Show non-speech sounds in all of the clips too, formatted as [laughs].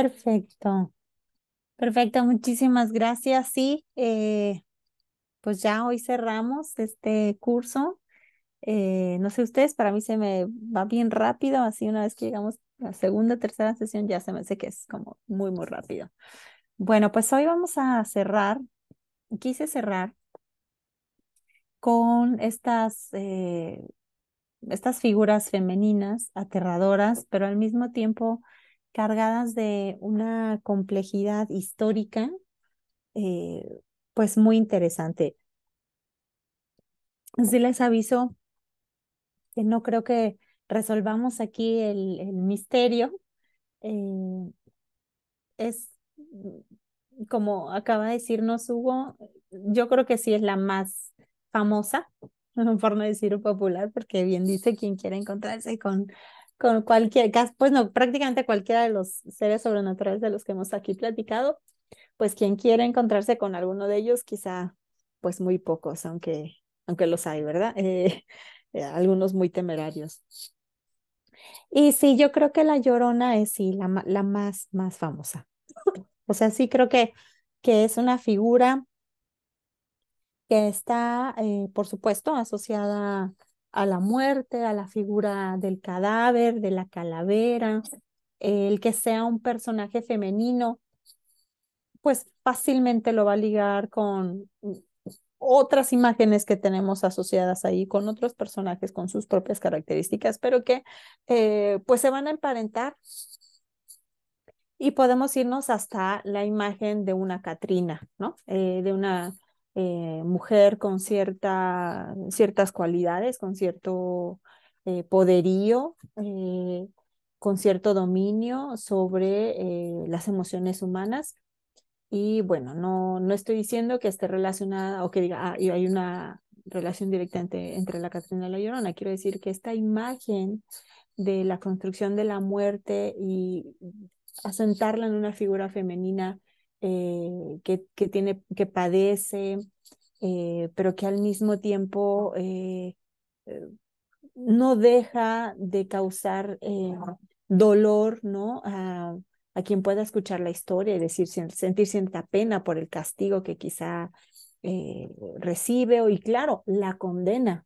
Perfecto, perfecto, muchísimas gracias. Sí, eh, pues ya hoy cerramos este curso. Eh, no sé ustedes, para mí se me va bien rápido, así una vez que llegamos a la segunda, tercera sesión ya se me hace que es como muy, muy rápido. Bueno, pues hoy vamos a cerrar, quise cerrar con estas, eh, estas figuras femeninas aterradoras, pero al mismo tiempo cargadas de una complejidad histórica, eh, pues muy interesante. así les aviso que no creo que resolvamos aquí el, misterio. Eh, es mm, como acaba de decirnos Hugo, yo creo que sí es la más famosa, [laughs] por no decir popular, porque bien dice quien quiere encontrarse con con cualquier, pues no, prácticamente cualquiera de los seres sobrenaturales de los que hemos aquí platicado, pues quien quiere encontrarse con alguno de ellos, quizá pues muy pocos, aunque, aunque los hay, ¿verdad? Eh, [laughs] eh, algunos muy temerarios. Y sí, yo creo que la Llorona es sí, la, la más, más famosa. O sea, sí creo que, que es una figura que está, eh, por supuesto, asociada a la muerte, a la figura del cadáver, de la calavera, el que sea un personaje femenino, pues fácilmente lo va a ligar con otras imágenes que tenemos asociadas ahí con otros personajes con sus propias características, pero que eh, pues se van a emparentar y podemos irnos hasta la imagen de una Catrina, ¿no? Eh, de una eh, mujer con cierta, ciertas cualidades, con cierto eh, poderío, eh, con cierto dominio sobre las emociones humanas. Y bueno, no, no estoy diciendo que esté relacionada o que diga, ah, hay una relación directa entre, entre la Catrina y la Llorona. Quiero decir que esta imagen de la construcción de la muerte y asentarla en una figura femenina eh, que, tiene, que padece, eh, pero que al mismo tiempo eh, no deja de causar dolor, ¿no? A, a, quien pueda escuchar la historia y decir, sentir cierta pena por el castigo que quizá recibe, o, y claro, la condena,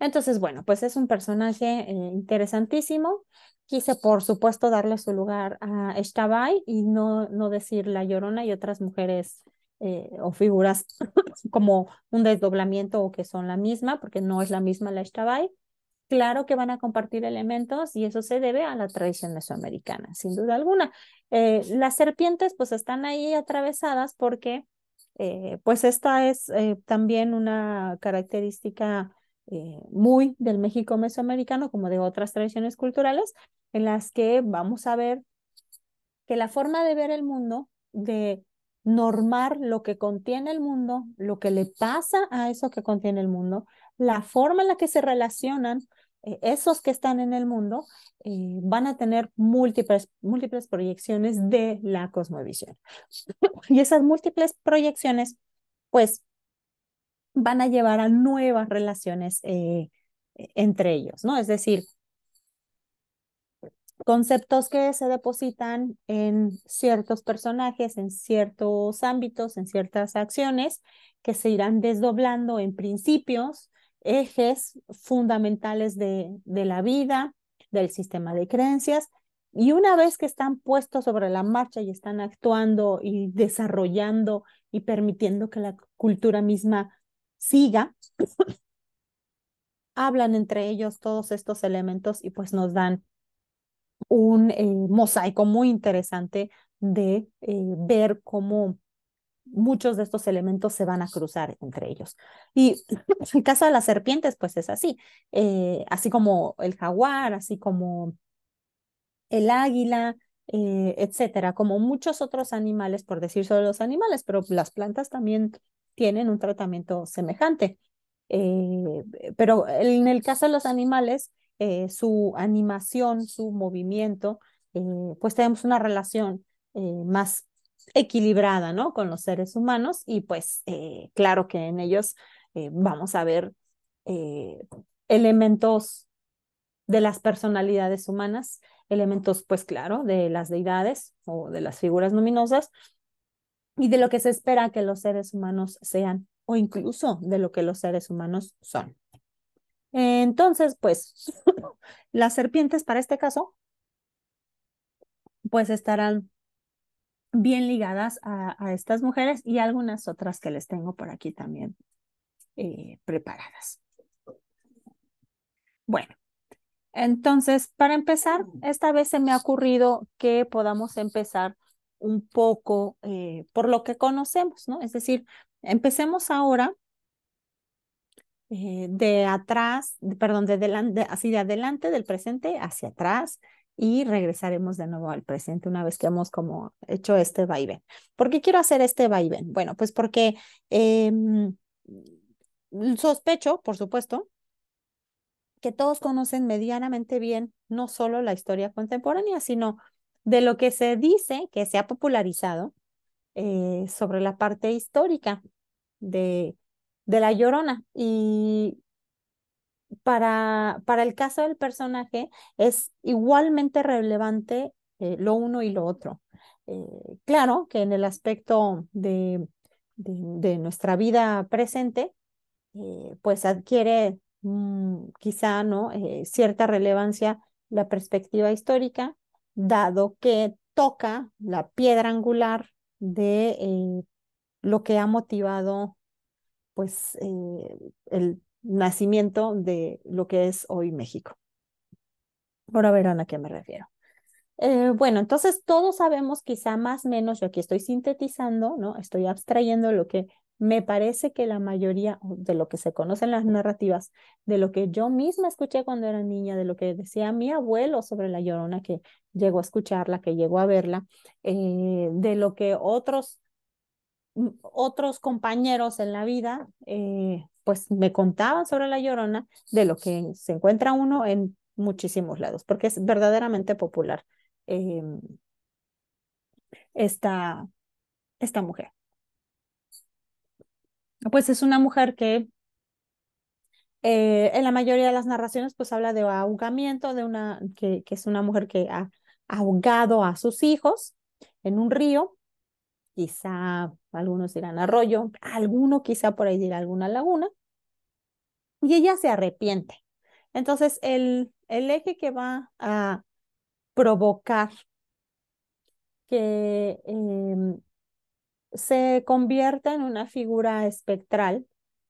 entonces, bueno, pues es un personaje eh, interesantísimo. Quise, por supuesto, darle su lugar a Estabay y no, no decir La Llorona y otras mujeres eh, o figuras [laughs] como un desdoblamiento o que son la misma, porque no es la misma la Estabay. Claro que van a compartir elementos y eso se debe a la tradición mesoamericana, sin duda alguna. Eh, las serpientes pues están ahí atravesadas porque pues esta es también una característica eh, muy del México mesoamericano como de otras tradiciones culturales, en las que vamos a ver que la forma de ver el mundo, de normar lo que contiene el mundo, lo que le pasa a eso que contiene el mundo, la forma en la que se relacionan eh, esos que están en el mundo, eh, van a tener múltiples, múltiples proyecciones de la cosmovisión. [laughs] y esas múltiples proyecciones, pues van a llevar a nuevas relaciones eh, entre ellos, ¿no? Es decir, conceptos que se depositan en ciertos personajes, en ciertos ámbitos, en ciertas acciones, que se irán desdoblando en principios, ejes fundamentales de la vida, del sistema de creencias, y una vez que están puestos sobre la marcha y están actuando y desarrollando y permitiendo que la cultura misma siga, [laughs] hablan entre ellos todos estos elementos y pues nos dan un eh, mosaico muy interesante de eh, ver cómo muchos de estos elementos se van a cruzar entre ellos. Y [laughs] en caso de las serpientes, pues es así, eh, así como el jaguar, así como el águila, etcétera, como muchos otros animales, por decir solo los animales, pero las plantas también tienen un tratamiento semejante. Eh, pero en el caso de los animales, eh, su animación, su movimiento, eh, pues tenemos una relación más equilibrada, ¿no? Con los seres humanos y pues claro que en ellos vamos a ver elementos de las personalidades humanas, elementos pues claro de las deidades o de las figuras luminosas, y de lo que se espera que los seres humanos sean o incluso de lo que los seres humanos son. Entonces, pues [laughs] las serpientes para este caso, pues estarán bien ligadas a, estas mujeres y algunas otras que les tengo por aquí también eh, preparadas. Bueno, entonces, para empezar, esta vez se me ha ocurrido que podamos empezar un poco eh, por lo que conocemos, ¿no? Es decir, empecemos ahora eh, de atrás, perdón, de así de adelante del presente hacia atrás y regresaremos de nuevo al presente una vez que hemos como hecho este vaivén. ¿Por qué quiero hacer este vaivén? Bueno, pues porque em, mm, sospecho, por supuesto, que todos conocen medianamente bien no solo la historia contemporánea, sino de lo que se dice que se ha popularizado eh, sobre la parte histórica de, La Llorona. Y para, para el caso del personaje es igualmente relevante eh, lo uno y lo otro. Eh, claro que en el aspecto de, nuestra vida presente, pues adquiere mm, quizá ¿no? cierta relevancia la perspectiva histórica, dado que toca la piedra angular de eh, lo que ha motivado pues eh, el nacimiento de lo que es hoy México. Ahora verán a qué me refiero. Eh, bueno, entonces todos sabemos quizá más o menos, yo aquí estoy sintetizando, ¿no? Estoy abstrayendo lo que me parece que la mayoría de lo que se conocen las narrativas, de lo que yo misma escuché cuando era niña, de lo que decía mi abuelo sobre la llorona, que llegó a escucharla, que llegó a verla, eh, de lo que otros, mm, otros compañeros en la vida, eh, pues me contaban sobre la llorona, de lo que se encuentra uno en muchísimos lados, porque es verdaderamente popular em, esta, esta mujer pues es una mujer que eh, en la mayoría de las narraciones pues habla de ahogamiento, de una, que, que es una mujer que ha ahogado a sus hijos en un río, quizá algunos dirán arroyo, alguno quizá por ahí dirá alguna laguna, y ella se arrepiente. Entonces, el, el eje que va a provocar que em, se convierte en una figura espectral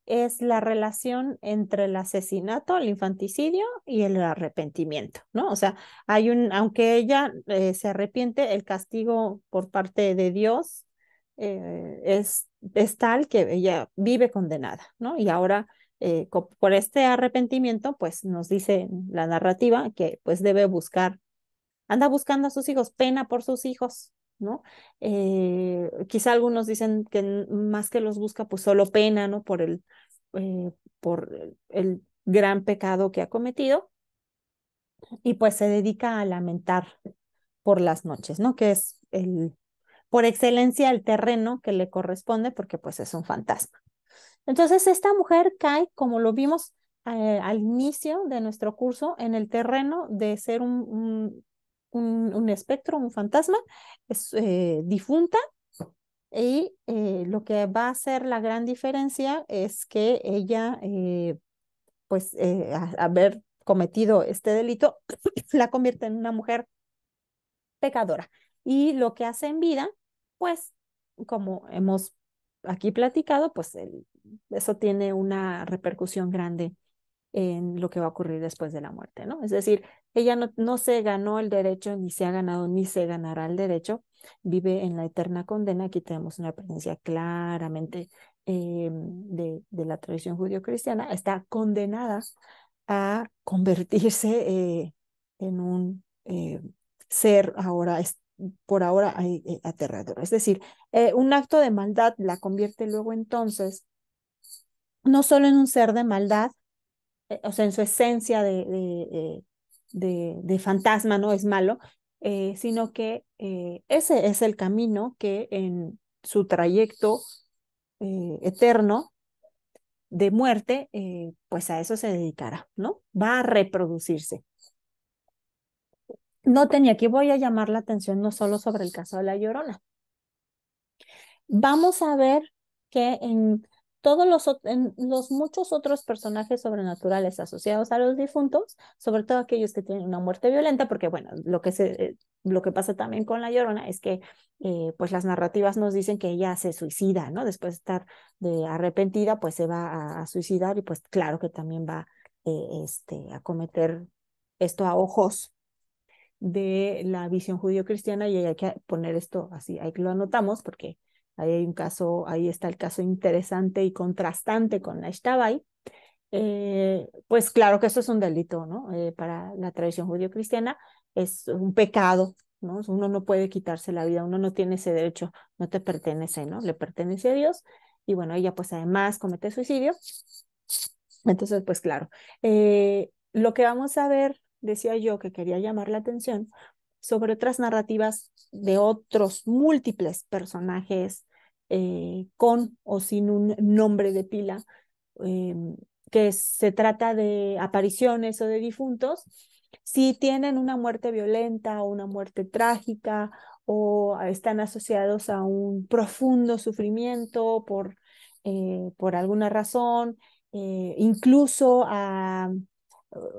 es la relación entre el asesinato, el infanticidio y el arrepentimiento, ¿no? O sea, hay un, aunque ella eh, se arrepiente, el castigo por parte de Dios eh, es, es, tal que ella vive condenada, ¿no? Y ahora, eh, por este arrepentimiento, pues nos dice la narrativa que pues debe buscar, anda buscando a sus hijos, pena por sus hijos, ¿no? Eh, quizá algunos dicen que más que los busca, pues solo pena, ¿no? Por el, eh, por el gran pecado que ha cometido. Y pues se dedica a lamentar por las noches, ¿no? Que es el, por excelencia el terreno que le corresponde porque pues es un fantasma. Entonces esta mujer cae, como lo vimos eh, al inicio de nuestro curso, en el terreno de ser un, un, espectro, un fantasma es, eh, difunta y eh, lo que va a ser la gran diferencia es que ella, eh, pues, haber cometido este delito, [clears throat] la convierte en una mujer pecadora. Y lo que hace en vida, pues, como hemos aquí platicado, pues eso tiene una repercusión grande en lo que va a ocurrir después de la muerte, ¿no? Es decir, ella no, se ganó el derecho, ni se ha ganado, ni se ganará el derecho, vive en la eterna condena. Aquí tenemos una presencia claramente eh, de, la tradición judío-cristiana, está condenada a convertirse eh, en un eh, ser ahora, por ahora, aterrador. Es decir, un acto de maldad la convierte luego entonces no solo en un ser de maldad, eh, o sea, en su esencia de, de, de fantasma, no es malo, eh, sino que eh, ese es el camino que en su trayecto eterno de muerte, pues a eso se dedicará, ¿no? Va a reproducirse. Noten, y aquí voy a llamar la atención no solo sobre el caso de la llorona. Vamos a ver que en todos los, los muchos otros personajes sobrenaturales asociados a los difuntos, sobre todo aquellos que tienen una muerte violenta, porque bueno, lo que, eh, pasa también con la llorona es que eh, pues las narrativas nos dicen que ella se suicida, ¿no? Después de estar de arrepentida, pues se va a, suicidar y pues claro que también va eh, este, a cometer esto a ojos de la visión judío-cristiana y hay que poner esto así, hay que lo anotamos porque Ahí hay un caso, ahí está el caso interesante y contrastante con la Ishtabai. Eh, pues claro que eso es un delito, ¿no? Eh, para la tradición judío-cristiana es un pecado, ¿no? Uno no puede quitarse la vida, uno no tiene ese derecho, no te pertenece, ¿no? Le pertenece a Dios. Y bueno, ella pues además comete suicidio. Entonces, pues claro, eh, lo que vamos a ver, decía yo que quería llamar la atención, sobre otras narrativas de otros múltiples personajes eh, con o sin un nombre de pila, eh, que se trata de apariciones o de difuntos, si tienen una muerte violenta o una muerte trágica o están asociados a un profundo sufrimiento por, eh, por alguna razón, incluso a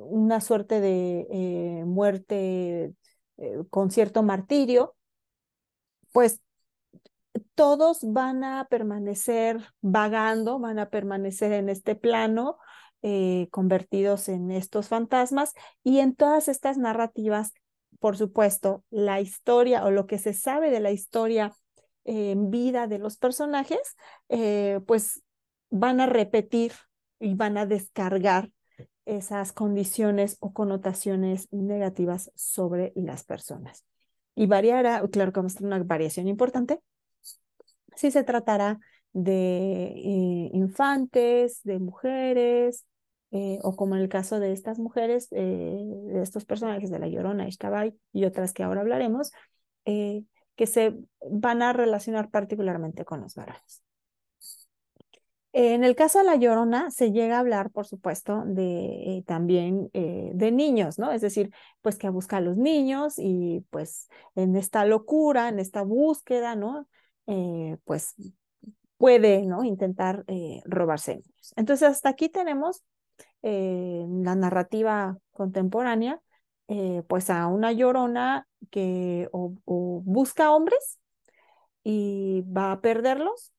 una suerte de muerte con cierto martirio, pues todos van a permanecer vagando, van a permanecer en este plano, eh, convertidos en estos fantasmas y en todas estas narrativas, por supuesto, la historia o lo que se sabe de la historia en vida de los personajes, eh, pues van a repetir y van a descargar esas condiciones o connotaciones negativas sobre las personas. Y variará, claro que vamos a una variación importante, si se tratara de eh, infantes, de mujeres, eh, o como en el caso de estas mujeres, eh, de estos personajes de La Llorona, Ishtabay y otras que ahora hablaremos, que se van a relacionar particularmente con los varones. En el caso de La Llorona se llega a hablar, por supuesto, de también de niños, ¿no? Es decir, pues que busca a los niños y pues en esta locura, en esta búsqueda, ¿no? Eh, pues puede ¿no? intentar eh, robarse. Entonces, hasta aquí tenemos eh, la narrativa contemporánea, pues a una llorona que busca hombres y va a perderlos,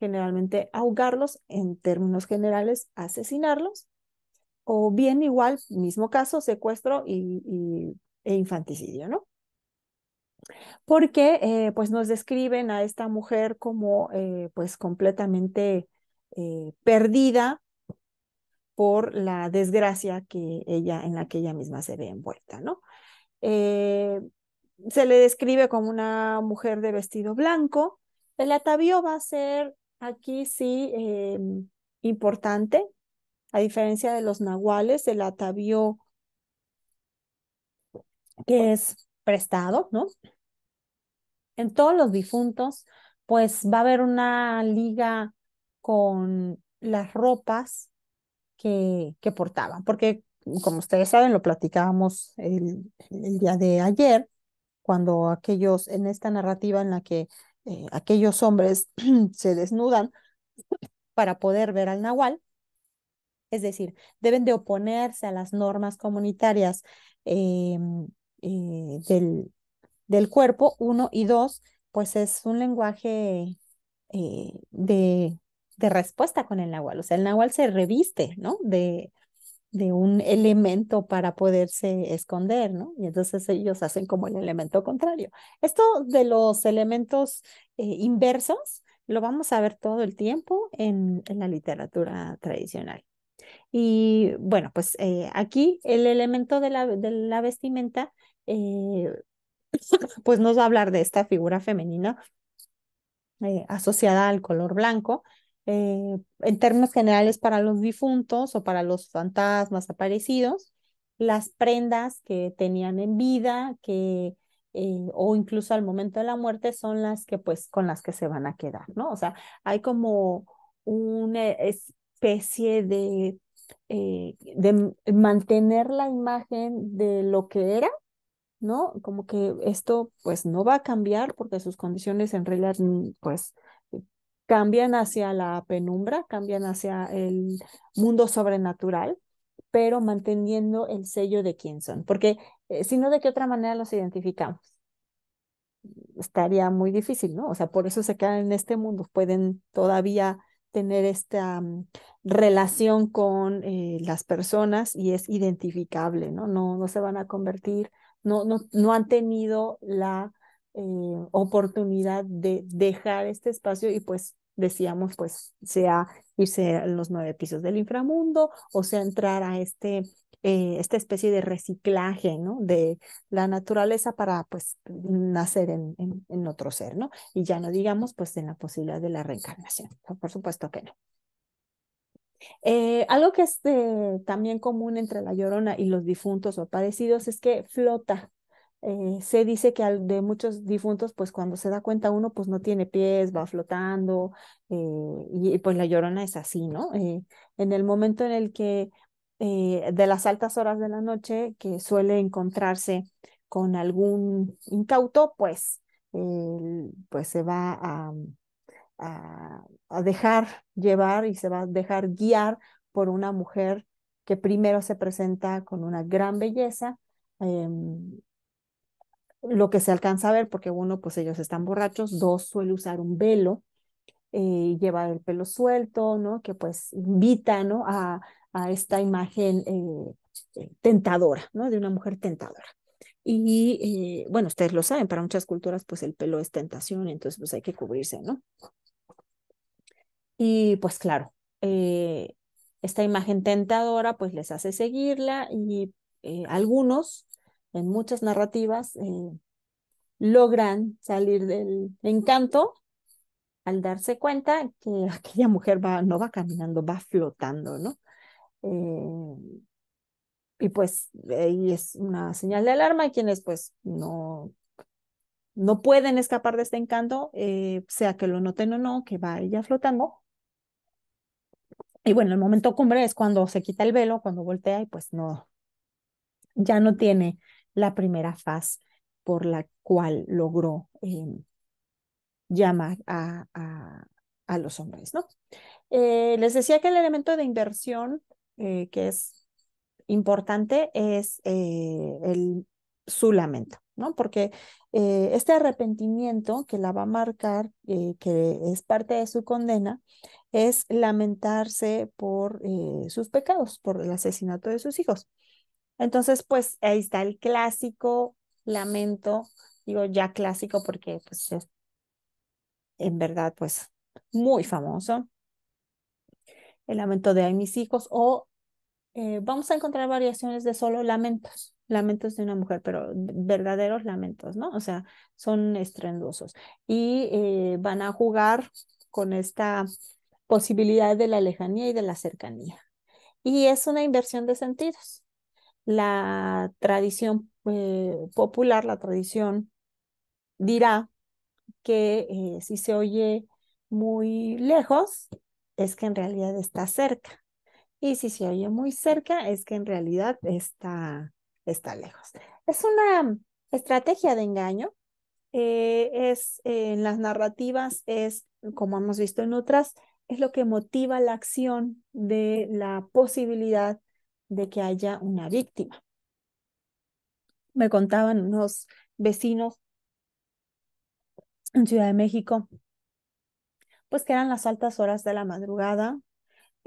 generalmente ahogarlos, en términos generales, asesinarlos, o bien igual, mismo caso, secuestro y, e infanticidio, ¿no? porque eh, pues nos describen a esta mujer como eh, pues completamente eh, perdida por la desgracia que ella, en la que ella misma se ve envuelta, ¿no? se le describe como una mujer de vestido blanco. El atavío va a ser aquí sí em, importante, a diferencia de los nahuales, el atavío que es prestado, ¿no? en todos los difuntos, pues va a haber una liga con las ropas que, que portaban, porque como ustedes saben, lo platicábamos el, día de ayer, cuando aquellos, en esta narrativa en la que eh, aquellos hombres [clears throat] se desnudan para poder ver al nahual, es decir, deben de oponerse a las normas comunitarias em, eh, del, del cuerpo, uno y dos, pues es un lenguaje eh, de, respuesta con el náhuatl. O sea, el náhuatl se reviste, ¿no? De, de un elemento para poderse esconder, ¿no? Y entonces ellos hacen como el elemento contrario. Esto de los elementos eh, inversos lo vamos a ver todo el tiempo en, la literatura tradicional. Y bueno, pues eh, aquí el elemento de la, vestimenta [laughs] pues nos va a hablar de esta figura femenina eh, asociada al color blanco. Eh, en términos generales para los difuntos o para los fantasmas aparecidos, las prendas que tenían en vida, que eh, o incluso al momento de la muerte son las que pues con las que se van a quedar, ¿no? O sea, hay como una especie de, de mantener la imagen de lo que era ¿no? Como que esto pues no va a cambiar porque sus condiciones en realidad mm, pues eh, cambian hacia la penumbra, cambian hacia el mundo sobrenatural, pero manteniendo el sello de quién son, porque eh, si no, ¿de qué otra manera los identificamos? Estaría muy difícil, ¿no? O sea, por eso se quedan en este mundo, pueden todavía tener esta mm, relación con eh, las personas y es identificable, ¿no? ¿no? No se van a convertir no, no, no han tenido la eh, oportunidad de dejar este espacio y pues decíamos, pues sea irse a los nueve pisos del inframundo o sea entrar a este, eh, esta especie de reciclaje, ¿no? De la naturaleza para, pues, nacer en, en, otro ser, ¿no? Y ya no digamos, pues, en la posibilidad de la reencarnación. Por supuesto que no. Eh, algo que es también común entre la llorona y los difuntos o parecidos es que flota. Eh, se dice que al, de muchos difuntos, pues cuando se da cuenta uno, pues no tiene pies, va flotando, eh, y pues la llorona es así, ¿no? en el momento en el que, de las altas horas de la noche, que suele encontrarse con algún incauto, pues, pues se va a, a, dejar llevar y se va a dejar guiar por una mujer que primero se presenta con una gran belleza, em, lo que se alcanza a ver, porque uno, pues ellos están borrachos, dos, suele usar un velo, eh, lleva el pelo suelto, ¿no? Que pues invita, ¿no? A, esta imagen eh, eh, tentadora, ¿no? De una mujer tentadora. Y eh, bueno, ustedes lo saben, para muchas culturas, pues el pelo es tentación, entonces pues hay que cubrirse, ¿no? Y pues claro, eh, esta imagen tentadora pues les hace seguirla y eh, algunos, en muchas narrativas, eh, logran salir del encanto al darse cuenta que [laughs] aquella mujer va, no va caminando, va flotando, ¿no? y pues ahí es una señal de alarma y quienes pues no no pueden escapar de este encanto, sea que lo noten o no, que va ella flotando, y bueno, el momento cumbre es cuando se quita el velo, cuando voltea y pues no, ya no tiene la primera faz por la cual logró em, llamar a, a, los hombres, ¿no? Eh, les decía que el elemento de inversión eh, que es importante es eh, el su lamento, ¿no? Porque eh, este arrepentimiento que la va a marcar, eh, que es parte de su condena, es lamentarse por eh, sus pecados, por el asesinato de sus hijos. Entonces, pues ahí está el clásico lamento, digo ya clásico porque pues es en verdad pues muy famoso. El lamento de mis hijos o vamos a encontrar variaciones de solo lamentos lamentos de una mujer, pero verdaderos lamentos, ¿no? O sea, son estrendosos. Y eh, van a jugar con esta posibilidad de la lejanía y de la cercanía. Y es una inversión de sentidos. La tradición eh, popular, la tradición dirá que eh, si se oye muy lejos, es que en realidad está cerca. Y si se oye muy cerca, es que en realidad está está lejos. Es una estrategia de engaño. Eh, es eh, en las narrativas, es como hemos visto en otras, es lo que motiva la acción de la posibilidad de que haya una víctima. Me contaban unos vecinos en Ciudad de México, pues que eran las altas horas de la madrugada,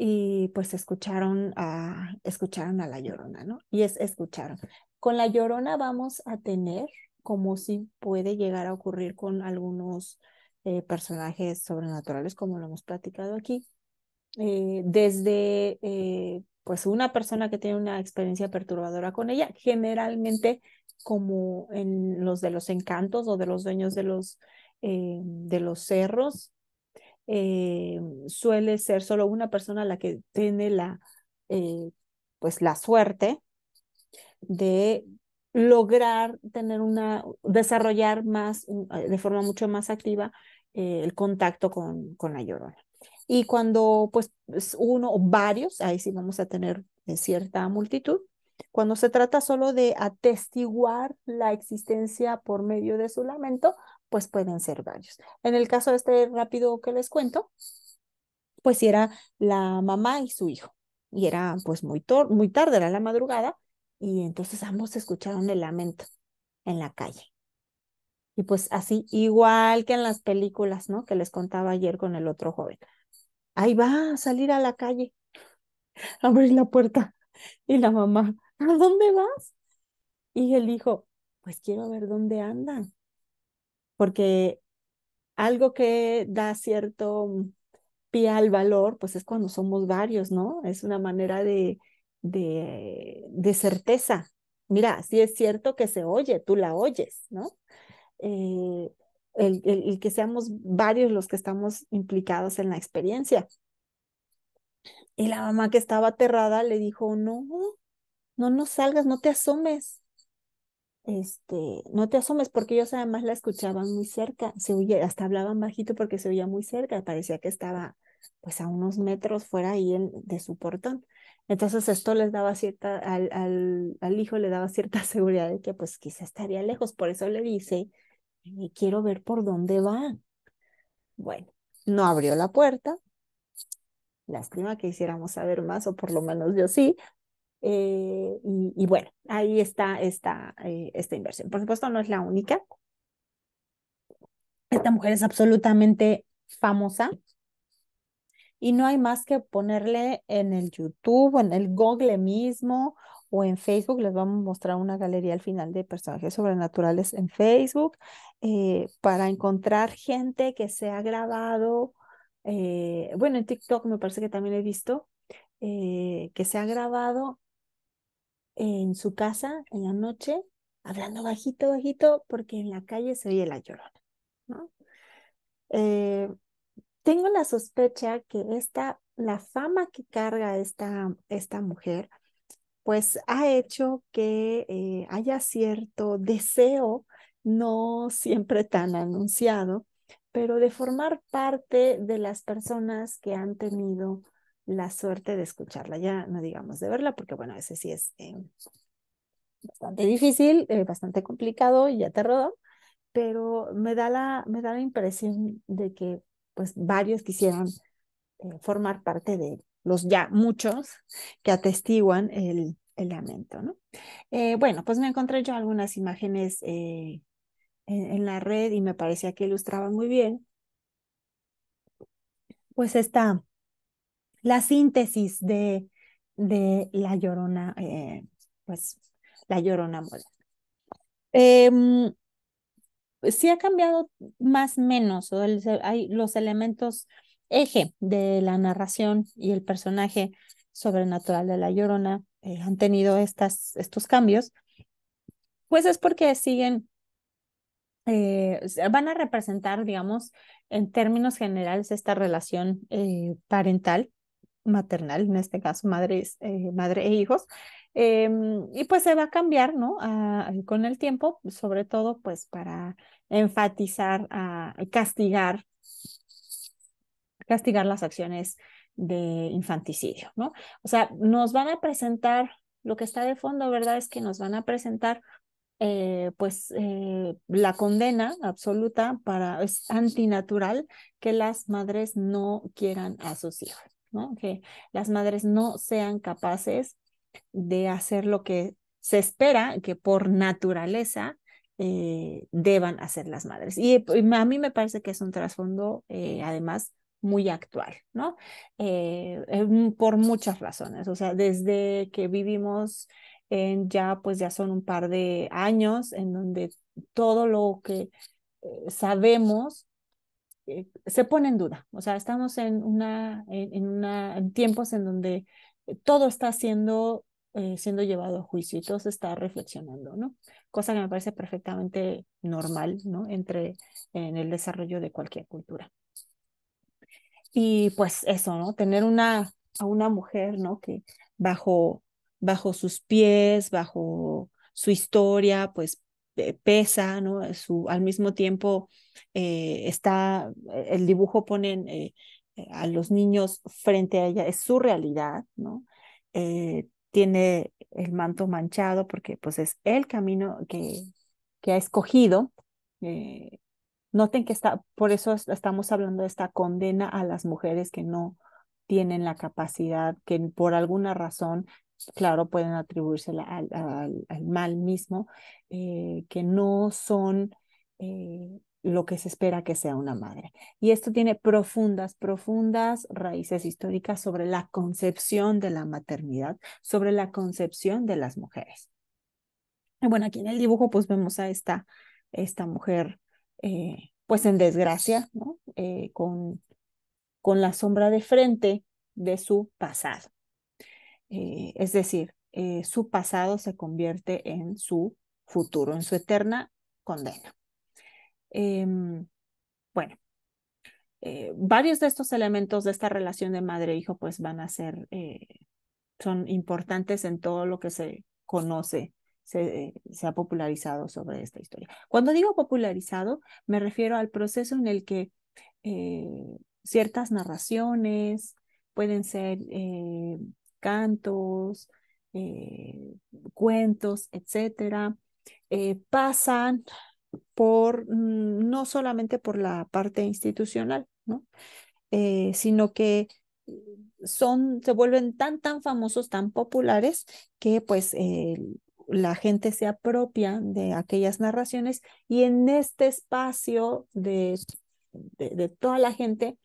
y pues escucharon a, escucharon a la llorona, ¿no? Y es escucharon. Con la llorona vamos a tener, como si puede llegar a ocurrir con algunos eh, personajes sobrenaturales, como lo hemos platicado aquí, eh, desde eh, pues una persona que tiene una experiencia perturbadora con ella, generalmente como en los de los encantos o de los dueños de los, de los cerros, eh, suele ser solo una persona la que tiene la, eh, pues la suerte de lograr tener una, desarrollar más, eh, de forma mucho más activa, el contacto con, la llorona. Y cuando pues uno o varios, ahí sí vamos a tener cierta multitud, cuando se trata solo de atestiguar la existencia por medio de su lamento, pues pueden ser varios. En el caso de este rápido que les cuento, pues era la mamá y su hijo. Y era pues muy, muy tarde, era la madrugada, y entonces ambos escucharon el lamento en la calle. Y pues así, igual que en las películas, ¿no? Que les contaba ayer con el otro joven. Ahí va a salir a la calle, [laughs] abrir la puerta. Y la mamá, ¿a dónde vas? Y el hijo, pues quiero ver dónde andan porque algo que da cierto pie al valor, pues es cuando somos varios, ¿no? Es una manera de, de, de certeza. Mira, sí es cierto que se oye, tú la oyes, ¿no? Eh, el, que seamos varios los que estamos implicados en la experiencia. Y la mamá que estaba aterrada le dijo, no, no, no salgas, no te asomes, este, no te asomes, porque ellos además la escuchaban muy cerca, se oía, hasta hablaban bajito porque se oía muy cerca, parecía que estaba pues a unos metros fuera ahí de su portón. Entonces esto les daba cierta, al, al, hijo le daba cierta [laughs] seguridad de que pues quizá estaría lejos, por eso le dice, quiero ver por dónde va. Bueno, no abrió la puerta, lástima que hiciéramos saber más, o por lo menos yo sí, eh, y, bueno, ahí está esta, eh, esta inversión. Por supuesto, no es la única. Esta mujer es absolutamente famosa y no hay más que ponerle en el YouTube, en el Google mismo o en Facebook. Les vamos a mostrar una galería al final de personajes sobrenaturales en Facebook eh, para encontrar gente que se ha grabado. bueno, en TikTok me parece que también he visto que se ha grabado en su casa en la noche, hablando bajito, bajito, porque en la calle se oye la llorona. Eh, tengo la sospecha que esta, la fama que carga esta, esta mujer, pues ha hecho que eh, haya cierto deseo, no siempre tan anunciado, pero de formar parte de las personas que han tenido la suerte de escucharla, ya no digamos de verla, porque bueno, ese sí es eh, bastante difícil, eh, bastante complicado y aterrador, pero me da la, me da la impresión de que pues varios quisieran eh, formar parte de los ya muchos que atestiguan el, lamento, ¿no? bueno, pues me encontré yo algunas imágenes en, en la red y me parecía que ilustraban muy bien pues esta la síntesis de, de la llorona, eh, pues la llorona moderna. Em, si ha cambiado más menos, o menos, hay los elementos eje de la narración y el personaje sobrenatural de la llorona eh, han tenido estas, estos cambios, pues es porque siguen, eh, van a representar, digamos, en términos generales esta relación parental maternal, en este caso madres, eh, madre e hijos, em, y pues se va a cambiar, ¿no? Ah, eh, con el tiempo, sobre todo pues para enfatizar, a, ah, castigar, castigar las acciones de infanticidio, ¿no? O sea, nos van a presentar, lo que está de fondo, ¿verdad? Es que nos van a presentar eh, pues la condena absoluta para, es antinatural que las madres no quieran a sus hijos. Que las madres no sean capaces de hacer lo que se espera que por naturaleza eh, deban hacer las madres. Eh, y, a mí me parece que es un trasfondo, eh, además, muy actual, ¿no? Mm, por muchas razones, o sea, desde que vivimos en ya, pues ya son un par de años en donde todo lo que sabemos eh, se pone en duda. O sea, estamos en, una, en, una, en tiempos en donde eh, todo está siendo, eh, siendo llevado a juicio y todo se está reflexionando, ¿no? Cosa que me parece perfectamente normal, ¿no? Entre, en el desarrollo de cualquier cultura. Y pues eso, ¿no? Tener una, a una mujer, ¿no? Que bajo, bajo sus pies, bajo su historia, pues eh, pesa, ¿no? Eh, su, al mismo tiempo eh, está, e, el dibujo ponen a los niños frente a ella, es su realidad, ¿no? tiene el manto manchado porque pues es el camino que, que ha escogido. noten que está, por eso estamos hablando de esta condena a las mujeres que no tienen la capacidad, que por alguna razón claro, pueden atribuírsela al, mal mismo, eh, que no son eh, lo que se espera que sea una madre. Y esto tiene profundas, profundas raíces históricas sobre la concepción de la maternidad, sobre la concepción de las mujeres. bueno, aquí en el dibujo pues vemos a esta, esta mujer eh, pues en desgracia, ¿no? con, con la sombra de frente de su pasado. Eh, es decir, eh, su pasado se convierte en su futuro, en su eterna condena. Em, bueno, eh, varios de estos elementos de esta relación de madre-hijo pues van a ser, son importantes en todo lo que se conoce se, ha popularizado sobre esta historia. Cuando digo popularizado, me refiero al proceso en el que ciertas narraciones pueden ser cantos, eh, cuentos, etcétera, eh, pasan por mm, no solamente por la parte institucional, ¿no? Eh, sino que mm, son, se vuelven tan, tan famosos, tan populares, que pues la gente se apropia de aquellas narraciones y en este espacio de, de toda la gente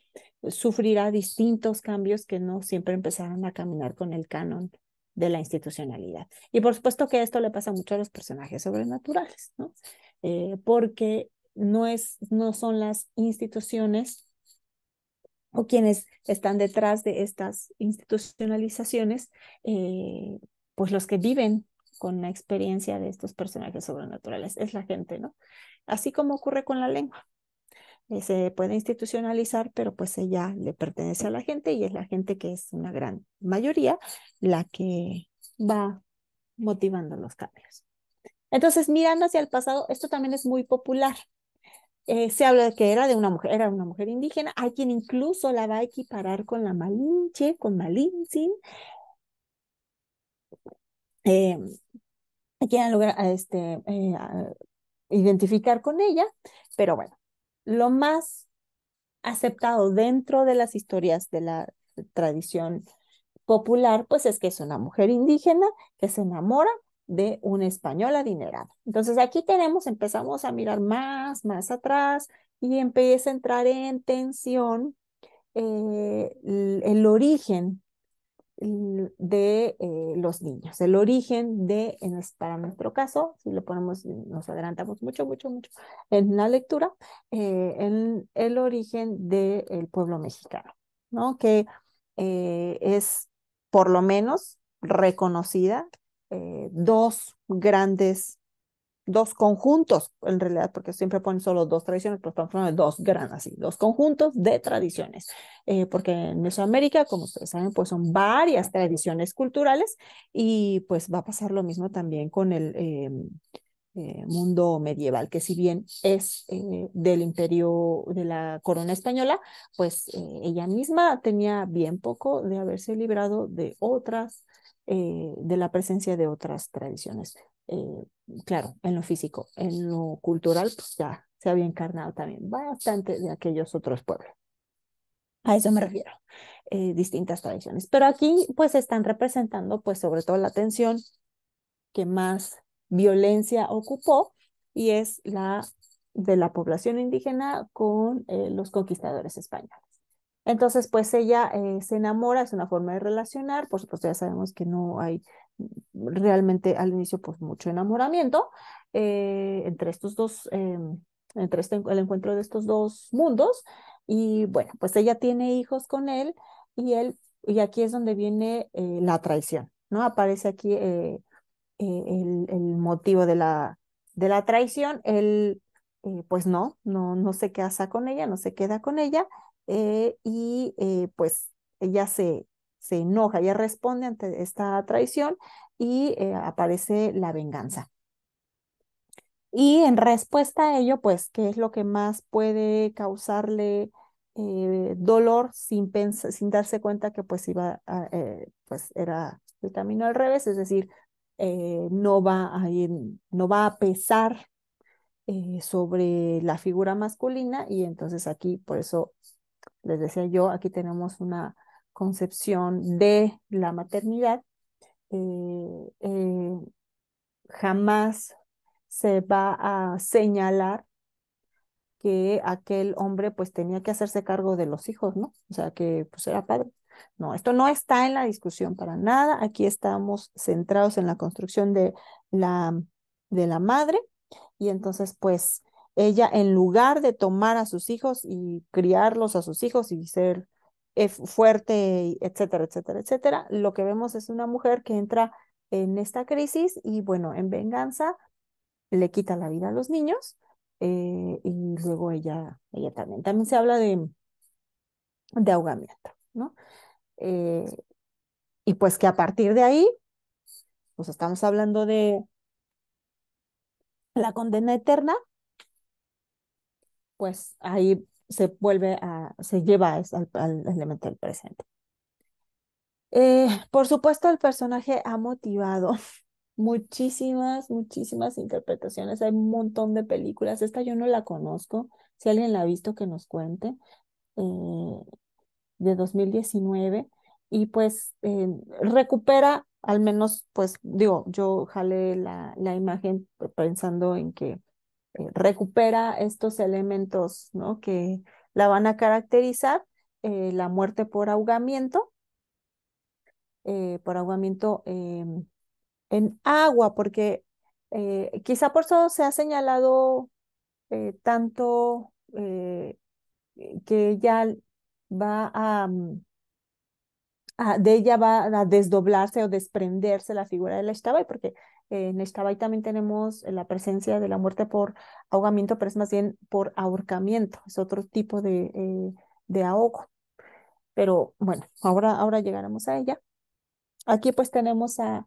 sufrirá distintos cambios que no siempre empezaron a caminar con el canon de la institucionalidad. Y por supuesto que esto le pasa mucho a los personajes sobrenaturales, ¿no? Eh, porque no, es, no son las instituciones o quienes están detrás de estas institucionalizaciones, eh, pues los que viven con la experiencia de estos personajes sobrenaturales, es la gente, ¿no? Así como ocurre con la lengua. Eh, se puede institucionalizar, pero pues ella le pertenece a la gente y es la gente que es una gran mayoría la que va motivando los cambios. Entonces, mirando hacia el pasado, esto también es muy popular. Eh, se habla de que era de una mujer, era una mujer indígena, hay quien incluso la va a equiparar con la Malinche, con Malintzin. Eh, quieren lograr este, eh, identificar con ella, pero bueno, lo más aceptado dentro de las historias de la tradición popular, pues es que es una mujer indígena que se enamora de un español adinerado. Entonces aquí tenemos, empezamos a mirar más, más atrás y empieza a entrar en tensión eh, el origen de eh, los niños, el origen de, en para nuestro caso, si lo ponemos, nos adelantamos mucho, mucho, mucho en la lectura, en eh, el origen del pueblo mexicano, ¿no? Que eh, es por lo menos reconocida dos grandes dos conjuntos, en realidad, porque siempre ponen solo dos tradiciones, pero estamos hablando de dos grandes, dos conjuntos de tradiciones, eh, porque en Mesoamérica, como ustedes saben, pues son varias tradiciones culturales y pues va a pasar lo mismo también con el em, eh, mundo medieval, que si bien es eh, del imperio de la corona española, pues ella misma tenía bien poco de haberse librado de otras eh, de la presencia de otras tradiciones. Eh, claro, en lo físico, en lo cultural, pues ya se había encarnado también bastante de aquellos otros pueblos. A eso me refiero, eh, distintas tradiciones. Pero aquí pues están representando pues sobre todo la tensión que más violencia ocupó y es la de la población indígena con los conquistadores españoles. Entonces, pues ella eh, se enamora, es una forma de relacionar, por supuesto ya sabemos que no hay realmente al inicio pues mucho enamoramiento eh, entre estos dos, eh, entre este, el encuentro de estos dos mundos y bueno, pues ella tiene hijos con él y él, y aquí es donde viene la traición, ¿no? Aparece aquí el, motivo de la, de la traición, él pues no, no, no se casa con ella, no se queda con ella eh, y eh, pues ella se, se enoja, ella responde ante esta traición y eh, aparece la venganza. Y en respuesta a ello, pues, ¿qué es lo que más puede causarle dolor sin, sin darse cuenta que pues iba, pues era el camino al revés? Es decir, no, va no va a pesar sobre la figura masculina y entonces aquí por eso les decía yo, aquí tenemos una concepción de la maternidad. Eh, eh, jamás se va a señalar que aquel hombre pues tenía que hacerse cargo de los hijos, ¿no? O sea, que pues era padre. No, esto no está en la discusión para nada. Aquí estamos centrados en la construcción de la, de la madre y entonces pues ella en lugar de tomar a sus hijos y criarlos a sus hijos y ser eh, fuerte, etcétera, etcétera, etcétera, lo que vemos es una mujer que entra en esta crisis y bueno, en venganza le quita la vida a los niños eh, y luego ella, ella también. También se habla de, de ahogamiento, ¿no? Eh, y pues que a partir de ahí, pues estamos hablando de la condena eterna, pues ahí se vuelve a, se lleva al, elemento del presente. Eh, por supuesto, el personaje ha motivado [laughs] muchísimas, muchísimas interpretaciones. Hay un montón de películas. Esta yo no la conozco. Si alguien la ha visto, que nos cuente. Eh, de 2019. Y pues eh, recupera, al menos, pues digo, yo jalé la imagen pensando en que eh, recupera estos elementos ¿no? que la van a caracterizar, eh, la muerte por ahogamiento, eh, por ahogamiento em, en agua, porque quizá por eso se ha señalado tanto que ella va mm, a, de ella va a desdoblarse o desprenderse la figura de la y porque en Ixtabay también tenemos eh, la presencia de la muerte por ahogamiento, pero es más bien por ahorcamiento, es otro tipo de, eh, ahogo. Pero bueno, ahora, ahora llegaremos a ella. Aquí pues tenemos a,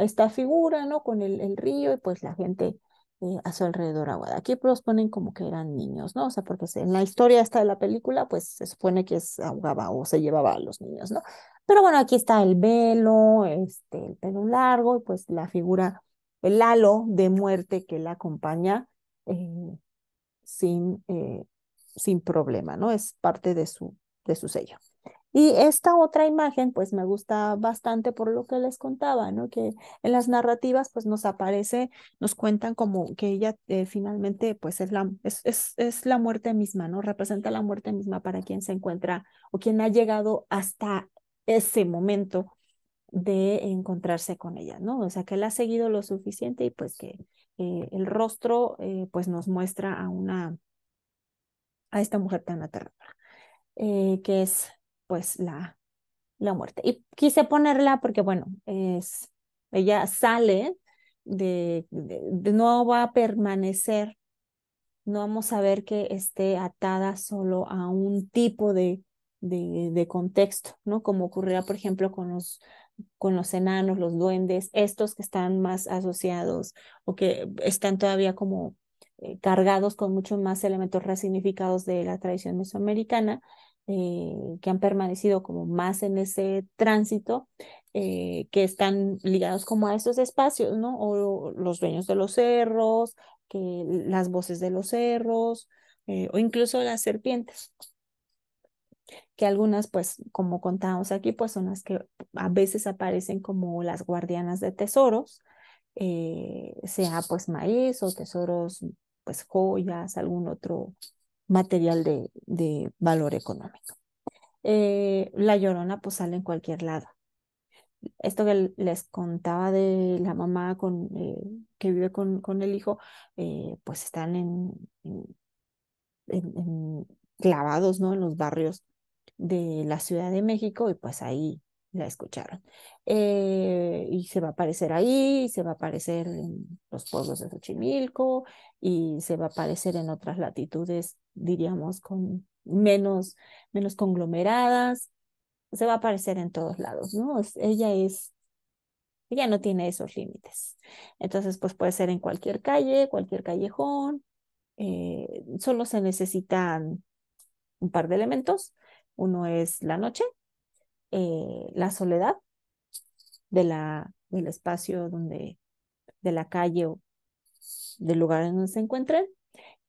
esta figura, ¿no? Con el, el, río y pues la gente eh, a su alrededor agua Aquí los ponen como que eran niños, ¿no? O sea, porque en la historia esta de la película, pues se supone que se ahogaba o se llevaba a los niños, ¿no? Pero bueno, aquí está el velo, este, el pelo largo, y pues la figura, el halo de muerte que la acompaña eh, sin, eh, sin problema, ¿no? Es parte de su, de su sello. Y esta otra imagen, pues me gusta bastante por lo que les contaba, ¿no? Que en las narrativas, pues nos aparece, nos cuentan como que ella eh, finalmente, pues es la, es, la muerte misma, ¿no? Representa la muerte misma para quien se encuentra o quien ha llegado hasta ese momento de encontrarse con ella, ¿no? O sea, que él ha seguido lo suficiente y pues que eh, el rostro, eh, pues nos muestra a una, a esta mujer tan aterradora, que es pues la, la muerte. Y quise ponerla porque, bueno, es, ella sale de, no va a permanecer, no vamos a ver que esté atada solo a un tipo de, de, contexto, ¿no? Como ocurría, por ejemplo, con los con los enanos, los duendes, estos que están más asociados o que están todavía como eh, cargados con muchos más elementos resignificados de la tradición mesoamericana, eh, que han permanecido como más en ese tránsito, eh, que están ligados como a estos espacios, ¿no? O los dueños de los cerros, que las voces de los cerros, eh, o incluso las serpientes que algunas, pues, como contamos aquí, pues son las que a veces aparecen como las guardianas de tesoros, sea pues maíz o tesoros, pues joyas, algún otro material de, valor económico. Eh, la llorona pues sale en cualquier lado. Esto que les contaba de la mamá con, eh, que vive con, el hijo, eh, pues están en, en, clavados ¿no? en los barrios de la Ciudad de México y pues ahí la escucharon. Eh, y se va a aparecer ahí, se va a aparecer en los pueblos de Xochimilco, y se va a aparecer en otras latitudes, diríamos, con menos, menos conglomeradas, se va a aparecer en todos lados, ¿no? ella es, ella no tiene esos límites. Entonces, pues puede ser en cualquier calle, cualquier callejón, eh, solo se necesitan un par de elementos. Uno es la noche, eh, la soledad de la, del espacio donde, de la calle o del lugar en donde se encuentren.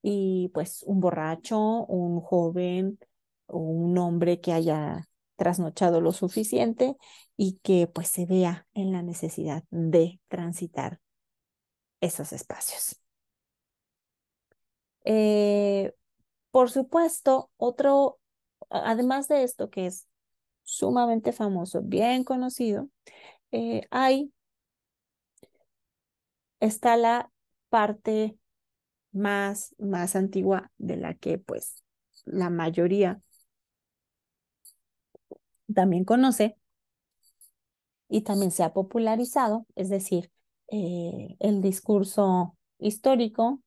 Y pues un borracho, un joven o un hombre que haya trasnochado lo suficiente y que pues se vea en la necesidad de transitar esos espacios. Eh, por supuesto, otro, además de esto que es sumamente famoso, bien conocido, eh, ahí está la parte más, más antigua de la que pues la mayoría también conoce y también se ha popularizado, es decir, eh, el discurso histórico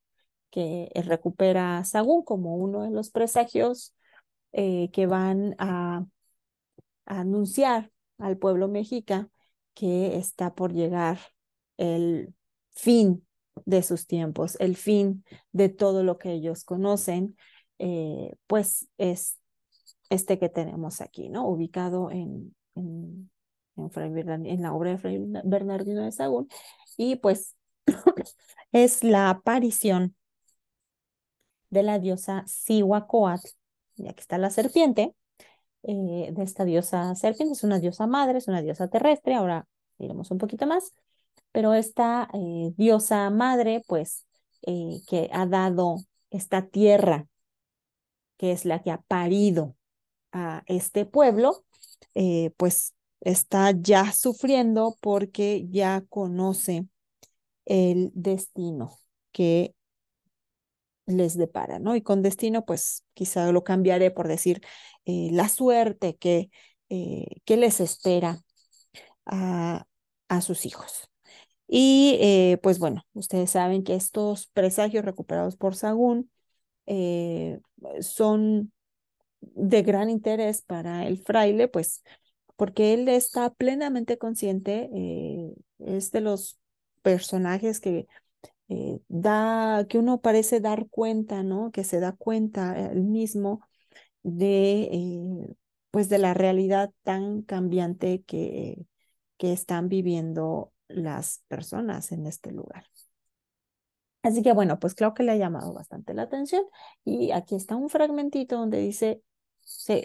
que recupera Sagún como uno de los presagios eh, que van a anunciar al pueblo mexica que está por llegar el fin de sus tiempos, el fin de todo lo que ellos conocen, eh, pues es este que tenemos aquí, ¿no? Ubicado en, en, en, la obra de Fray Bernardino de Sagún, y pues [coughs] es la aparición de la diosa Sihuacoatl, y aquí está la serpiente, eh, de esta diosa serpiente. Es una diosa madre, es una diosa terrestre, ahora iremos un poquito más, pero esta eh, diosa madre, pues, eh, que ha dado esta tierra, que es la que ha parido a este pueblo, pues está ya sufriendo porque ya conoce el destino que les depara, ¿no? Y con destino, pues quizá lo cambiaré por decir eh, la suerte que, eh, que, les espera a, a sus hijos. Y eh, pues bueno, ustedes saben que estos presagios recuperados por Sagún son de gran interés para el fraile, pues porque él está plenamente consciente, es de los personajes que da, que uno parece dar cuenta, ¿no? Que se da cuenta él mismo de, eh, pues de la realidad tan cambiante que, que están viviendo las personas en este lugar. Así que bueno, pues creo que le ha llamado bastante la atención y aquí está un fragmentito donde dice,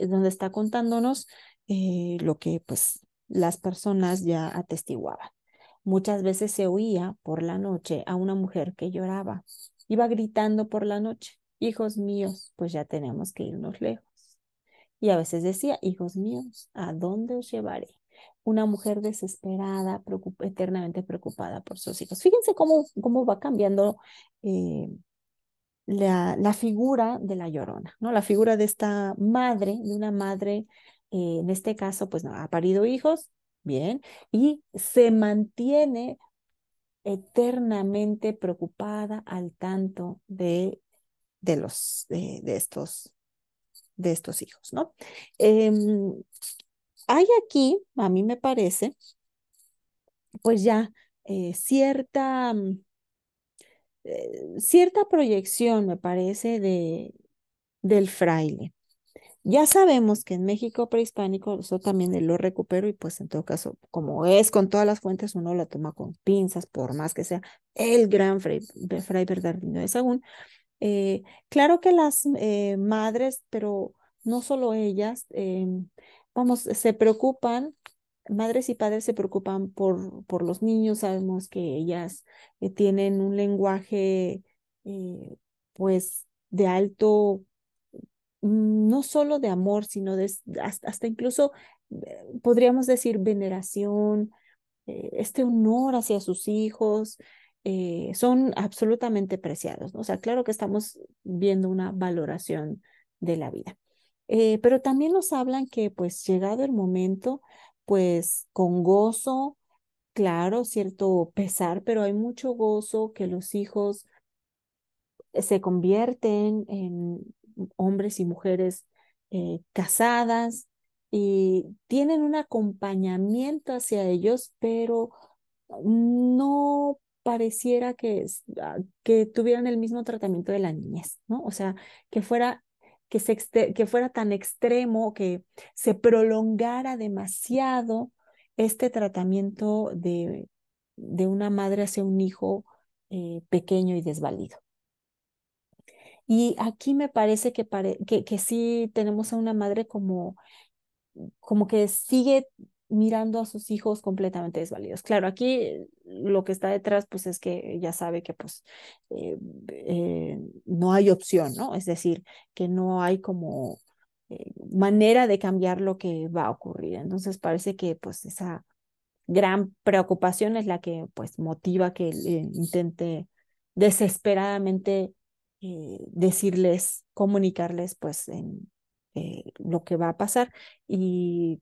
donde está contándonos eh, lo que pues las personas ya atestiguaban. Muchas veces se oía por la noche a una mujer que lloraba. Iba gritando por la noche, hijos míos, pues ya tenemos que irnos lejos y a veces decía, hijos míos, ¿a dónde os llevaré? Una mujer desesperada, eternamente preocupada por sus hijos. Fíjense cómo, cómo va cambiando eh, la, la, figura de la llorona, ¿no? La figura de esta madre, de una madre, eh, en este caso, pues no, ha parido hijos, bien, y se mantiene eternamente preocupada al tanto de, de, los, de estos de estos hijos, ¿no? Em, hay aquí, a mí me parece, pues ya eh, cierta, mm, eh, cierta proyección, me parece, de, del fraile. Ya sabemos que en México prehispánico, eso también lo recupero y pues en todo caso, como es con todas las fuentes, uno la toma con pinzas, por más que sea el gran fraile fray Bernardino de Sagún, eh, claro que las eh, madres, pero no solo ellas, em, vamos, se preocupan, madres y padres se preocupan por, por los niños, sabemos que ellas eh, tienen un lenguaje pues de alto, mm, no solo de amor, sino de, hasta incluso podríamos decir veneración, este honor hacia sus hijos, eh, son absolutamente preciados. O sea, claro que estamos viendo una valoración de la vida. Eh, pero también nos hablan que pues llegado el momento, pues con gozo, claro, cierto pesar, pero hay mucho gozo que los hijos se convierten en hombres y mujeres eh, casadas y tienen un acompañamiento hacia ellos, pero no pareciera que, ah, que tuvieran el mismo tratamiento de la niñez, ¿no? O sea, que fuera, que se, que fuera tan extremo, que se prolongara demasiado este tratamiento de, una madre hacia un hijo eh, pequeño y desvalido. Y aquí me parece que, sí tenemos a una madre como, como que sigue mirando a sus hijos completamente desvalidos. Claro, aquí lo que está detrás, pues es que ya sabe que pues eh, eh, no hay opción, ¿no? Es decir, que no hay como eh, manera de cambiar lo que va a ocurrir. Entonces parece que pues esa gran preocupación es la que pues motiva que intente desesperadamente decirles, comunicarles pues en, lo que va a pasar y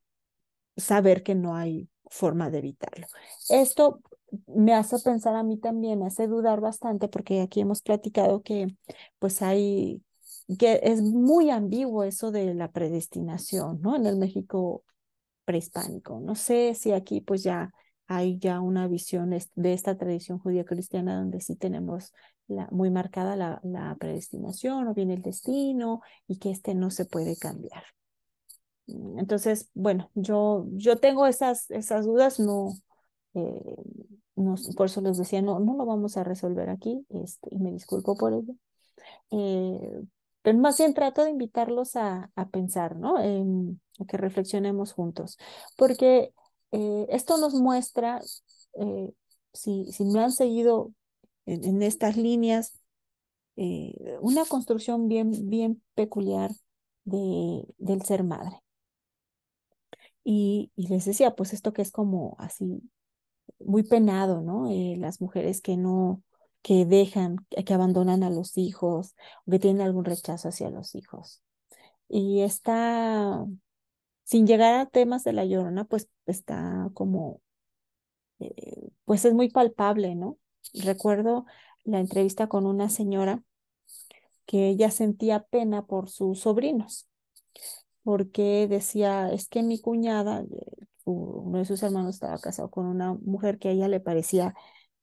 saber que no hay forma de evitarlo. Esto me hace pensar a mí también, me hace dudar bastante porque aquí hemos platicado que pues hay que es muy ambiguo eso de la predestinación, ¿no? En el México prehispánico. No sé si aquí pues ya hay ya una visión de esta tradición judía cristiana donde sí tenemos la, muy marcada la, la predestinación o bien el destino y que este no se puede cambiar. Entonces, bueno, yo, yo tengo esas, esas dudas, eh, no, por eso les decía, no, no lo vamos a resolver aquí, este, y me disculpo por ello. Eh, pero más bien trato de invitarlos a, pensar, ¿no? a que reflexionemos juntos, porque eh, esto nos muestra, si, si me han seguido en, en estas líneas, una construcción bien, bien peculiar de, del ser madre. Y, les decía, pues esto que es como así muy penado, ¿no? Eh, las mujeres que no, que dejan, que abandonan a los hijos, que tienen algún rechazo hacia los hijos. Y está, sin llegar a temas de la llorona, pues está como, eh, pues es muy palpable, ¿no? Recuerdo la entrevista con una señora que ella sentía pena por sus sobrinos porque decía, es que mi cuñada, eh, uno de sus hermanos estaba casado con una mujer que a ella le parecía,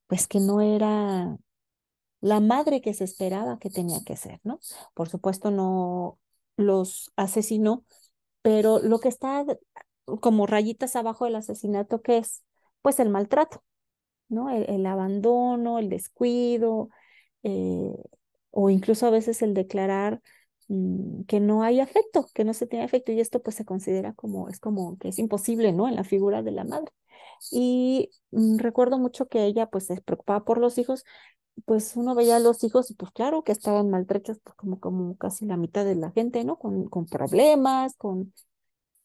pues que no era la madre que se esperaba que tenía que ser, ¿no? Por supuesto no los asesinó, pero lo que está como rayitas abajo del asesinato, que es? Pues el maltrato, ¿no? El, abandono, el descuido, eh, o incluso a veces el declarar Mm, que no hay afecto, que no se tiene afecto y esto pues se considera como es como que es imposible, ¿no? En la figura de la madre. Y mm, recuerdo mucho que ella pues se preocupaba por los hijos, pues uno veía a los hijos y pues claro que estaban maltrechos pues como como casi la mitad de la gente, ¿no? Con con problemas, con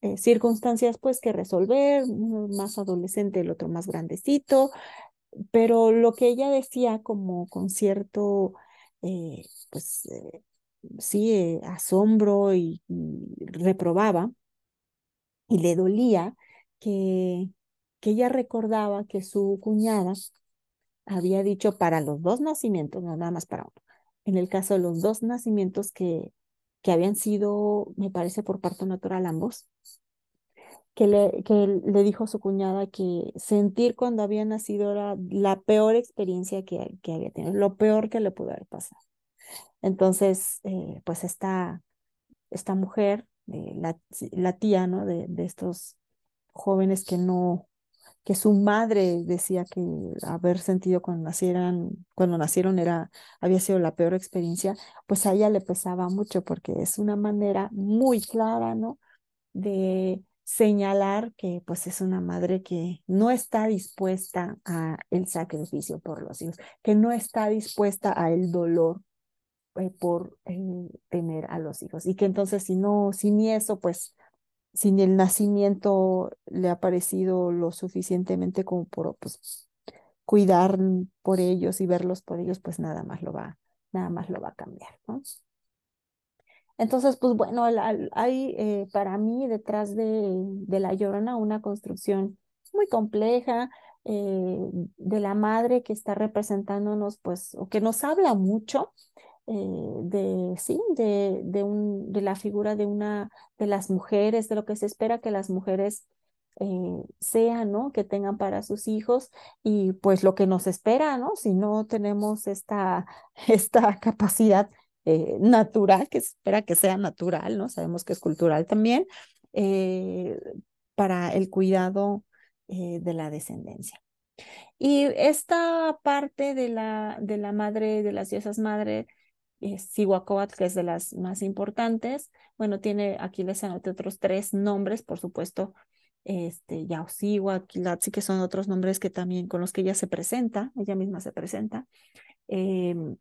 eh, circunstancias pues que resolver, uno más adolescente, el otro más grandecito, pero lo que ella decía como con cierto eh, pues eh, sí, eh, asombro y, reprobaba y le dolía que, que ella recordaba que su cuñada había dicho para los dos nacimientos, no nada más para uno, en el caso de los dos nacimientos que, que habían sido, me parece, por parto natural ambos, que le, que le dijo a su cuñada que sentir cuando había nacido era la peor experiencia que, que había tenido, lo peor que le pudo haber pasado. Entonces, eh, pues esta, esta mujer, eh, la, tía ¿no? de, estos jóvenes que no, que su madre decía que haber sentido cuando nacieran, cuando nacieron era, había sido la peor experiencia, pues a ella le pesaba mucho porque es una manera muy clara, ¿no? De señalar que pues es una madre que no está dispuesta a el sacrificio por los hijos, que no está dispuesta a el dolor eh, por eh, tener a los hijos. Y que entonces si no, si ni eso, pues si el nacimiento le ha parecido lo suficientemente como por pues, cuidar por ellos y verlos por ellos, pues nada más lo va, nada más lo va a cambiar, Entonces, pues bueno, hay eh, para mí detrás de, La Llorona una construcción muy compleja de la madre que está representándonos, pues, o que nos habla mucho eh, de, sí, de, un, de la figura de una, de las mujeres, de lo que se espera que las mujeres eh, sean, ¿no? Que tengan para sus hijos y pues lo que nos espera, ¿no? Si no tenemos esta, [laughs] esta capacidad eh, natural, que se espera que sea natural, ¿no? Sabemos que es cultural también, para el cuidado de la descendencia. Y esta parte de la, de la madre, de las diosas madre, eh, Cihuacóatl, que es de las más importantes. Bueno, tiene, aquí les anoté otros tres nombres, por supuesto, este, Yausiwa, sí que son otros nombres que también con los que ella se presenta, ella misma se presenta. Em,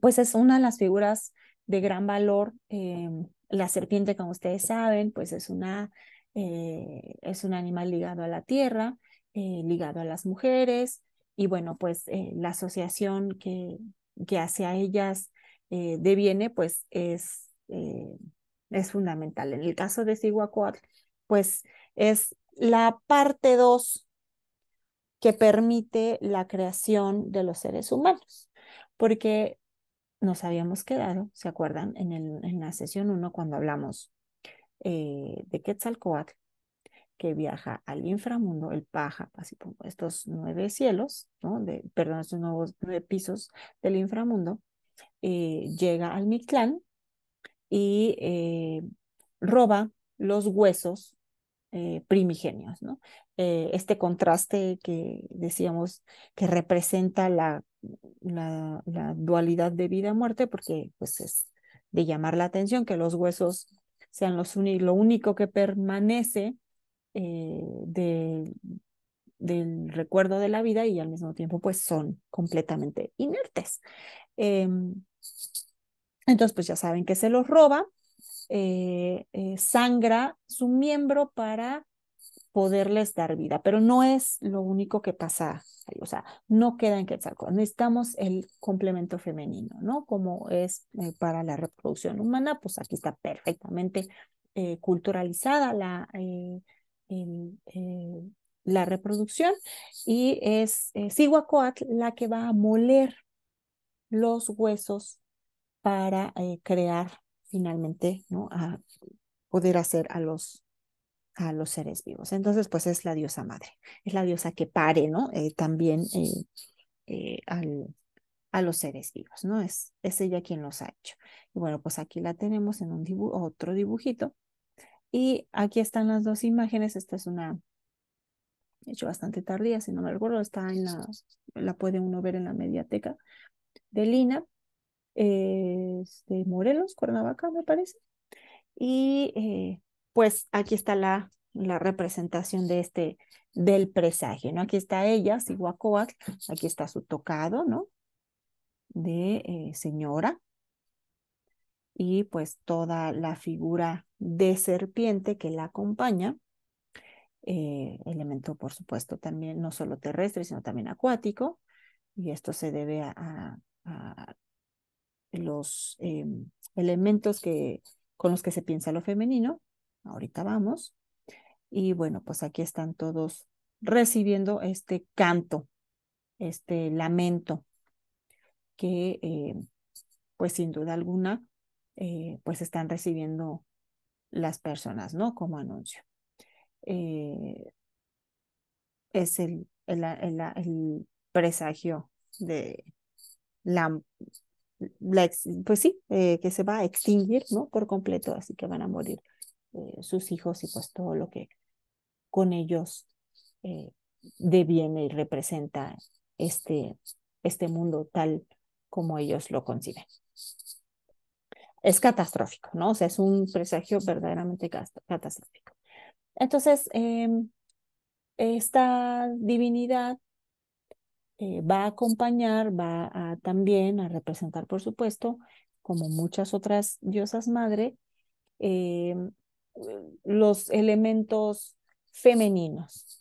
pues es una de las figuras de gran valor. Em, la serpiente, como ustedes saben, pues es, una, eh, es un animal ligado a la tierra, eh, ligado a las mujeres, y bueno, pues la asociación que, que hacia ellas eh, deviene, pues es, eh, es fundamental. En el caso de Cihuacóatl, pues es la parte 2 que permite la creación de los seres humanos, porque nos habíamos quedado, ¿se acuerdan? En, en la sesión 1 cuando hablamos eh, de Quetzalcoatl, que viaja al inframundo, el paja, así como estos nueve cielos, perdón, estos nuevos nueve pisos del inframundo, eh, llega al Mictlán y eh, roba los huesos eh, primigenios, este contraste que decíamos que representa la, dualidad de vida-muerte, porque pues es de llamar la atención que los huesos sean los lo único que permanece eh, del recuerdo de la vida y al mismo tiempo pues son completamente inertes. Em, entonces pues ya saben que se los roba, eh, eh, sangra su miembro para poderles dar vida, pero no es lo único que pasa o sea, no queda en Quetzalcóatl. Necesitamos el complemento femenino, ¿no? Como es para la reproducción humana, pues aquí está perfectamente culturalizada la, eh, la reproducción y es eh, la que va a moler los huesos para eh, crear finalmente, ¿no? A poder hacer a los, a los seres vivos. Entonces, pues es la diosa madre, es la diosa que pare, ¿no? Eh, también al, a los seres vivos, ¿no? Es, es ella quien los ha hecho. Y bueno, pues aquí la tenemos en un otro dibujito y aquí están las dos imágenes. Esta es una, de hecho, bastante tardía, si no me recuerdo, está en la, la puede uno ver en la mediateca de Lina, eh, de Morelos, Cuernavaca, me parece. Y eh, pues aquí está la, la representación de este, del presagio, ¿no? Aquí está ella, Siguacoac, aquí está su tocado, ¿no? De eh, señora, y pues toda la figura de serpiente que la acompaña, eh, elemento por supuesto también no solo terrestre, sino también acuático, y esto se debe a, los eh, elementos que, con los que se piensa lo femenino, ahorita vamos, y bueno, pues aquí están todos recibiendo este canto, este lamento, que eh, pues sin duda alguna eh, pues están recibiendo las personas, ¿no? Como anuncio. Eh, es el, el, presagio de la, pues sí, eh, que se va a extinguir, ¿no? Por completo, así que van a morir sus hijos y pues todo lo que con ellos deviene y representa este, este mundo tal como ellos lo conciben es catastrófico, ¿no? O sea, es un presagio verdaderamente catastrófico. Entonces, em, esta divinidad eh, va a acompañar, va a, también a representar, por supuesto, como muchas otras diosas madre, em, los elementos femeninos,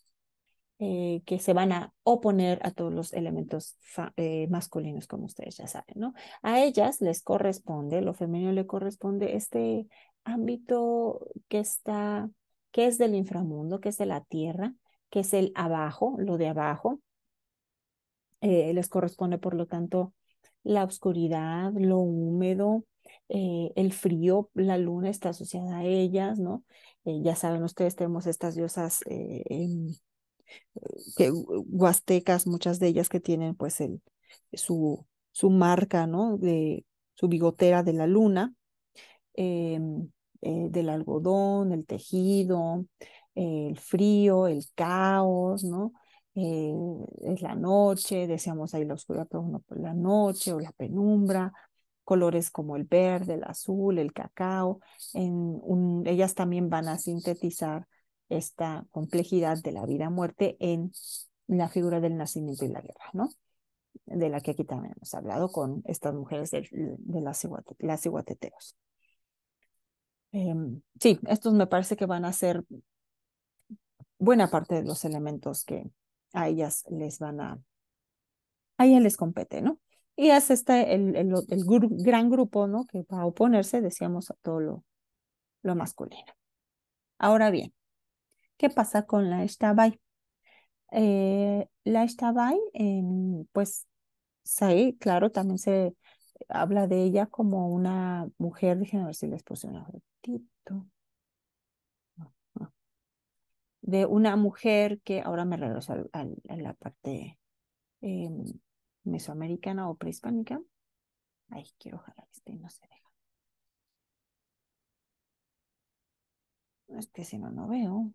eh, que se van a oponer a todos los elementos eh, masculinos, como ustedes ya saben, ¿no? A ellas les corresponde, lo femenino le corresponde este ámbito que está, que es del inframundo, que es de la tierra, que es el abajo, lo de abajo. Eh, les corresponde, por lo tanto, la oscuridad, lo húmedo, el frío, la luna está asociada a ellas, ¿no? ya saben ustedes, tenemos estas diosas eh, que, huastecas, muchas de ellas que tienen pues el, su, su marca, ¿no? De su bigotera de la luna, em, eh, del algodón, el tejido, el frío, el caos, ¿no? Eh, es la noche, decíamos ahí la oscuridad, pero pues, la noche o la penumbra, colores como el verde, el azul, el cacao. En ellas también van a sintetizar esta complejidad de la vida-muerte en la figura del nacimiento y la guerra, ¿no? De la que aquí también hemos hablado con estas mujeres de, las, iguateteros. Em, sí, estos me parece que van a ser buena parte de los elementos que a ellas les van a, a ellas les compete, ¿no? Y es este el, el, gran grupo, ¿no? Que va a oponerse, decíamos, a todo lo, lo masculino. Ahora bien, ¿Qué pasa con la Estabai? Eh, la Estabai, em, pues ahí, claro, también se habla de ella como una mujer, déjenme ver si les puse un ratito, de una mujer que ahora me regreso a la parte em, mesoamericana o prehispánica. Ay, quiero jalar este no se deja. Es que si no, no veo.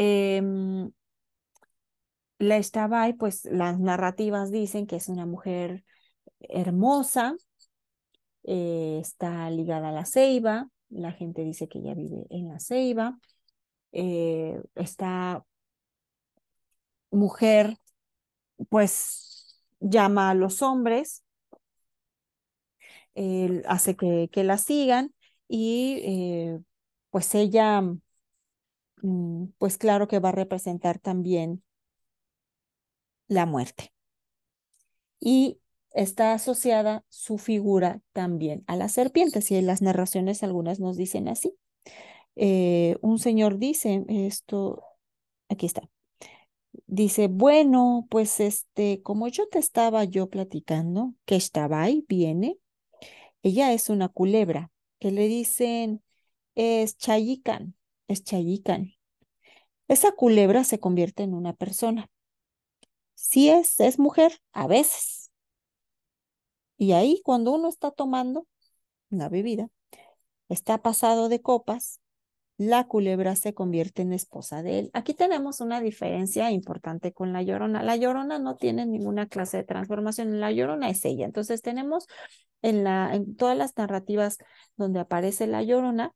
Em, la Estabay, pues las narrativas dicen que es una mujer hermosa, eh, está ligada a la ceiba, la gente dice que ella vive en la ceiba, eh, esta mujer pues llama a los hombres, hace que, que, la sigan y eh, pues ella Mm, pues claro que va a representar también la muerte. Y está asociada su figura también a las serpientes, y en las narraciones algunas nos dicen así. Eh, un señor dice esto, aquí está, dice, bueno, pues este, como yo te estaba yo platicando, que estaba ahí, viene, ella es una culebra, que le dicen, es Chayican, es Chayican. Esa culebra se convierte en una persona. Si es, es mujer, a veces. Y ahí cuando uno está tomando una bebida, está pasado de copas, la culebra se convierte en esposa de él. Aquí tenemos una diferencia importante con la llorona. La llorona no tiene ninguna clase de transformación, la llorona es ella. Entonces tenemos en, la, en todas las narrativas donde aparece la llorona,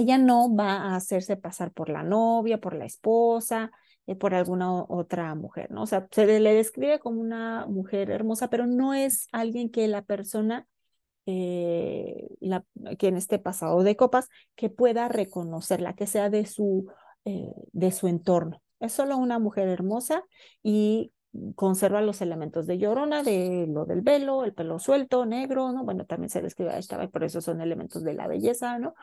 ella no va a hacerse pasar por la novia, por la esposa, eh, por alguna otra mujer, ¿no? O sea, se le, describe como una mujer hermosa, pero no es alguien que la persona, eh, la, quien esté pasado de copas, que pueda reconocerla, que sea de su, eh, de su entorno. Es solo una mujer hermosa y conserva los elementos de llorona, de lo del velo, el pelo suelto, negro, ¿no? Bueno, también se describe a vez, por eso son elementos de la belleza, ¿no?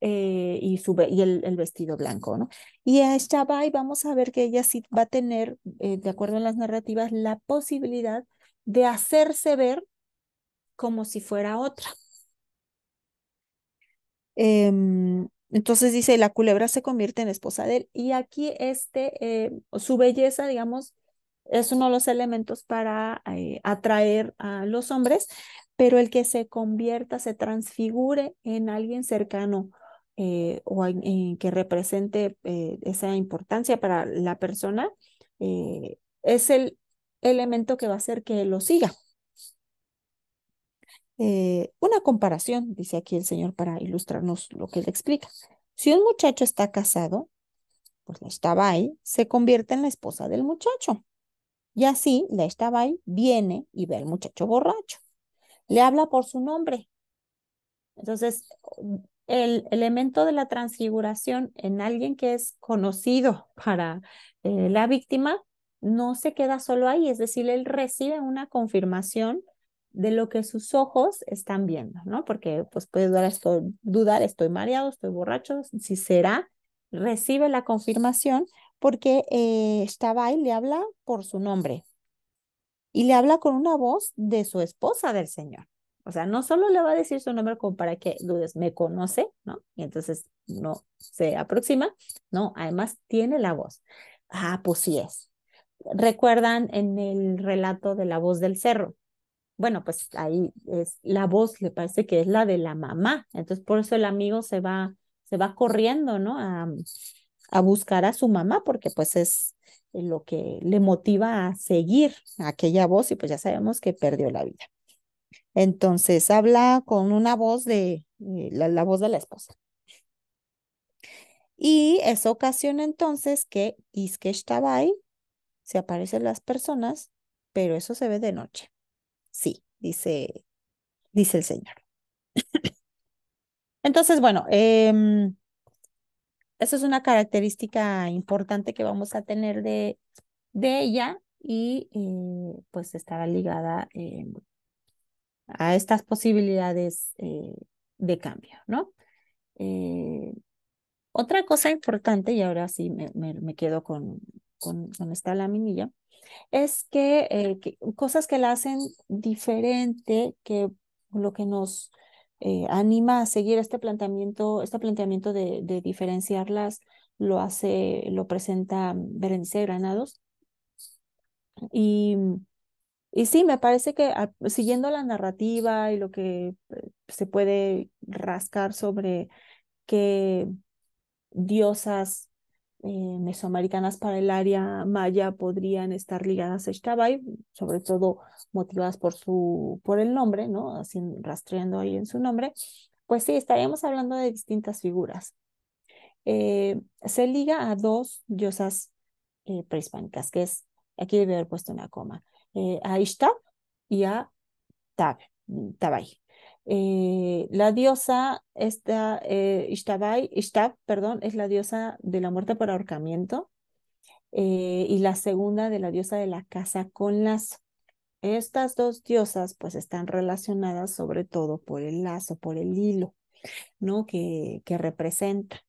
Eh, y, el, vestido blanco, ¿no? Y a Shabai vamos a ver que ella sí va a tener, eh, de acuerdo a las narrativas, la posibilidad de hacerse ver como si fuera otra. Em, entonces dice, la culebra se convierte en esposa de él. Y aquí este, eh, su belleza, digamos, es uno de los elementos para atraer a los hombres, pero el que se convierta, se transfigure en alguien cercano eh, o que represente eh, esa importancia para la persona, eh, es el elemento que va a hacer que lo siga. una comparación, dice aquí el Señor para ilustrarnos lo que él explica. Si un muchacho está casado, pues la Estabai se convierte en la esposa del muchacho. Y así la Estabai viene y ve al muchacho borracho. Le habla por su nombre. Entonces, el elemento de la transfiguración en alguien que es conocido para eh, la víctima no se queda solo ahí, es decir, él recibe una confirmación de lo que sus ojos están viendo, ¿no? Porque pues puede dudar estoy, mareado, estoy borracho, si será, recibe la confirmación porque eh, estaba ahí, le habla por su nombre y le habla con una voz de su esposa del Señor. O sea, no solo le va a decir su nombre como para que dudes, me conoce, ¿no? Y entonces no se aproxima, no, además tiene la voz. Ah, pues sí es. Recuerdan en el relato de la voz del cerro. Bueno, pues ahí es la voz, le parece que es la de la mamá. Entonces por eso el amigo se va, se va corriendo, ¿no? a buscar a su mamá, porque pues es lo que le motiva a seguir aquella voz y pues ya sabemos que perdió la vida. Entonces habla con una voz de eh, la, voz de la esposa. Y eso ocasiona entonces que estaba se aparecen las personas, pero eso se ve de noche. Sí, dice, dice el Señor. entonces, bueno, em, eso es una característica importante que vamos a tener de, de ella y eh, pues estará ligada em, a estas posibilidades eh, de cambio, ¿no? Eh, otra cosa importante, y ahora sí me, quedo con, con, esta laminilla, es eh, que, cosas que la hacen diferente, que lo que nos anima a seguir este planteamiento, este planteamiento de, de diferenciarlas, lo hace, lo presenta Berenice Granados. Y y sí, me parece que ah, siguiendo la narrativa y lo que eh, se puede rascar sobre qué diosas eh, mesoamericanas para el área maya podrían estar ligadas a Xtabay, sobre todo motivadas por, su, por el nombre, ¿no? Así rastreando ahí en su nombre, pues sí, estaríamos hablando de distintas figuras. Eh, se liga a dos diosas prehispánicas, que es, aquí debe haber puesto una coma, eh, a Ishtab y a eh, la diosa, esta, eh, perdón, es la diosa de la muerte por ahorcamiento y la segunda de la diosa de la casa con lazo. Estas dos diosas pues están relacionadas sobre todo por el lazo, por el hilo. ¿no? Que, que representa.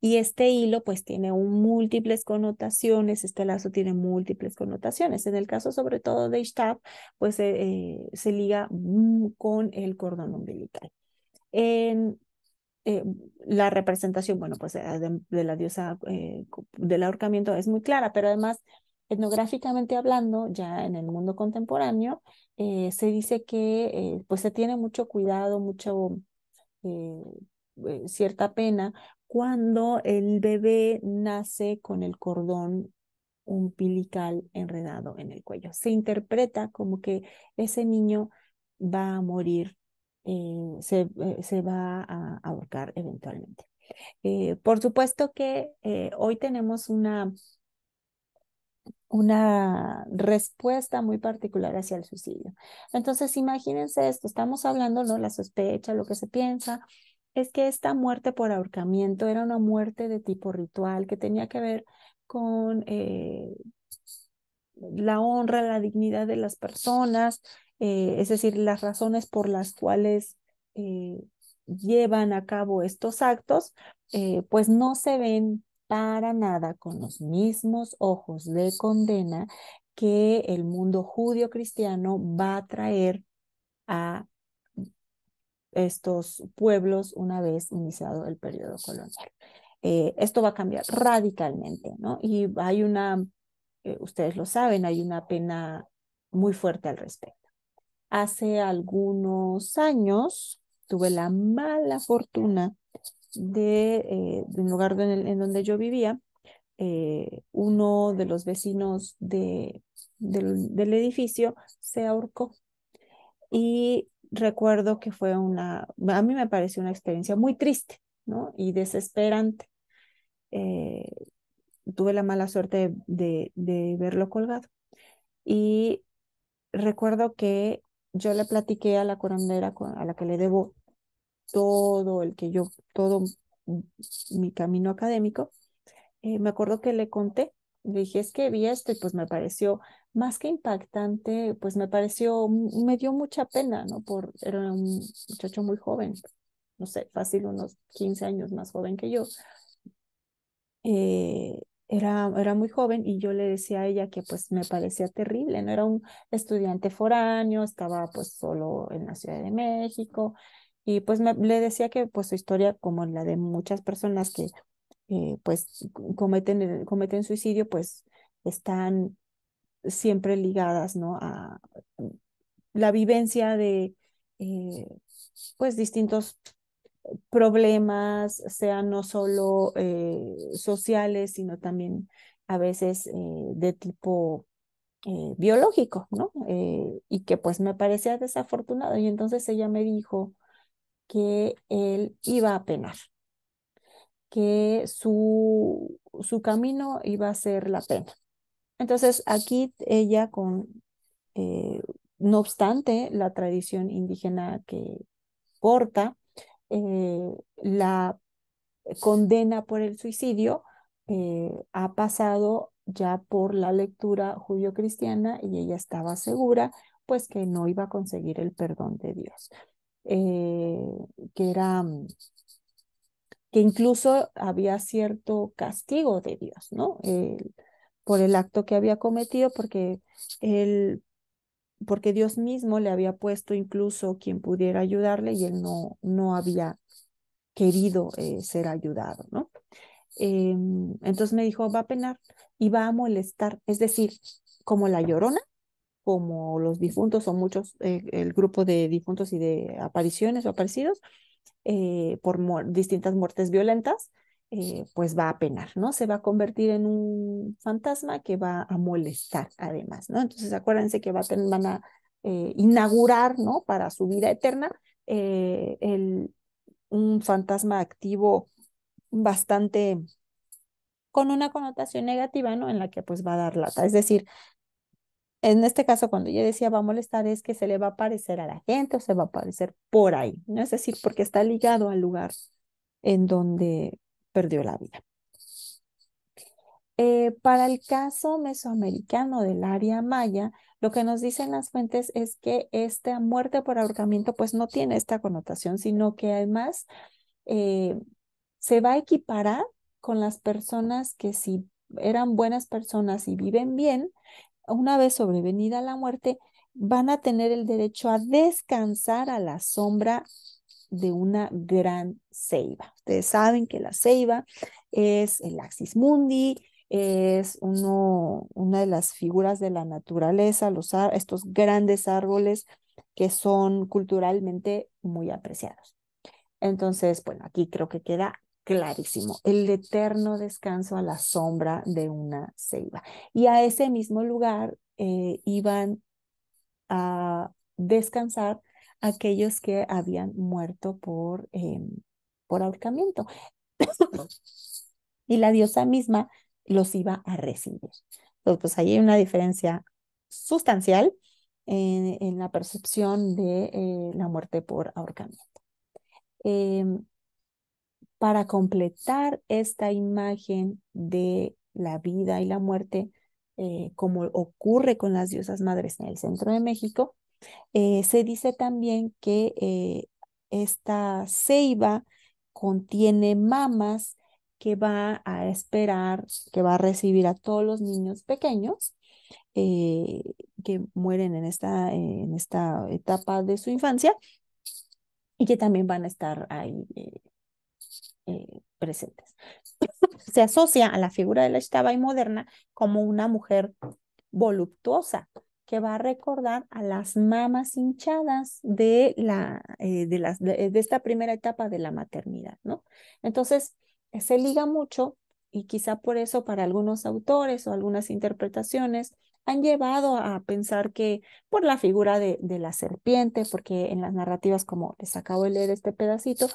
Y este hilo pues tiene múltiples connotaciones, este lazo tiene múltiples connotaciones. En el caso sobre todo de Ishtab, pues eh, eh, se liga con el cordón umbilical. En, eh, la representación, bueno, pues de, la diosa del ahorcamiento es muy clara, pero además etnográficamente hablando, ya en el mundo contemporáneo, se dice que pues se tiene mucho cuidado, mucho, eh, eh, cierta pena cuando el bebé nace con el cordón umbilical enredado en el cuello. Se interpreta como que ese niño va a morir, eh, se, va a ahorcar eventualmente. por supuesto que hoy tenemos una una respuesta muy particular hacia el suicidio. Entonces, imagínense esto, estamos hablando, ¿no? La sospecha, lo que se piensa, es que esta muerte por ahorcamiento era una muerte de tipo ritual que tenía que ver con eh, la honra, la dignidad de las personas, eh, es decir, las razones por las cuales eh, llevan a cabo estos actos, pues no se ven para nada con los mismos ojos de condena que el mundo judío cristiano va a traer a estos pueblos una vez iniciado el periodo colonial. Eh, esto va a cambiar radicalmente, ¿no? Y hay una, eh, ustedes lo saben, hay una pena muy fuerte al respecto. Hace algunos años tuve la mala fortuna eh, de, un lugar en donde yo vivía, eh, uno de los vecinos de, del, edificio se ahorcó. Y recuerdo que fue una, a mí me pareció una experiencia muy triste, ¿no? Y desesperante. Eh, tuve la mala suerte de, de verlo colgado. Y recuerdo que yo le platiqué a la curandera a la que le debo todo el que yo, todo mi camino académico, eh, me acuerdo que le conté, le dije, es que vi esto y pues me pareció más que impactante, pues me pareció, mm, me dio mucha pena, ¿no? Por, era un muchacho muy joven, no sé, fácil unos 15 años más joven que yo. Eh, era, era muy joven y yo le decía a ella que pues me parecía terrible, no era un estudiante foráneo, estaba pues solo en la Ciudad de México, y pues me, le decía que pues su historia, como la de muchas personas que eh, pues cometen, cometen suicidio, pues están siempre ligadas, ¿no? A mm, la vivencia de eh, pues distintos problemas, sean no solo eh, sociales, sino también a veces de tipo biológico, ¿no? y que pues me parecía desafortunado. Y entonces ella me dijo que él iba a penar, que su, camino iba a ser la pena. Entonces aquí ella con, eh, no obstante, la tradición indígena que porta, eh, la condena por el suicidio eh, ha pasado ya por la lectura judío-cristiana y ella estaba segura pues que no iba a conseguir el perdón de Dios. Eh, que era mm, que incluso había cierto castigo de Dios, ¿no? por el acto que había cometido, porque él, porque Dios mismo le había puesto incluso quien pudiera ayudarle y él no, no había querido eh, ser ayudado, ¿no? Em, entonces me dijo, va a penar y va a molestar, es decir, como la llorona, como los difuntos o muchos, eh, el grupo de difuntos y de apariciones o aparecidos, eh, por distintas muertes violentas, eh, pues va a penar, ¿no? Se va a convertir en un fantasma que va a molestar además, ¿no? Entonces acuérdense que va van a inaugurar, ¿no? Para su vida eterna, el, un fantasma activo bastante con una connotación negativa, ¿no? En la que pues va a dar lata. Es decir, en este caso, cuando yo decía va a molestar, es que se le va a parecer a la gente o se va a parecer por ahí, ¿no? Es decir, porque está ligado al lugar en donde perdió la vida. Eh, para el caso mesoamericano del área maya, lo que nos dicen las fuentes es que esta muerte por ahorcamiento pues no tiene esta connotación, sino que además eh, se va a equiparar con las personas que si eran buenas personas y viven bien, una vez sobrevenida la muerte, van a tener el derecho a descansar a la sombra de una gran ceiba. Ustedes saben que la ceiba es el axis mundi, es uno, una de las figuras de la naturaleza, estos grandes árboles que son culturalmente muy apreciados. Entonces, bueno, aquí creo que queda clarísimo, el eterno descanso a la sombra de una ceiba. Y a ese mismo lugar eh, iban a descansar aquellos que habían muerto por, em, por ahorcamiento. y la diosa misma los iba a recibir. Entonces, pues ahí hay una diferencia sustancial en, la percepción de eh, la muerte por ahorcamiento. Em, para completar esta imagen de la vida y la muerte, eh, como ocurre con las diosas madres en el centro de México, eh, se dice también que eh, esta ceiba contiene mamas que va a esperar, que va a recibir a todos los niños pequeños que mueren en esta, en esta etapa de su infancia y que también van a estar ahí eh, presentes. [coughs] Se asocia a la figura de la y moderna como una mujer voluptuosa que va a recordar a las mamas hinchadas de, la, eh, de, las, esta primera etapa de la maternidad, ¿no? Entonces, se liga mucho y quizá por eso para algunos autores o algunas interpretaciones han llevado a pensar que por la figura de, la serpiente, porque en las narrativas, como les acabo de leer este pedacito,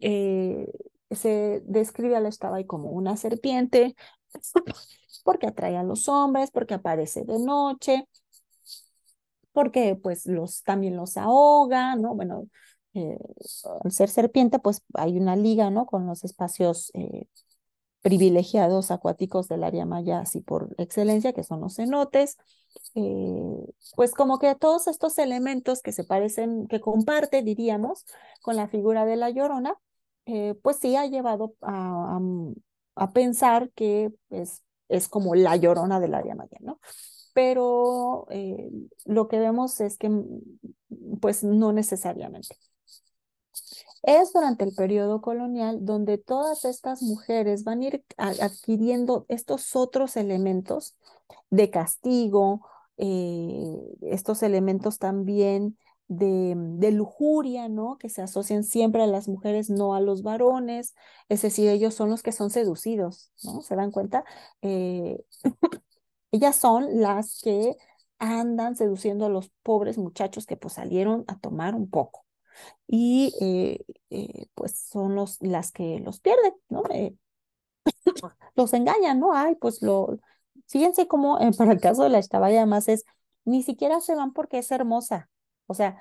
eh, se describe al ahí como una serpiente, [laughs] porque atrae a los hombres, porque aparece de noche, porque pues los, también los ahoga, ¿no? Bueno, eh, al ser serpiente, pues hay una liga, ¿no? Con los espacios eh, privilegiados acuáticos del área maya, así por excelencia, que son los cenotes. Eh, pues como que todos estos elementos que se parecen, que comparte, diríamos, con la figura de la llorona, eh, pues sí ha llevado a, mm, pensar que es, como la llorona del área maya, ¿no? Pero eh, lo que vemos es que, mm, pues no necesariamente. Es durante el periodo colonial donde todas estas mujeres van a ir adquiriendo estos otros elementos de castigo, eh, estos elementos también de, lujuria, ¿no? Que se asocian siempre a las mujeres, no a los varones. Es decir, ellos son los que son seducidos, ¿no? ¿Se dan cuenta? Eh, [coughs] ellas son las que andan seduciendo a los pobres muchachos que pues salieron a tomar un poco. Y eh, eh, pues son los, las que los pierden, ¿no? [coughs] los engañan, ¿no? Ay, pues lo... Fíjense cómo para el caso de la Estabaya más es, ni siquiera se van porque es hermosa, o sea,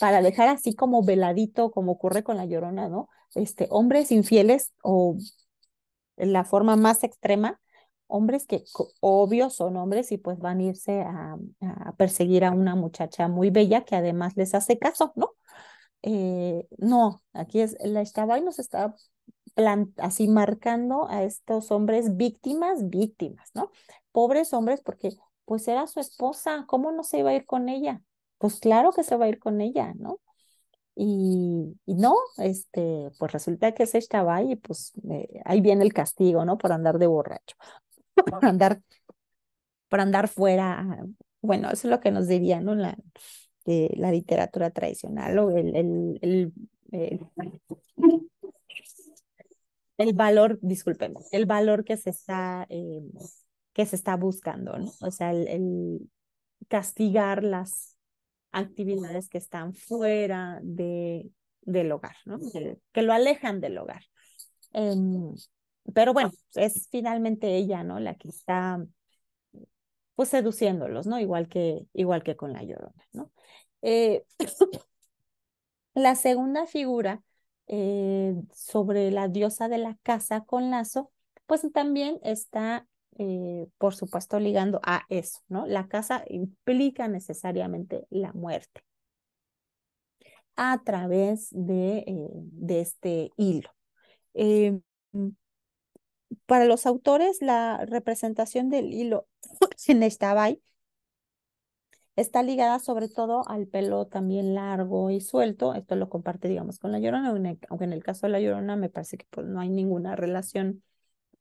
para dejar así como veladito, como ocurre con la llorona, ¿no? Este, hombres infieles o la forma más extrema, hombres que obvio son hombres y pues van a irse a, perseguir a una muchacha muy bella que además les hace caso, ¿no? Eh, no, aquí es, la ahí nos está así marcando a estos hombres víctimas, víctimas, ¿no? Pobres hombres porque pues era su esposa, ¿cómo no se iba a ir con ella? pues claro que se va a ir con ella, ¿no? Y, no, este, pues resulta que se estaba ahí, pues eh, ahí viene el castigo, ¿no? Por andar de borracho, [laughs] por andar, por andar fuera. Bueno, eso es lo que nos diría ¿no? La, eh, la literatura tradicional o el, el, eh, el, valor, disculpen, el valor que se está, que se está buscando, ¿no? O sea, el, castigar las, actividades que están fuera de, del hogar, ¿no? que lo alejan del hogar. Em, pero bueno, es finalmente ella, ¿no? La que está pues seduciéndolos, ¿no? Igual que, igual que con la llorona, ¿no? Eh, [coughs] la segunda figura eh, sobre la diosa de la casa con lazo, pues también está eh, por supuesto, ligando a eso, ¿no? La casa implica necesariamente la muerte a través de, eh, este hilo. Em, para los autores, la representación del hilo [laughs] en esta Bay está ligada sobre todo al pelo también largo y suelto. Esto lo comparte, digamos, con la llorona, aunque en el caso de la llorona me parece que pues, no hay ninguna relación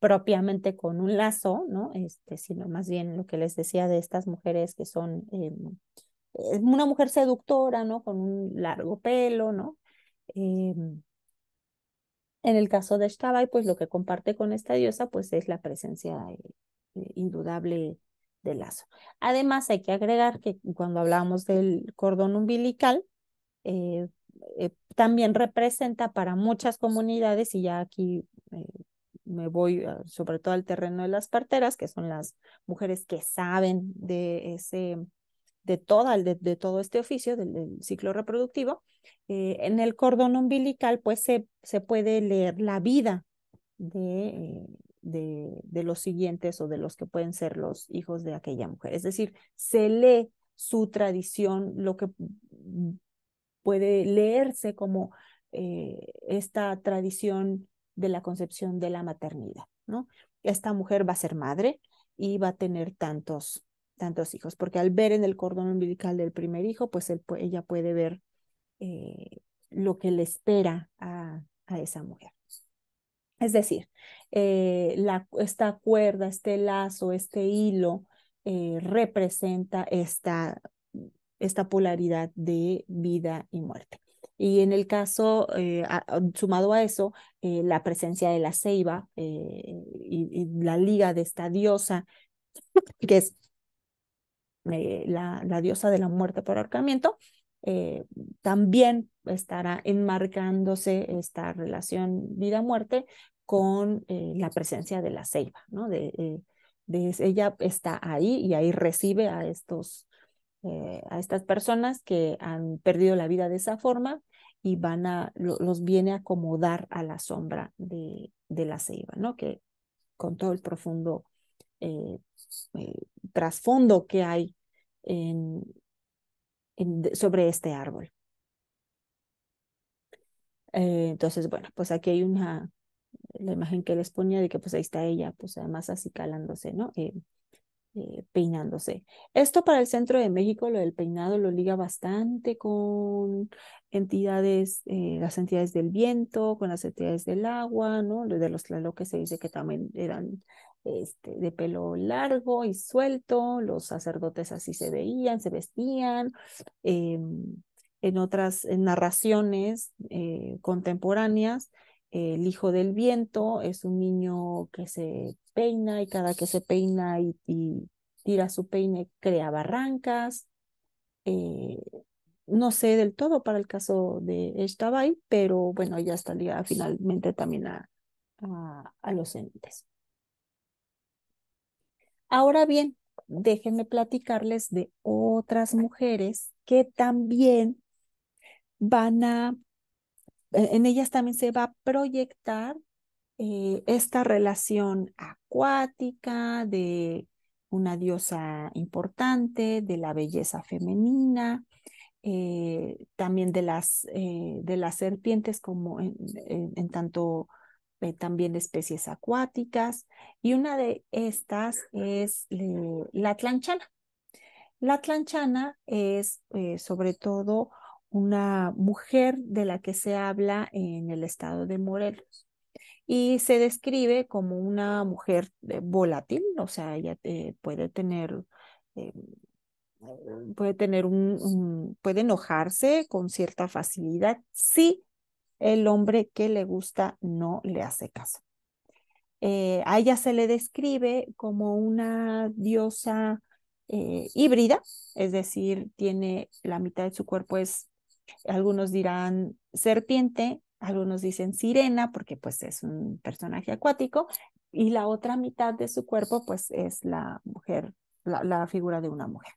propiamente con un lazo, ¿no? Este, sino más bien lo que les decía de estas mujeres que son em, eh, una mujer seductora, ¿no? Con un largo pelo, ¿no? Em, en el caso de Shtabai, pues lo que comparte con esta diosa, pues es la presencia eh, indudable del lazo. Además, hay que agregar que cuando hablamos del cordón umbilical, eh, también representa para muchas comunidades, y ya aquí me voy eh, sobre todo al terreno de las parteras, que son las mujeres que saben de ese de, de, todo este oficio del, ciclo reproductivo, eh, en el cordón umbilical pues se, se puede leer la vida eh, de, de, los siguientes o de los que pueden ser los hijos de aquella mujer. Es decir, se lee su tradición, lo que puede leerse como esta tradición de la concepción de la maternidad, ¿no? Esta mujer va a ser madre y va a tener tantos, tantos hijos, porque al ver en el cordón umbilical del primer hijo, pues ella puede ver eh, lo que le espera a, esa mujer. Es decir, eh, esta cuerda, este lazo, este hilo eh, representa esta, esta polaridad de vida y muerte. Y en el caso, eh, sumado a eso, eh, la presencia de la ceiba eh, y, la liga de esta diosa, que es la, diosa de la muerte por ahorcamiento, también estará enmarcándose esta relación vida-muerte con la presencia de la ceiba, ¿no? De, de, ella está ahí y ahí recibe a estos eh, a estas personas que han perdido la vida de esa forma y van a, los viene a acomodar a la sombra de, la ceiba, ¿no? Que con todo el profundo eh, eh, trasfondo que hay en, sobre este árbol. entonces, bueno, pues aquí hay una, la imagen que les ponía de que pues ahí está ella, pues además así calándose, ¿no? Eh, peinándose. Esto para el centro de México, lo del peinado lo liga bastante con entidades, eh, las entidades del viento, con las entidades del agua, ¿no? De los que se dice que también eran este, de pelo largo y suelto, los sacerdotes así se veían, se vestían. Em, en otras narraciones eh, contemporáneas el hijo del viento es un niño que se peina y cada que se peina y, tira su peine crea barrancas. Eh, no sé del todo para el caso de Estabay, pero bueno, ya estaría finalmente también a, a los entes. Ahora bien, déjenme platicarles de otras mujeres que también van a eh, en ellas también se va a proyectar eh, esta relación acuática de una diosa importante, de la belleza femenina, eh, también de las, de las serpientes como en, en tanto también de especies acuáticas. Y una de estas es la tlanchana. La tlanchana es sobre todo una mujer de la que se habla en el estado de Morelos. Y se describe como una mujer eh, volátil, o sea, ella eh, puede tener... Eh, puede tener un, puede enojarse con cierta facilidad si el hombre que le gusta no le hace caso. a ella se le describe como una diosa híbrida, es decir, tiene la mitad de su cuerpo es algunos dirán serpiente, algunos dicen sirena porque pues es un personaje acuático y la otra mitad de su cuerpo pues es la mujer, la, figura de una mujer.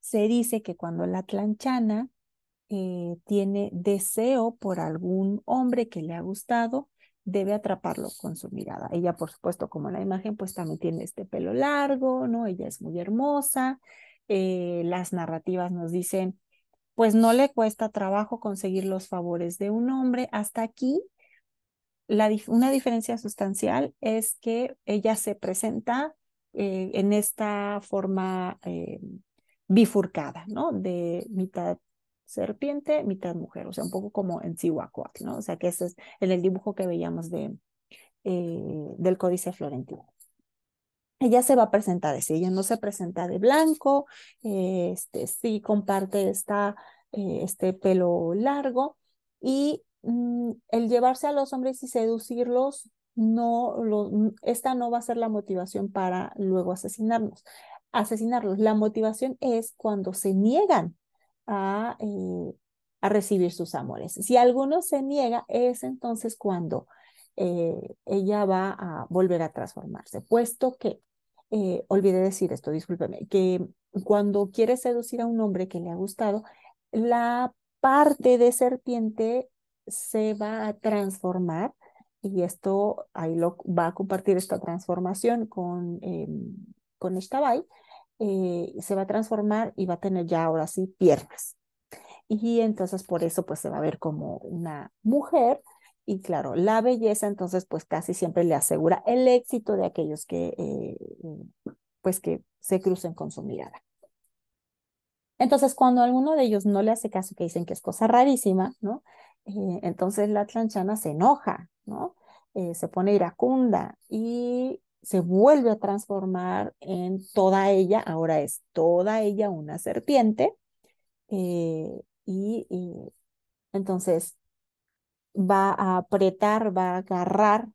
Se dice que cuando la tlanchana eh, tiene deseo por algún hombre que le ha gustado, debe atraparlo con su mirada. Ella, por supuesto, como la imagen, pues también tiene este pelo largo, ¿no? Ella es muy hermosa. Eh, las narrativas nos dicen pues no le cuesta trabajo conseguir los favores de un hombre. Hasta aquí, una diferencia sustancial es que ella se presenta eh, en esta forma eh, bifurcada, ¿no? De mitad serpiente, mitad mujer, o sea, un poco como en Cihuacuac, ¿no? O sea, que ese es en el dibujo que veíamos de, eh, del Códice Florentino ella se va a presentar si ella no se presenta de blanco, eh, este, sí comparte esta, eh, este pelo largo y mm, el llevarse a los hombres y seducirlos, no, mm, esta no va a ser la motivación para luego asesinarnos, asesinarlos. La motivación es cuando se niegan a, eh, recibir sus amores. Si alguno se niega, es entonces cuando... ella va a volver a transformarse, puesto que eh, olvidé decir esto, discúlpeme, que cuando quiere seducir a un hombre que le ha gustado, la parte de serpiente se va a transformar y esto ahí va a compartir esta transformación con em, eh, con se va a transformar y va a tener ya ahora sí piernas y entonces por eso pues se va a ver como una mujer y claro, la belleza entonces pues casi siempre le asegura el éxito de aquellos que eh, pues que se crucen con su mirada. Entonces cuando alguno de ellos no le hace caso que dicen que es cosa rarísima, ¿no? Eh, entonces la tranchana se enoja, ¿no? Eh, se pone iracunda y se vuelve a transformar en toda ella, ahora es toda ella una serpiente. y entonces va a apretar, va a agarrar,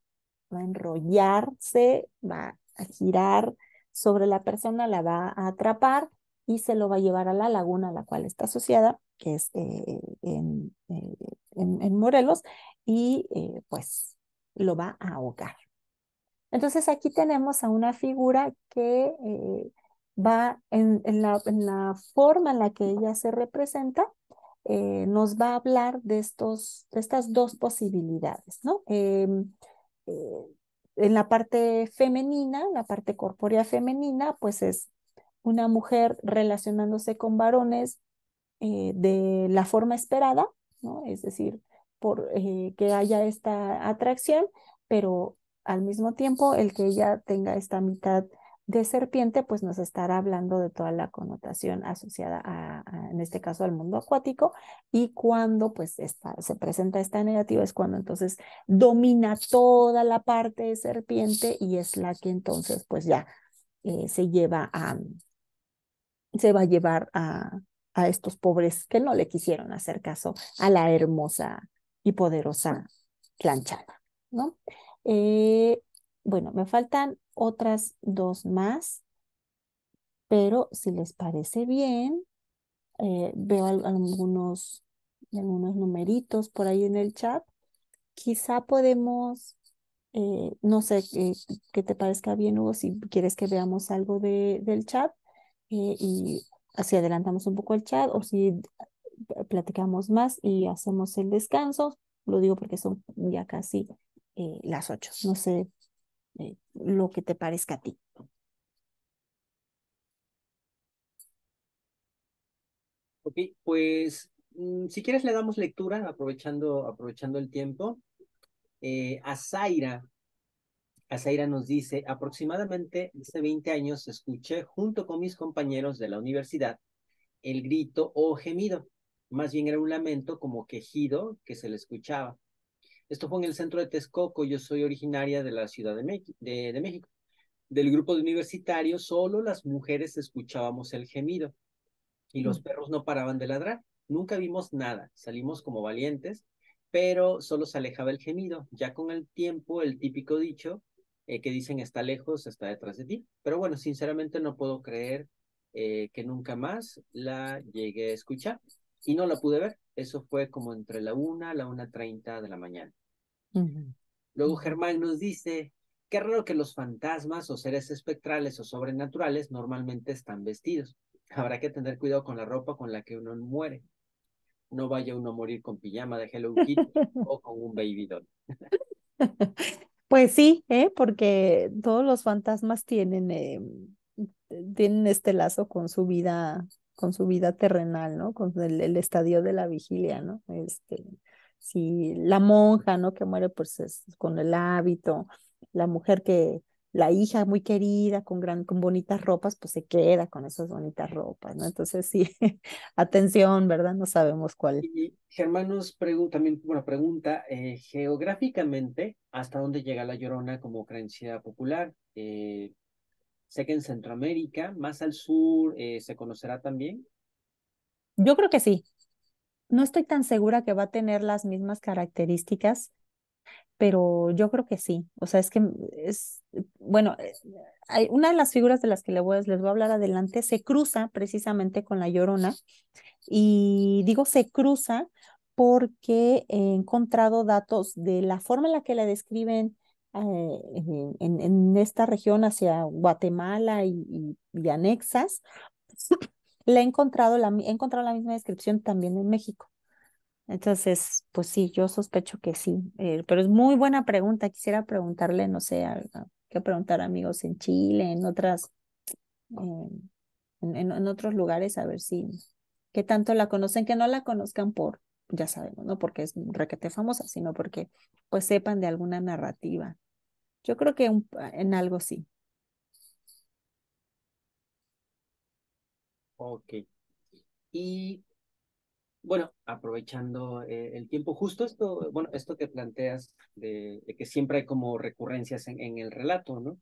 va a enrollarse, va a girar sobre la persona, la va a atrapar y se lo va a llevar a la laguna a la cual está asociada, que es eh, eh, en, Morelos, y eh, pues lo va a ahogar. Entonces aquí tenemos a una figura que va en la forma en la que ella se representa, eh, nos va a hablar de, estos, de estas dos posibilidades, ¿no? Em, eh, en la parte femenina, la parte corpórea femenina, pues es una mujer relacionándose con varones eh, de la forma esperada, ¿no? Es decir, por que haya esta atracción, pero al mismo tiempo el que ella tenga esta mitad de serpiente, pues nos estará hablando de toda la connotación asociada a, en este caso, al mundo acuático. Y cuando pues esta, se presenta esta negativa es cuando entonces domina toda la parte de serpiente y es la que entonces pues ya eh, se lleva a, se va a llevar a, a estos pobres que no le quisieron hacer caso a la hermosa y poderosa planchada, ¿no? Eh, bueno, me faltan otras dos más, pero si les parece bien, eh, veo algunos, algunos numeritos por ahí en el chat. Quizá podemos, eh, no sé, eh, que te parezca bien, Hugo, si quieres que veamos algo de, del chat y así adelantamos un poco el chat o si platicamos más y hacemos el descanso. Lo digo porque son ya casi las ocho. No sé eh, lo que te parezca a ti. Ok, pues mm, si quieres le damos lectura, aprovechando, aprovechando el tiempo. Eh, Azaira, nos dice, aproximadamente hace 20 años escuché junto con mis compañeros de la universidad el grito o gemido. Más bien era un lamento como quejido que se le escuchaba. Esto fue en el centro de Texcoco. Yo soy originaria de la Ciudad de, de, México. Del grupo de universitarios, solo las mujeres escuchábamos el gemido y los mm. perros no paraban de ladrar. Nunca vimos nada, salimos como valientes, pero solo se alejaba el gemido. Ya con el tiempo, el típico dicho eh, que dicen está lejos, está detrás de ti. Pero bueno, sinceramente no puedo creer eh, que nunca más la llegué a escuchar y no la pude ver. Eso fue como entre la 1 la la 1.30 de la mañana. Luego Germán nos dice, qué raro que los fantasmas o seres espectrales o sobrenaturales normalmente están vestidos. Habrá que tener cuidado con la ropa con la que uno muere. No vaya uno a morir con pijama de Hello Kitty [laughs] o con un baby doll. [laughs] Pues sí, ¿eh? porque todos los fantasmas tienen, eh, tienen este lazo con su vida, con su vida terrenal, ¿no? Con el, estadio de la vigilia, ¿no? Este, si la monja, ¿no? Que muere pues es, con el hábito, la mujer que, la hija muy querida, con, gran, con bonitas ropas, pues se queda con esas bonitas ropas, ¿no? Entonces sí, [laughs] atención, ¿verdad? No sabemos cuál. Y Germán nos pregunta, también, una pregunta, geográficamente, ¿hasta dónde llega la Llorona como creencia popular? Eh, sé que en Centroamérica, más al sur, eh, ¿se conocerá también? Yo creo que sí, no estoy tan segura que va a tener las mismas características, pero yo creo que sí. O sea, es que es, bueno, eh, hay una de las figuras de las que les voy, a, hablar adelante se cruza precisamente con la llorona. Y digo se cruza porque he encontrado datos de la forma en la que la describen eh, en, esta región hacia Guatemala y, y, y anexas, le he encontrado la, encontrado la misma descripción también en México. Entonces, pues sí, yo sospecho que sí, eh, pero es muy buena pregunta. Quisiera preguntarle, no sé, a, preguntar a amigos en Chile, en otras, en, otros lugares, a ver si, que tanto la conocen, que no la conozcan por, ya sabemos, no porque es requete famosa, sino porque pues sepan de alguna narrativa. Yo creo que en algo sí. Ok. Y bueno, aprovechando eh, el tiempo, justo esto, bueno, esto que planteas de, que siempre hay como recurrencias en, el relato, ¿no?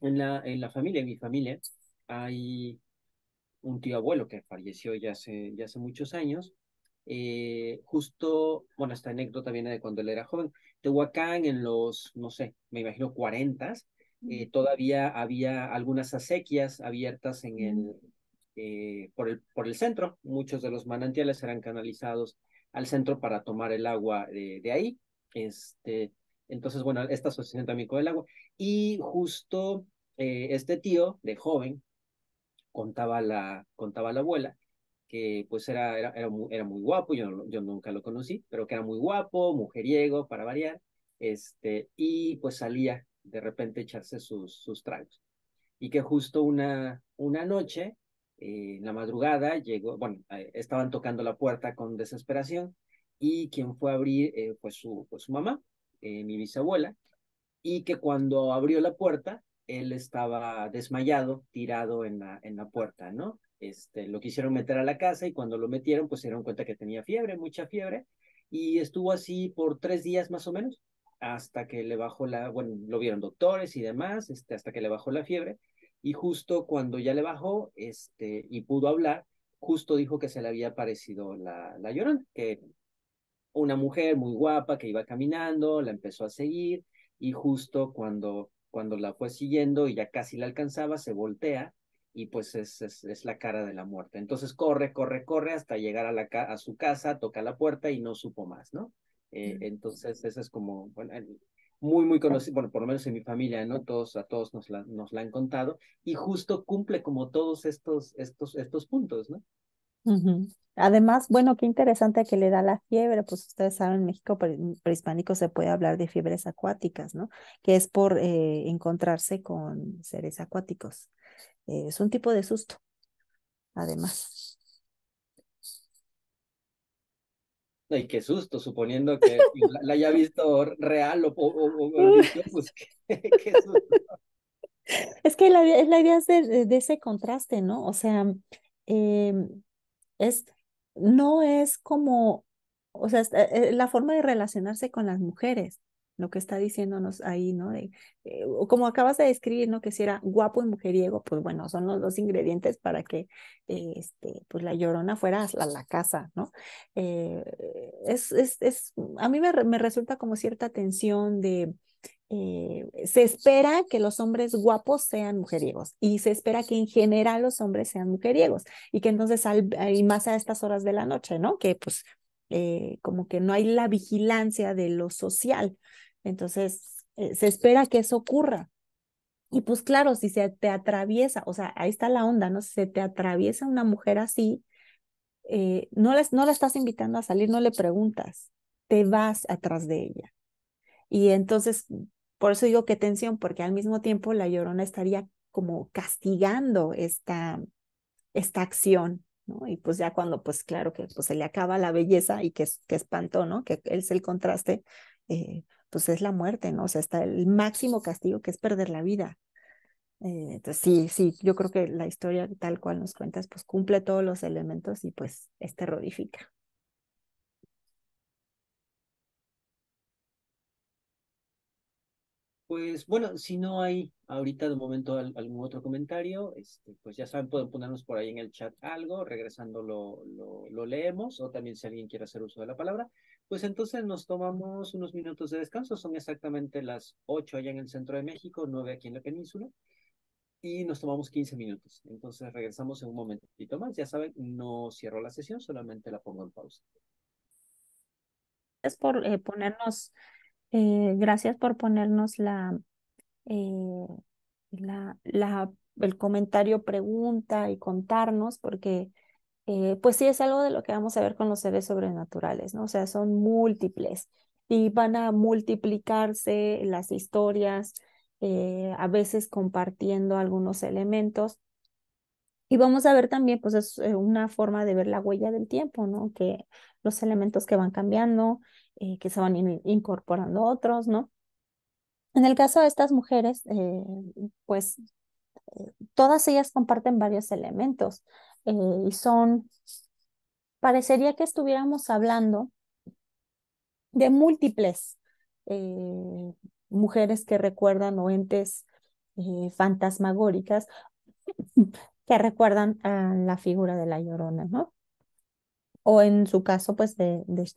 en, la, en la familia, en mi familia, hay un tío abuelo que falleció ya hace, ya hace muchos años. Eh, justo, bueno, esta anécdota viene de cuando él era joven. Tehuacán en los, no sé, me imagino 40, eh, todavía había algunas acequias abiertas en el, eh, por, el, por el centro. Muchos de los manantiales eran canalizados al centro para tomar el agua de, ahí. Este, entonces, bueno, esta asociación también con el agua. Y justo eh, este tío de joven contaba la, contaba la abuela que pues era, era, muy, era muy guapo, yo, yo nunca lo conocí, pero que era muy guapo, mujeriego, para variar, este, y pues salía de repente echarse sus, sus tragos. Y que justo una, una noche en eh, la madrugada llegó, bueno, eh, estaban tocando la puerta con desesperación y quien fue a abrir eh, su, pues su mamá, mi bisabuela, y que cuando abrió la puerta, él estaba desmayado, tirado en la, en la puerta, ¿no? Este, lo quisieron meter a la casa y cuando lo metieron, pues se dieron cuenta que tenía fiebre, mucha fiebre, y estuvo así por tres días más o menos, hasta que le bajó la, bueno, lo vieron doctores y demás, este, hasta que le bajó la fiebre, y justo cuando ya le bajó este, y pudo hablar, justo dijo que se le había parecido la, la que una mujer muy guapa que iba caminando, la empezó a seguir y justo cuando, cuando la fue siguiendo y ya casi la alcanzaba, se voltea y pues es, es, la cara de la muerte. Entonces corre, corre, corre hasta llegar a, la, a su casa, toca la puerta y no supo más, ¿no? Eh, entonces, eso es como, muy, muy conocido bueno, por lo menos en mi familia, ¿no? Todos, a todos nos la, nos la han contado, y justo cumple como todos estos, estos, estos puntos, ¿no? Además, bueno, qué interesante que le da la fiebre, pues ustedes saben, en México prehispánico se puede hablar de fiebres acuáticas, ¿no? Que es por eh, encontrarse con seres acuáticos. Eh, es un tipo de susto, además. No, y qué susto, suponiendo que la, haya visto real o, o, o, [laughs] pues qué, Es que la, idea es de, ese contraste, ¿no? O sea, em, es, no es como, o sea, eh, eh, la forma de relacionarse con las mujeres lo que está diciéndonos ahí, ¿no? Eh, como acabas de describir, ¿no? Que si era guapo y mujeriego, pues bueno, son los dos ingredientes para que eh, este, pues la llorona fuera a la casa, ¿no? Eh, es, a mí me, resulta como cierta tensión de, se espera que los hombres guapos sean mujeriegos y se espera que en general los hombres sean mujeriegos y que entonces al, más a estas horas de la noche, ¿no? Que pues como que no hay la vigilancia de lo social, entonces, eh, se espera que eso ocurra. Y pues claro, si se te atraviesa, o sea, ahí está la onda, ¿no? Si se te atraviesa una mujer así, eh, no, les, no la estás invitando a salir, no le preguntas, te vas atrás de ella. Y entonces, por eso digo que tensión, porque al mismo tiempo la llorona estaría como castigando esta, esta acción, ¿no? Y pues ya cuando, pues claro que pues se le acaba la belleza y que, que espantó ¿no? Que es el contraste, eh, pues es la muerte, ¿no? O sea, está el máximo pues castigo que es perder la vida. Eh, entonces, sí, sí, yo creo que la historia tal cual nos cuentas, pues cumple todos los elementos y pues este rodifica Pues bueno, si no hay ahorita de momento algún otro comentario, este, pues ya saben, pueden ponernos por ahí en el chat algo, regresando lo, lo, lo, leemos, o también si alguien quiere hacer uso de la palabra. Pues entonces nos tomamos unos minutos de descanso, son exactamente las 8 allá en el centro de México, 9 aquí en la península, y nos tomamos 15 minutos. Entonces regresamos en un momentito más. Ya saben, no cierro la sesión, solamente la pongo en pausa. Gracias por eh, ponernos, eh, gracias por ponernos la, eh, la, la, el comentario, pregunta y contarnos, porque eh, pues sí es algo de lo que vamos a ver con los seres sobrenaturales, ¿no? O sea, son múltiples y van a multiplicarse las historias, eh, a veces compartiendo algunos elementos. Y vamos a ver también, pues es eh, una forma de ver la huella del tiempo, ¿no? Que los elementos que van cambiando, que se van incorporando otros, ¿no? En el caso de estas mujeres, pues todas ellas comparten varios elementos. Eh, y son, parecería que estuviéramos hablando de múltiples eh, mujeres que recuerdan o entes eh, fantasmagóricas que recuerdan a la figura de la llorona, ¿no? O en su caso, pues de, de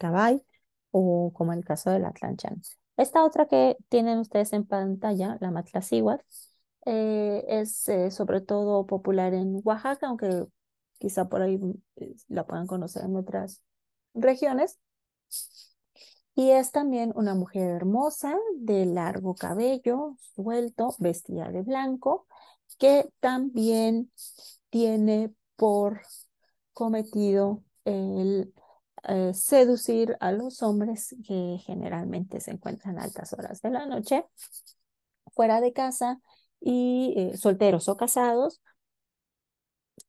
o como el caso de la Atlanchan. Esta otra que tienen ustedes en pantalla, la Matlacíhuatl, eh, es sobre todo popular en Oaxaca, aunque quizá por ahí eh, la puedan conocer en otras regiones. Y es también una mujer hermosa, de largo cabello, suelto, vestida de blanco, que también tiene por cometido el eh, seducir a los hombres que generalmente se encuentran a altas horas de la noche fuera de casa y eh, solteros o casados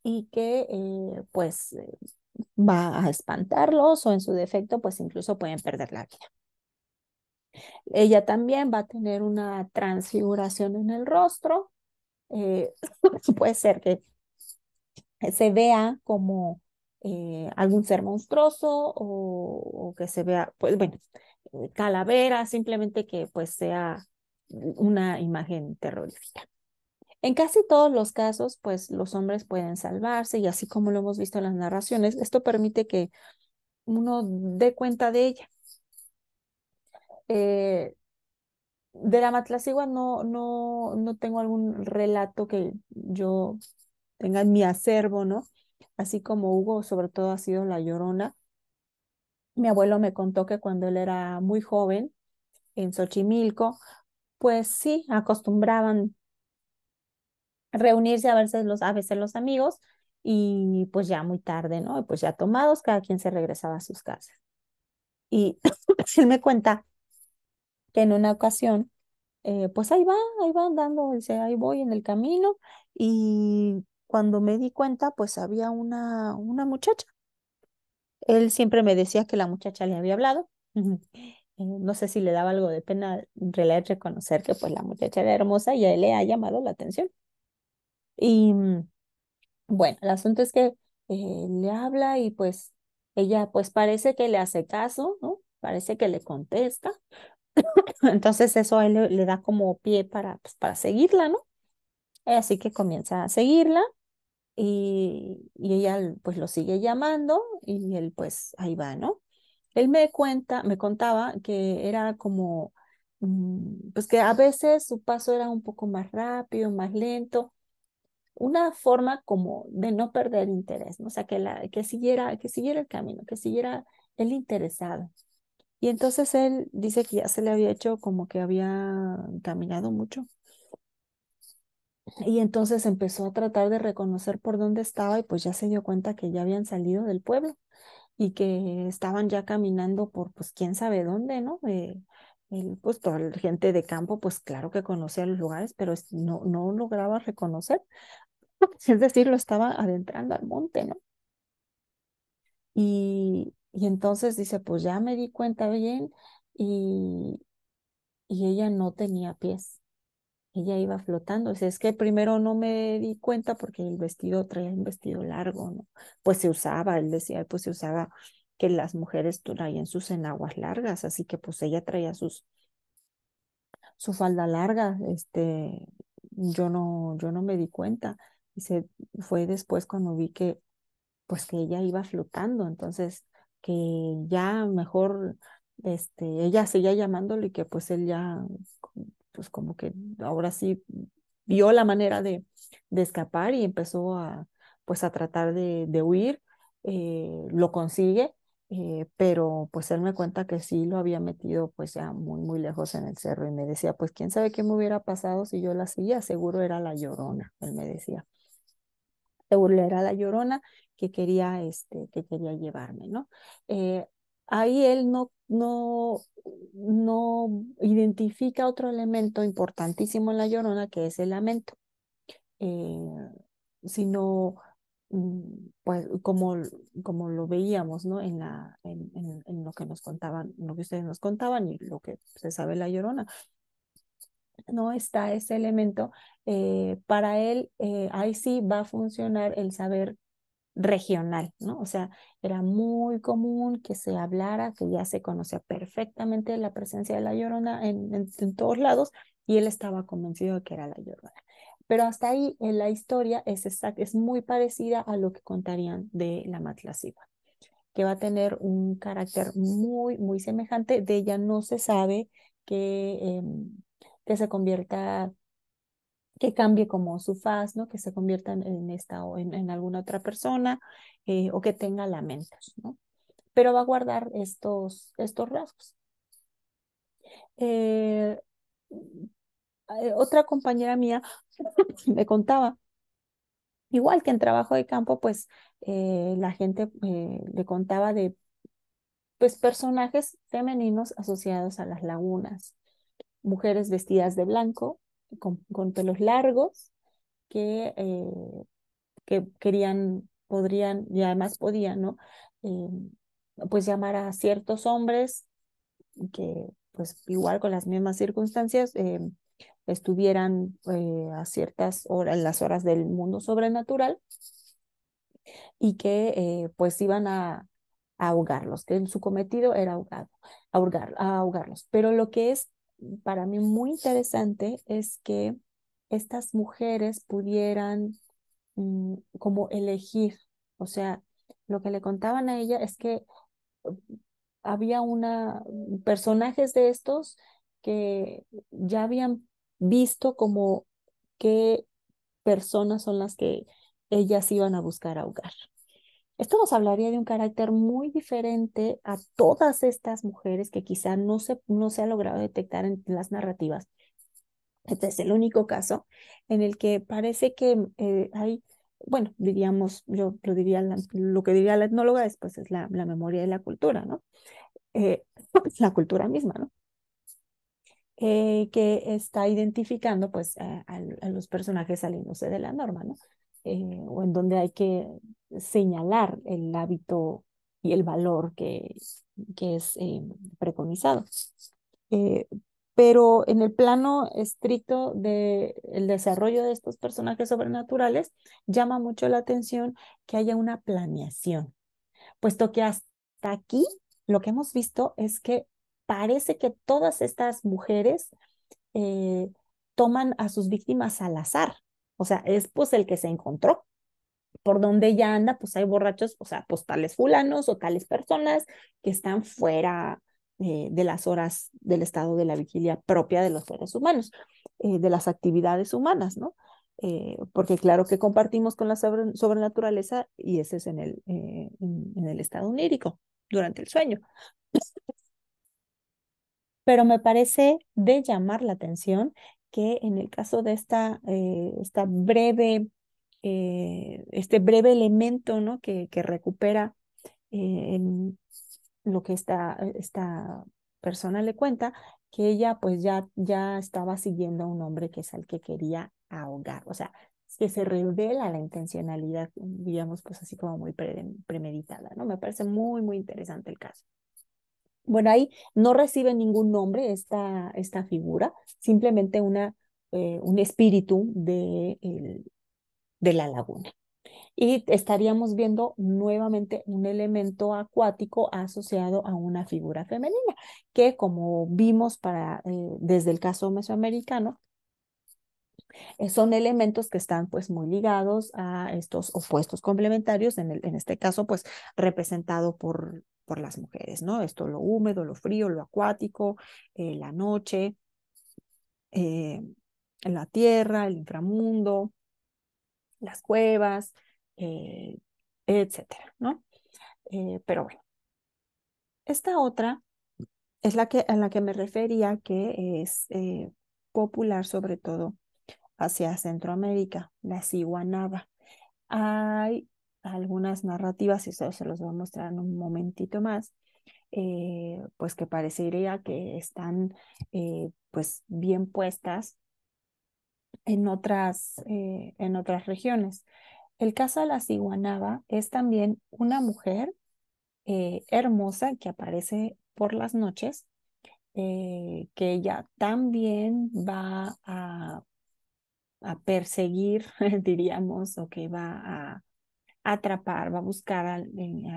y que eh, pues eh, va a espantarlos o en su defecto pues incluso pueden perder la vida. Ella también va a tener una transfiguración en el rostro. Eh, [laughs] puede ser que se vea como algún ser monstruoso o, o, que se vea, pues bueno, calavera, simplemente que pues sea una imagen terrorífica. En casi todos los casos, pues los hombres pueden salvarse y así como lo hemos visto en las narraciones, esto permite que uno dé cuenta de ella. Eh, de la Matlacigua no, no, no tengo algún relato que yo tenga en mi acervo, ¿no? Así como Hugo, sobre todo, ha sido la llorona. Mi abuelo me contó que cuando él era muy joven, en Xochimilco, pues sí, acostumbraban reunirse a veces los, a veces los amigos y pues ya muy tarde, ¿no? Pues ya tomados, cada quien se regresaba a sus casas. Y [coughs] él me cuenta que en una ocasión, eh, pues ahí va, ahí va andando, dice, ahí voy en el camino y cuando me di cuenta, pues había una, una muchacha. Él siempre me decía que la muchacha le había hablado. Eh, no sé si le daba algo de pena reconocer que pues la muchacha era hermosa y a él le ha llamado la atención. Y mm, bueno, el asunto es que eh, le habla y pues ella pues parece que le hace caso, ¿no? Parece que le contesta. [coughs] Entonces eso él le, da como pie para, pues, para seguirla, ¿no? Así que comienza a seguirla y, y, ella pues lo sigue llamando y él pues ahí va, ¿no? Él me cuenta, me contaba que era como, mm, pues que a veces su paso era un poco más rápido, más lento, una forma como de no perder interés, ¿no? o sea, que, la, que, siguiera, que siguiera el camino, que siguiera el interesado. Y entonces él dice que ya se le había hecho como que había caminado mucho. Y entonces empezó a tratar de reconocer por dónde estaba y pues ya se dio cuenta que ya habían salido del pueblo y que estaban ya caminando por pues quién sabe dónde, ¿no? Eh, el, pues toda la gente de campo pues claro que conocía los lugares, pero no, no lograba reconocer [laughs] Es decir, lo estaba adentrando al monte, ¿no? Y, entonces dice, pues ya me di cuenta bien y, y ella no tenía pies. Ella iba flotando. es que primero no me di cuenta porque el vestido traía un vestido largo, ¿no? Pues se usaba, él decía, pues se usaba que las mujeres traían sus enaguas largas, así que pues ella traía sus su falda larga, este, yo no, yo no me di cuenta se fue después cuando vi que, pues que ella iba flotando, entonces que ya mejor, este, ella seguía llamándolo y que pues él ya, pues como que ahora sí vio la manera de, escapar y empezó a, pues a tratar de, huir, eh, lo consigue, eh, pero pues él me cuenta que sí lo había metido pues ya muy, muy lejos en el cerro y me decía, pues quién sabe qué me hubiera pasado si yo la seguía, seguro era la llorona, él me decía era la llorona que quería, este, que quería llevarme, ¿no? Eh, ahí él no, no, no identifica otro elemento importantísimo en la llorona que es el lamento, eh, sino mm, pues como, como lo veíamos ¿no? en, la, lo que nos contaban, lo que ustedes nos contaban y lo que se sabe la llorona, no está ese elemento, eh, para él eh, ahí sí va a funcionar el saber regional, ¿no? O sea, era muy común que se hablara, que ya se conocía perfectamente la presencia de la llorona en, todos lados y él estaba convencido de que era la llorona. Pero hasta ahí en la historia es, es muy parecida a lo que contarían de la Siva que va a tener un carácter muy, muy semejante. De ella no se sabe que... Em, que se convierta, que cambie como su faz, ¿no? Que se convierta en esta o en, alguna otra persona eh, o que tenga lamentos, ¿no? Pero va a guardar estos, estos rasgos. Eh, eh, otra compañera mía [laughs] me contaba, igual que en trabajo de campo, pues la gente le contaba de pues, personajes femeninos asociados a las lagunas, mujeres vestidas de blanco, con, pelos largos, que, eh, que querían, podrían, y además podían, ¿no? Em, pues llamar a ciertos hombres que, pues igual con las mismas circunstancias, em, estuvieran eh, a ciertas horas, en las horas del mundo sobrenatural y que eh, pues iban a, ahogarlos, que en su cometido era ahogado, ahogar, ahogarlos. Pero lo que es para mí muy interesante es que estas mujeres pudieran mm, como elegir, o sea, lo que le contaban a ella es que uh, había una mm, personajes de estos que ya habían visto como qué personas son las que ellas iban a buscar ahogar. Esto nos hablaría de un carácter muy diferente a todas estas mujeres que quizá no se, no se ha logrado detectar en las narrativas. Este es el único caso en el que parece que mm, eh, hay, bueno, diríamos, yo lo diría, lo que diría la etnóloga después es la, la memoria de la cultura, ¿no? Eh, [laughs] la cultura misma, ¿no? Eh, que está identificando pues a, los personajes saliéndose de la norma, ¿no? Eh, o en donde hay que señalar el hábito y el valor que, que es eh, preconizado. Eh, pero en el plano estricto del el desarrollo de estos personajes sobrenaturales, llama mucho la atención que haya una planeación, puesto que hasta aquí lo que hemos visto es que parece que todas estas mujeres toman a sus víctimas al azar, o sea, es pues el que se encontró. Por donde ella anda, pues hay borrachos, o sea, pues tales fulanos o tales personas que están fuera eh, de las horas del estado de la vigilia propia de los seres humanos, eh, de las actividades humanas, ¿no? Eh, porque claro que compartimos con la sobrenaturaleza y ese es en el, en el estado onírico, durante el sueño. Pero me parece de llamar la atención que en el caso de esta, eh, esta breve, eh, este breve elemento ¿no? que, que recupera eh, lo que esta, esta persona le cuenta, que ella pues ya, ya estaba siguiendo a un hombre que es al que quería ahogar. O sea, que se revela la intencionalidad, digamos, pues así como muy premeditada, ¿no? Me parece muy, muy interesante el caso. Bueno, ahí no recibe ningún nombre esta, esta figura, simplemente eh, un espíritu de, la laguna. Y estaríamos viendo nuevamente un elemento acuático asociado a una figura femenina, que como vimos para, eh, desde el caso mesoamericano, eh, son elementos que están pues muy ligados a estos opuestos complementarios, en, el, en este caso pues representado por, por, las mujeres, ¿no? Esto lo húmedo, lo frío, lo acuático, eh, la noche, eh, la tierra, el inframundo, las cuevas, etcétera, ¿no? pero bueno, esta otra es la que, a la que me refería que es popular sobre todo hacia Centroamérica, la ciguanaba. Hay algunas narrativas, y eso se los voy a mostrar en un momentito más, eh, pues que parecería que están eh, pues bien puestas en otras, eh, en otras regiones. El caso de la ciguanaba es también una mujer hermosa que aparece por las noches, que ella también va a a perseguir, [laughs] diríamos, o que va a atrapar, va a buscar a,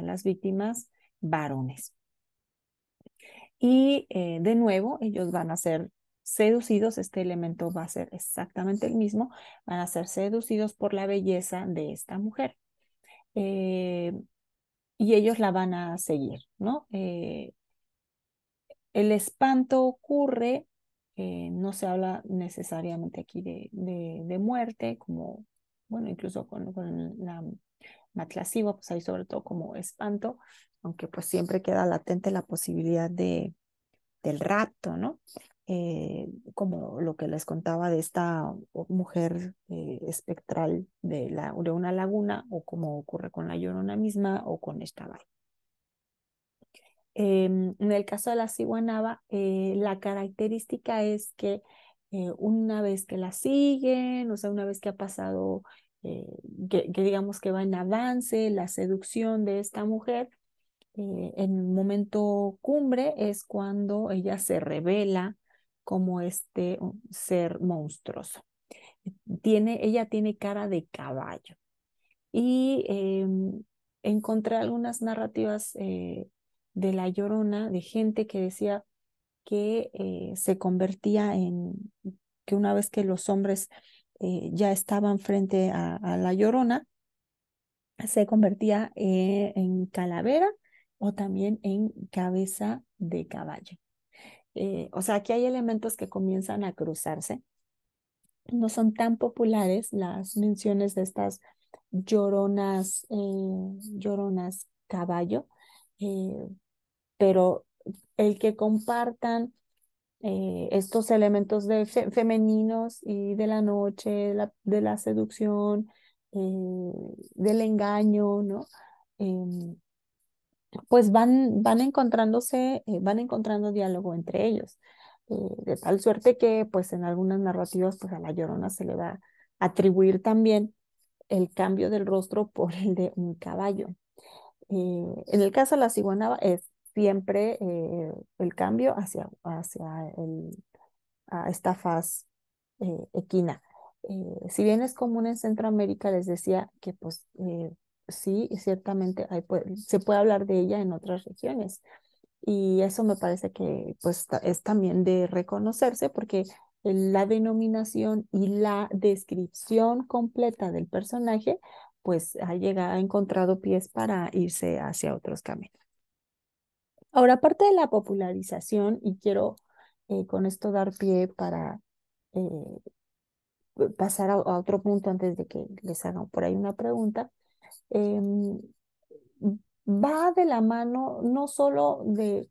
las víctimas varones. Y eh, de nuevo, ellos van a ser seducidos, este elemento va a ser exactamente el mismo, van a ser seducidos por la belleza de esta mujer. Eh, y ellos la van a seguir, ¿no? Eh, el espanto ocurre eh, no se habla necesariamente aquí de, muerte, como, bueno, incluso con, la matlasiva, pues hay sobre todo como espanto, aunque pues siempre queda latente la posibilidad de, del rapto, ¿no? Eh, como lo que les contaba de esta mujer eh, espectral de, la, una laguna, o como ocurre con la llorona misma, o con esta Em, en el caso de la ciguanaba, eh, la característica es que eh, una vez que la siguen, o sea, una vez que ha pasado, eh, que, digamos que va en avance la seducción de esta mujer, en el momento cumbre es cuando ella se revela como este ser monstruoso. Tiene, ella tiene cara de caballo. Y em, encontré algunas narrativas de la llorona, de gente que decía que eh, se convertía en, que una vez que los hombres eh, ya estaban frente a, la llorona, se convertía eh, en calavera o también en cabeza de caballo. o sea, aquí hay elementos que comienzan a cruzarse. No son tan populares las menciones de estas lloronas, lloronas caballo, pero el que compartan eh, estos elementos de femeninos y de la noche, de la, seducción, eh, del engaño, ¿no? Em, pues van, van encontrándose, eh, van encontrando diálogo entre ellos. de tal suerte que pues en algunas narrativas pues a la llorona se le va a atribuir también el cambio del rostro por el de un caballo. en el caso de la ciguanaba es siempre eh, el cambio hacia, hacia el, eh, equina. Eh, si bien es común en Centroamérica, les decía que pues sí, ciertamente pues, se puede hablar de ella en otras regiones. Y eso me parece que pues es también de reconocerse porque la denominación y la descripción completa del personaje pues ha llegado, ha encontrado pies para irse hacia otros caminos. Ahora, aparte de la popularización, y quiero eh, con esto dar pie para eh, pasar a, otro punto antes de que les haga por ahí una pregunta, em, va de la mano no solo de,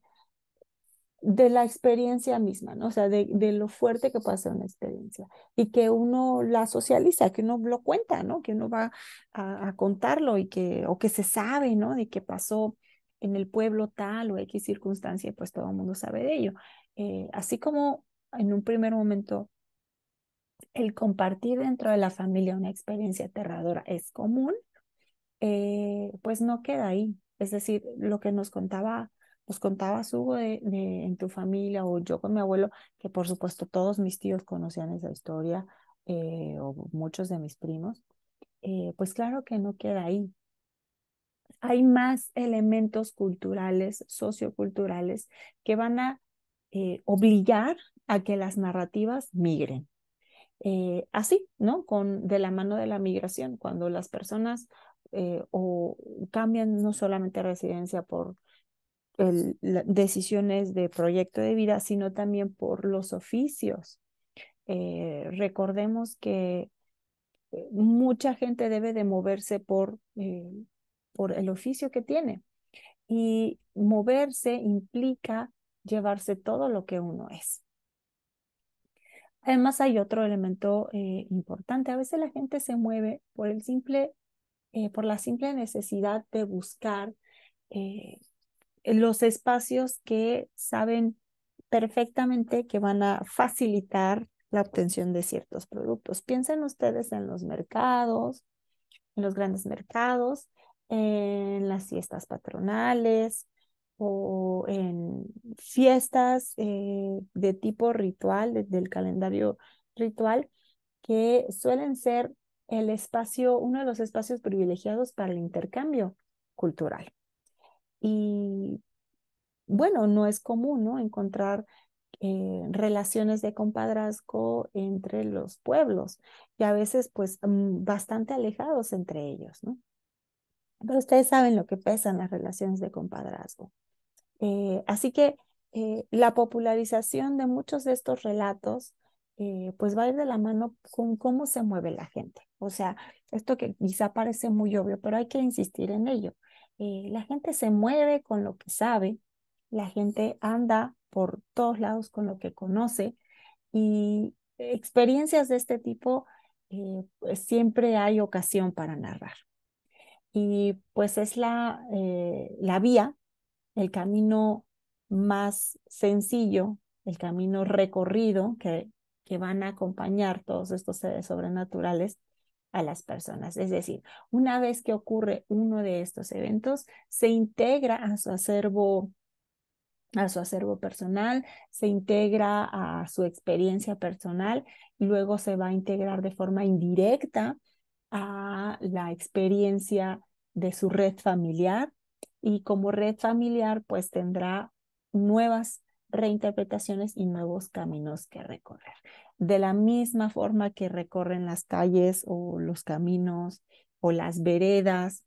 de la experiencia misma, ¿no? o sea, de, lo fuerte que puede ser una experiencia y que uno la socializa, que uno lo cuenta, ¿no? que uno va a, contarlo y que, o que se sabe, ¿no? De que pasó en el pueblo tal o X circunstancia, pues todo el mundo sabe de ello. Eh, así como en un primer momento el compartir dentro de la familia una experiencia aterradora es común, eh, pues no queda ahí. Es decir, lo que nos contaba, nos contaba Hugo de, en tu familia o yo con mi abuelo, que por supuesto todos mis tíos conocían esa historia eh, o muchos de mis primos, pues claro que no queda ahí hay más elementos culturales, socioculturales, que van a eh, obligar a que las narrativas migren. Eh, así, ¿no? Con, de la mano de la migración, cuando las personas eh, o cambian no solamente residencia por decisiones de proyecto de vida, sino también por los oficios. recordemos que mucha gente debe de moverse por por el oficio que tiene. Y moverse implica llevarse todo lo que uno es. Además hay otro elemento eh, importante. A veces la gente se mueve por, el simple, eh, por la simple necesidad de buscar eh, los espacios que saben perfectamente que van a facilitar la obtención de ciertos productos. Piensen ustedes en los mercados, en los grandes mercados, en las fiestas patronales o en fiestas eh, de tipo ritual, del calendario ritual, que suelen ser el espacio, uno de los espacios privilegiados para el intercambio cultural. Y bueno, no es común ¿no? encontrar eh, relaciones de compadrazgo entre los pueblos y a veces pues mm, bastante alejados entre ellos, ¿no? Pero ustedes saben lo que pesan las relaciones de compadrazgo. Eh, así que eh, la popularización de muchos de estos relatos eh, pues va a ir de la mano con cómo se mueve la gente. O sea, esto que quizá parece muy obvio, pero hay que insistir en ello. la gente se mueve con lo que sabe, la gente anda por todos lados con lo que conoce y experiencias de este tipo pues siempre hay ocasión para narrar y pues es eh, la, vía, el camino más sencillo, el camino recorrido que, que van a acompañar todos estos seres sobrenaturales a las personas. Es decir, una vez que ocurre uno de estos eventos, se integra a su acervo a su acervo personal, se integra a su experiencia personal, y luego se va a integrar de forma indirecta a la experiencia de su red familiar y como red familiar pues tendrá nuevas reinterpretaciones y nuevos caminos que recorrer. De la misma forma que recorren las calles o los caminos o las veredas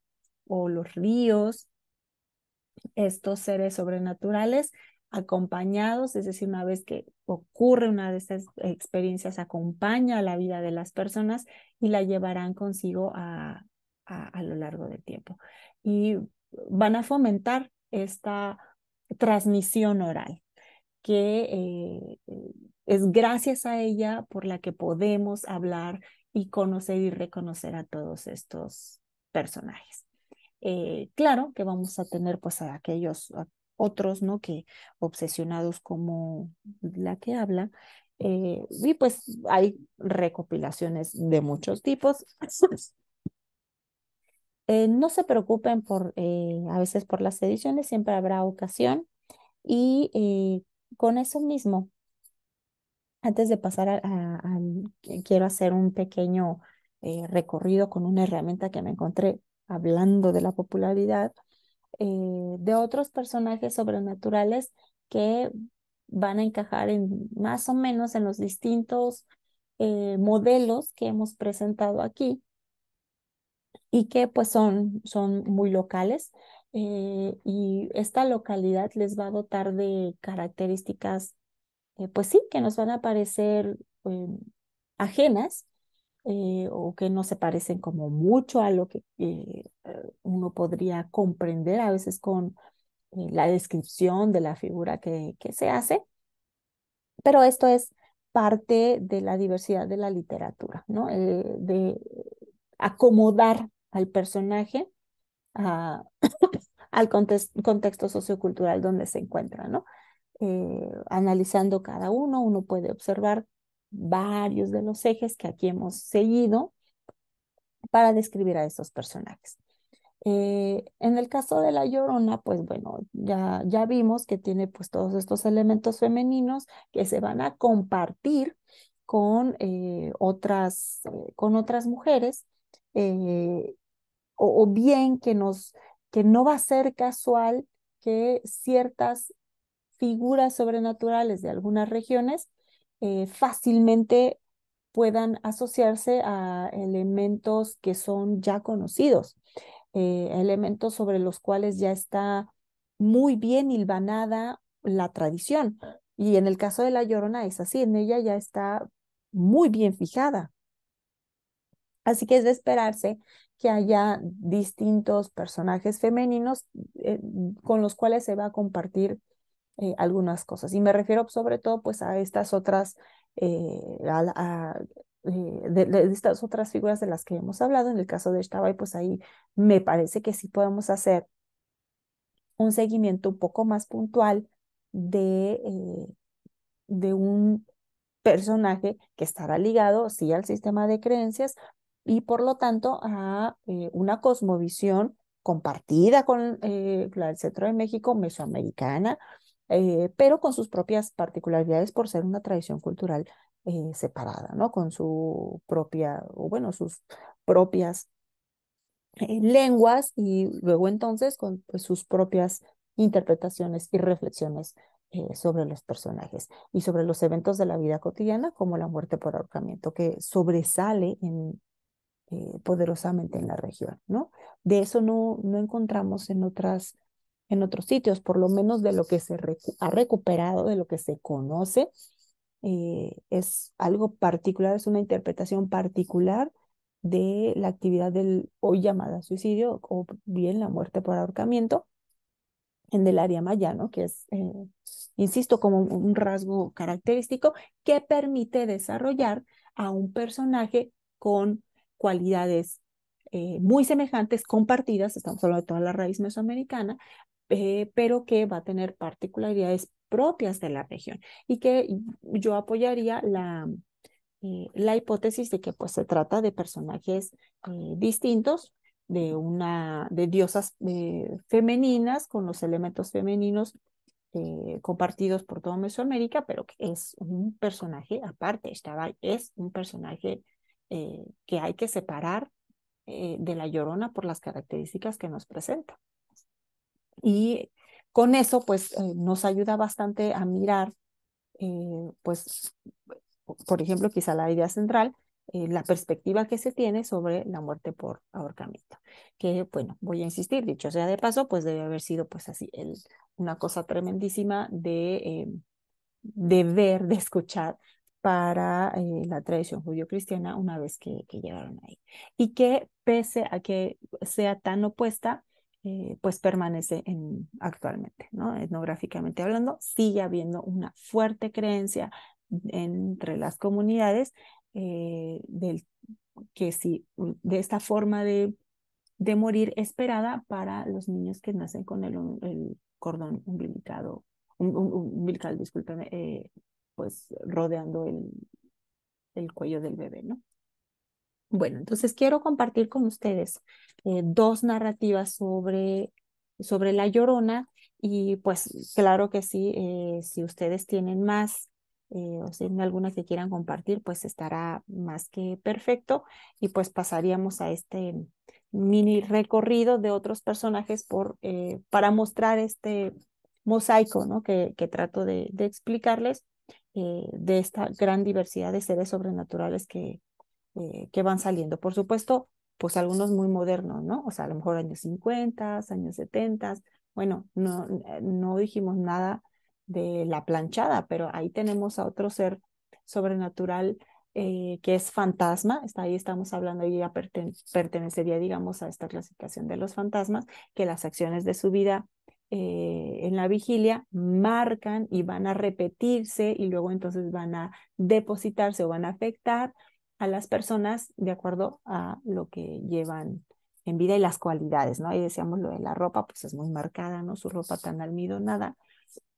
o los ríos, estos seres sobrenaturales acompañados, es decir, una vez que ocurre una de estas experiencias, acompaña a la vida de las personas y la llevarán consigo a, lo largo del tiempo. Y van a fomentar esta transmisión oral, que eh, es gracias a ella por la que podemos hablar y conocer y reconocer a todos estos personajes. Eh, claro que vamos a tener pues a aquellos, otros, ¿no? Que obsesionados como la que habla. Eh, y pues hay recopilaciones de muchos tipos. Eh, no se preocupen por, eh, a veces por las ediciones, siempre habrá ocasión. Y con eso mismo, antes de pasar quiero hacer un pequeño recorrido con una herramienta que me encontré hablando de la popularidad eh, de otros personajes sobrenaturales que van a encajar en más o menos en los distintos eh, modelos que hemos presentado aquí y que pues son, son muy locales eh, y esta localidad les va a dotar de características pues sí que nos van a parecer ajenas eh, o que no se parecen como mucho a lo que eh, uno podría comprender a veces con eh, la descripción de la figura que, que se hace. Pero esto es parte de la diversidad de la literatura, ¿no? de acomodar al personaje [coughs] al contexto sociocultural donde se encuentra, ¿no? analizando cada uno, uno puede observar varios de los ejes que aquí hemos seguido para describir a estos personajes. Eh, en el caso de la llorona, pues bueno, ya, ya vimos que tiene pues todos estos elementos femeninos que se van a compartir con, eh, otras, eh, con otras mujeres, o, o, bien que, nos, que no va a ser casual que ciertas figuras sobrenaturales de algunas regiones eh, fácilmente puedan asociarse a elementos que son ya conocidos, eh, elementos sobre los cuales ya está muy bien hilvanada la tradición. Y en el caso de la Llorona es así, en ella ya está muy bien fijada. Así que es de esperarse que haya distintos personajes femeninos eh, con los cuales se va a compartir eh, algunas cosas. Y me refiero sobre todo pues a estas otras, eh, a, eh, de, estas otras figuras de las que hemos hablado. En el caso de y pues ahí me parece que sí podemos hacer un seguimiento un poco más puntual de, de un personaje que estará ligado sí al sistema de creencias y por lo tanto a una cosmovisión compartida con el centro de México, mesoamericana, eh, pero con sus propias particularidades por ser una tradición cultural eh, separada, ¿no? Con su propia, o bueno, sus propias eh, lenguas y luego entonces con pues, sus propias interpretaciones y reflexiones sobre los personajes y sobre los eventos de la vida cotidiana como la muerte por ahorcamiento que sobresale en, poderosamente en la región, ¿no? De eso no, no encontramos en otras en otros sitios, por lo menos de lo que se ha recuperado, de lo que se conoce. Eh, es algo particular, es una interpretación particular de la actividad del hoy llamada suicidio o bien la muerte por ahorcamiento en el área maya, que es, eh, insisto, como un rasgo característico que permite desarrollar a un personaje con cualidades eh, muy semejantes, compartidas, estamos hablando de toda la raíz mesoamericana, eh, pero que va a tener particularidades propias de la región y que yo apoyaría la, eh, hipótesis de que pues, se trata de personajes eh, distintos, de, una, de diosas femeninas con los elementos femeninos compartidos por toda Mesoamérica, pero que es un personaje aparte. estaba es un personaje que hay que separar de la llorona por las características que nos presenta y con eso pues eh, nos ayuda bastante a mirar, eh, pues, por ejemplo, quizá la idea central, eh, la perspectiva que se tiene sobre la muerte por ahorcamiento. Que bueno, voy a insistir, dicho sea de paso, pues debe haber sido pues así el, una cosa tremendísima de, de ver, de escuchar para la tradición judío-cristiana una vez que, que, llegaron ahí. Y que pese a que sea tan opuesta, eh, pues permanece en, actualmente, ¿no? etnográficamente hablando, sigue habiendo una fuerte creencia entre las comunidades eh, del, que si mm, de esta forma de, morir esperada para los niños que nacen con el, cordón umbilical, eh, pues rodeando el, el cuello del bebé, ¿no? Bueno, entonces quiero compartir con ustedes eh, dos narrativas sobre, sobre La Llorona y pues claro que sí, eh, si ustedes tienen más eh, o si tienen alguna que quieran compartir, pues estará más que perfecto y pues pasaríamos a este mini recorrido de otros personajes por, para mostrar este mosaico ¿no? que, que trato de explicarles de esta gran diversidad de seres sobrenaturales que, eh, que van saliendo. Por supuesto, pues algunos muy modernos, ¿no? O sea, a lo mejor años 50, años 70. Bueno, eh, no, dijimos nada de la planchada, pero ahí tenemos a otro ser sobrenatural eh, que es fantasma, está ahí estamos hablando, y ya pertenecería, digamos, a esta clasificación de los fantasmas, que las acciones de su vida en la vigilia marcan y van a repetirse y luego entonces van a depositarse o van a afectar a las personas de acuerdo a lo que llevan en vida y las cualidades, ¿no? Ahí decíamos lo de la ropa, pues es muy marcada, ¿no? Su ropa tan almidonada,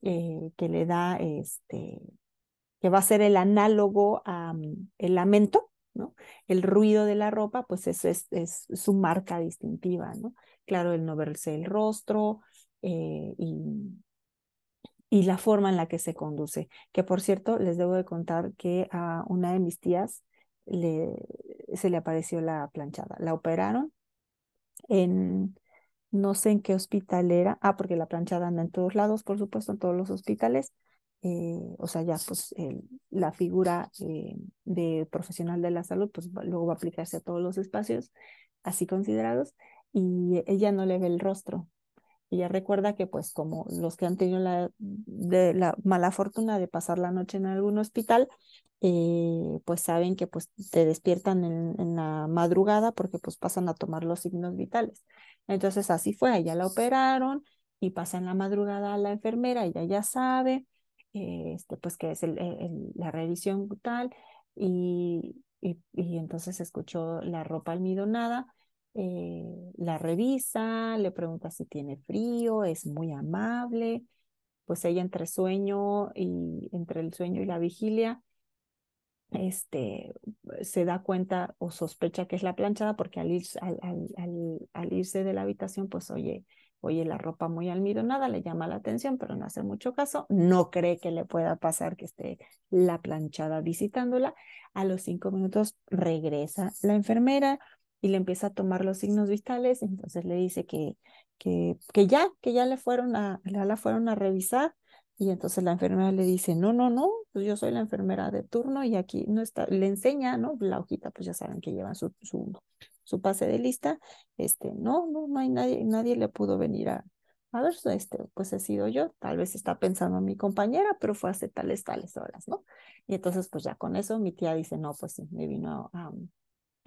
eh, que le da, este, que va a ser el análogo al mm, lamento, ¿no? El ruido de la ropa, pues es, es, su marca distintiva, ¿no? Claro, el no verse el rostro eh, y, y la forma en la que se conduce. Que por cierto, les debo de contar que a una de mis tías le, se le apareció la planchada. La operaron en, no sé en qué hospital era, ah, porque la planchada anda en todos lados, por supuesto, en todos los hospitales. Eh, o sea, ya pues la figura eh, de profesional de la salud, pues luego va a aplicarse a todos los espacios así considerados y ella no le ve el rostro, ella recuerda que pues como los que han tenido la, mala fortuna de pasar la noche en algún hospital, eh, pues saben que pues te despiertan en, la madrugada porque pues pasan a tomar los signos vitales. Entonces así fue, ella la operaron y pasa en la madrugada a la enfermera, ella ya sabe, eh, este, pues que es la revisión tal y entonces escuchó la ropa almidonada eh, la revisa, le pregunta si tiene frío, es muy amable, pues ella entre sueño y entre el sueño y la vigilia este, se da cuenta o sospecha que es la planchada porque al, irse de la habitación, pues oye, oye la ropa muy almidonada, le llama la atención, pero no hace mucho caso, no cree que le pueda pasar que esté la planchada visitándola. A los cinco minutos regresa la enfermera, y le empieza a tomar los signos vitales, entonces le dice que, que, que ya, que ya le fueron a, ya la fueron a revisar y entonces la enfermera le dice, no, no, no, pues yo soy la enfermera de turno y aquí no está, le enseña, ¿no? La hojita, pues ya saben que llevan su, su, su pase de lista, este, no, no, no hay nadie, nadie le pudo venir a, a ver, este, pues he sido yo, tal vez está pensando mi compañera, pero fue hace tales, tales horas, ¿no? Y entonces, pues ya con eso mi tía dice, no, pues sí, me vino a,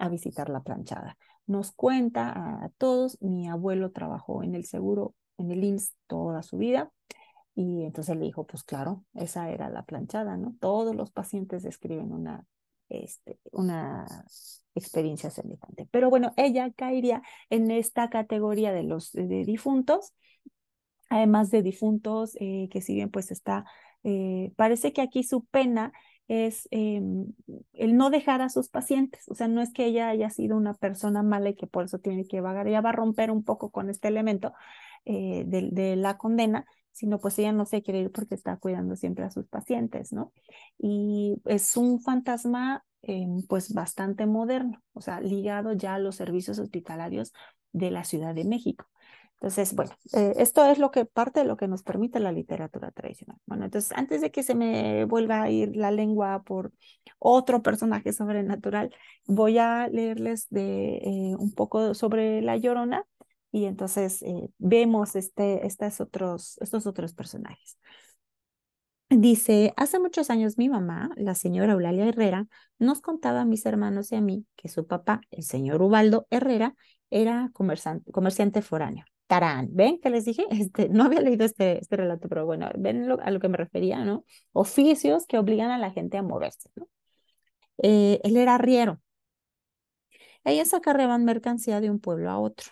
a visitar la planchada. Nos cuenta a todos, mi abuelo trabajó en el seguro, en el IMSS toda su vida, y entonces le dijo, pues claro, esa era la planchada, ¿no? Todos los pacientes describen una, este, una experiencia semejante. Pero bueno, ella caería en esta categoría de los de difuntos, además de difuntos eh, que si bien pues está, eh, parece que aquí su pena es em, el no dejar a sus pacientes. O sea, no es que ella haya sido una persona mala y que por eso tiene que vagar. Ella va a romper un poco con este elemento eh, de, la condena, sino pues ella no se quiere ir porque está cuidando siempre a sus pacientes, ¿no? Y es un fantasma em, pues bastante moderno, o sea, ligado ya a los servicios hospitalarios de la Ciudad de México. Entonces, bueno, eh, esto es lo que parte de lo que nos permite la literatura tradicional. Bueno, entonces, antes de que se me vuelva a ir la lengua por otro personaje sobrenatural, voy a leerles de, eh, un poco sobre La Llorona y entonces eh, vemos este, estas otros, estos otros personajes. Dice, hace muchos años mi mamá, la señora Eulalia Herrera, nos contaba a mis hermanos y a mí que su papá, el señor Ubaldo Herrera, era comerciante foráneo ¿Ven que les dije? [laughs] Este, no había leído este, este relato, pero bueno, ven a lo que me refería, ¿no? Oficios que obligan a la gente a moverse, ¿no? él eh, era arriero. Ellos acarreaban mercancía de un pueblo a otro.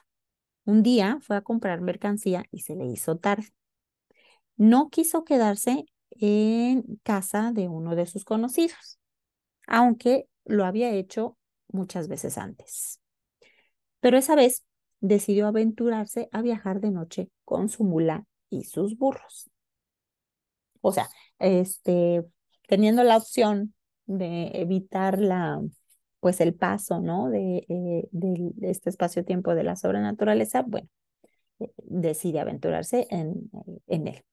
Un día fue a comprar mercancía y se le hizo tarde. No quiso quedarse en casa de uno de sus conocidos, aunque lo había hecho muchas veces antes. Pero esa vez decidió aventurarse a viajar de noche con su mula y sus burros. O sea, este, teniendo la opción de evitar la, pues el paso, ¿no? De, eh, este espacio-tiempo de la sobrenaturaleza, bueno, eh, decide aventurarse en, en él.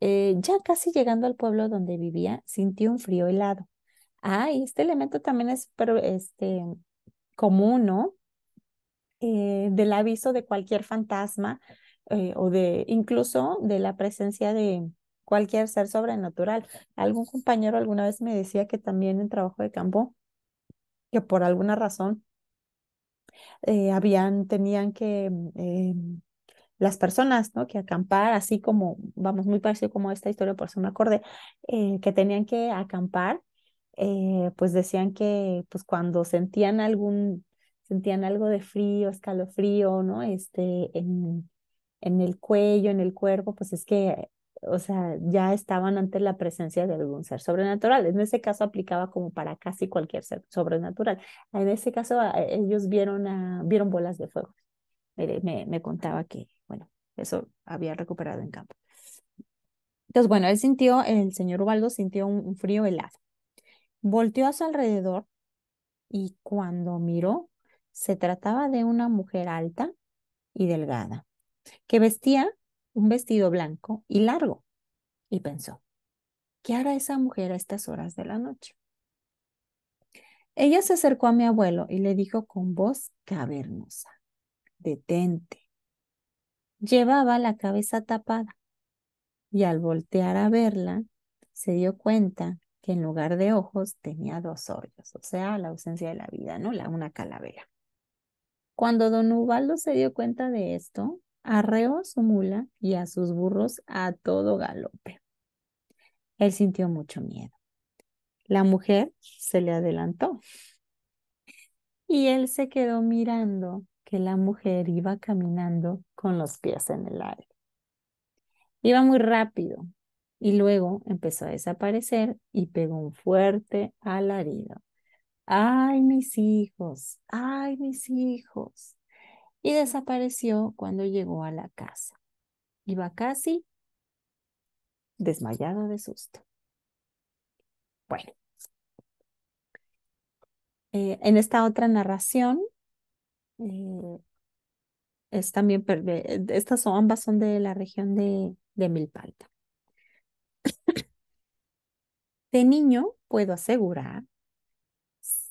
Eh, ya casi llegando al pueblo donde vivía, sintió un frío helado. Ah, y este elemento también es pero, este, común, ¿no? Eh, del aviso de cualquier fantasma eh, o de incluso de la presencia de cualquier ser sobrenatural. Algún compañero alguna vez me decía que también en trabajo de campo, que por alguna razón eh, habían, tenían que mm, las personas, ¿no? Que acampar, así como, vamos, muy parecido como esta historia, por eso me acordé, que tenían que acampar, pues decían que, pues cuando sentían algún sentían algo de frío, escalofrío, ¿no? Este, en, en el cuello, en el cuerpo, pues es que, o sea, ya estaban ante la presencia de algún ser sobrenatural. En ese caso aplicaba como para casi cualquier ser sobrenatural. En ese caso ellos vieron, a, vieron bolas de fuego. Me, me, contaba que, bueno, eso había recuperado en campo. Entonces, bueno, él sintió, el señor Ubaldo sintió un, un frío helado. Volteó a su alrededor y cuando miró, se trataba de una mujer alta y delgada, que vestía un vestido blanco y largo. Y pensó, ¿qué hará esa mujer a estas horas de la noche? Ella se acercó a mi abuelo y le dijo con voz cavernosa, detente. Llevaba la cabeza tapada y al voltear a verla se dio cuenta que en lugar de ojos tenía dos hoyos, o sea, la ausencia de la vida, ¿no? La, una calavera. Cuando don Ubaldo se dio cuenta de esto, arreó a su mula y a sus burros a todo galope. Él sintió mucho miedo. La mujer se le adelantó y él se quedó mirando que la mujer iba caminando con los pies en el aire. Iba muy rápido y luego empezó a desaparecer y pegó un fuerte alarido ay mis hijos, ay mis hijos. Y desapareció cuando llegó a la casa. Iba casi desmayado de susto. Bueno, eh, en esta otra narración, eh, es también, estas ambas son de la región de, de Milpalta. [coughs] De niño, puedo asegurar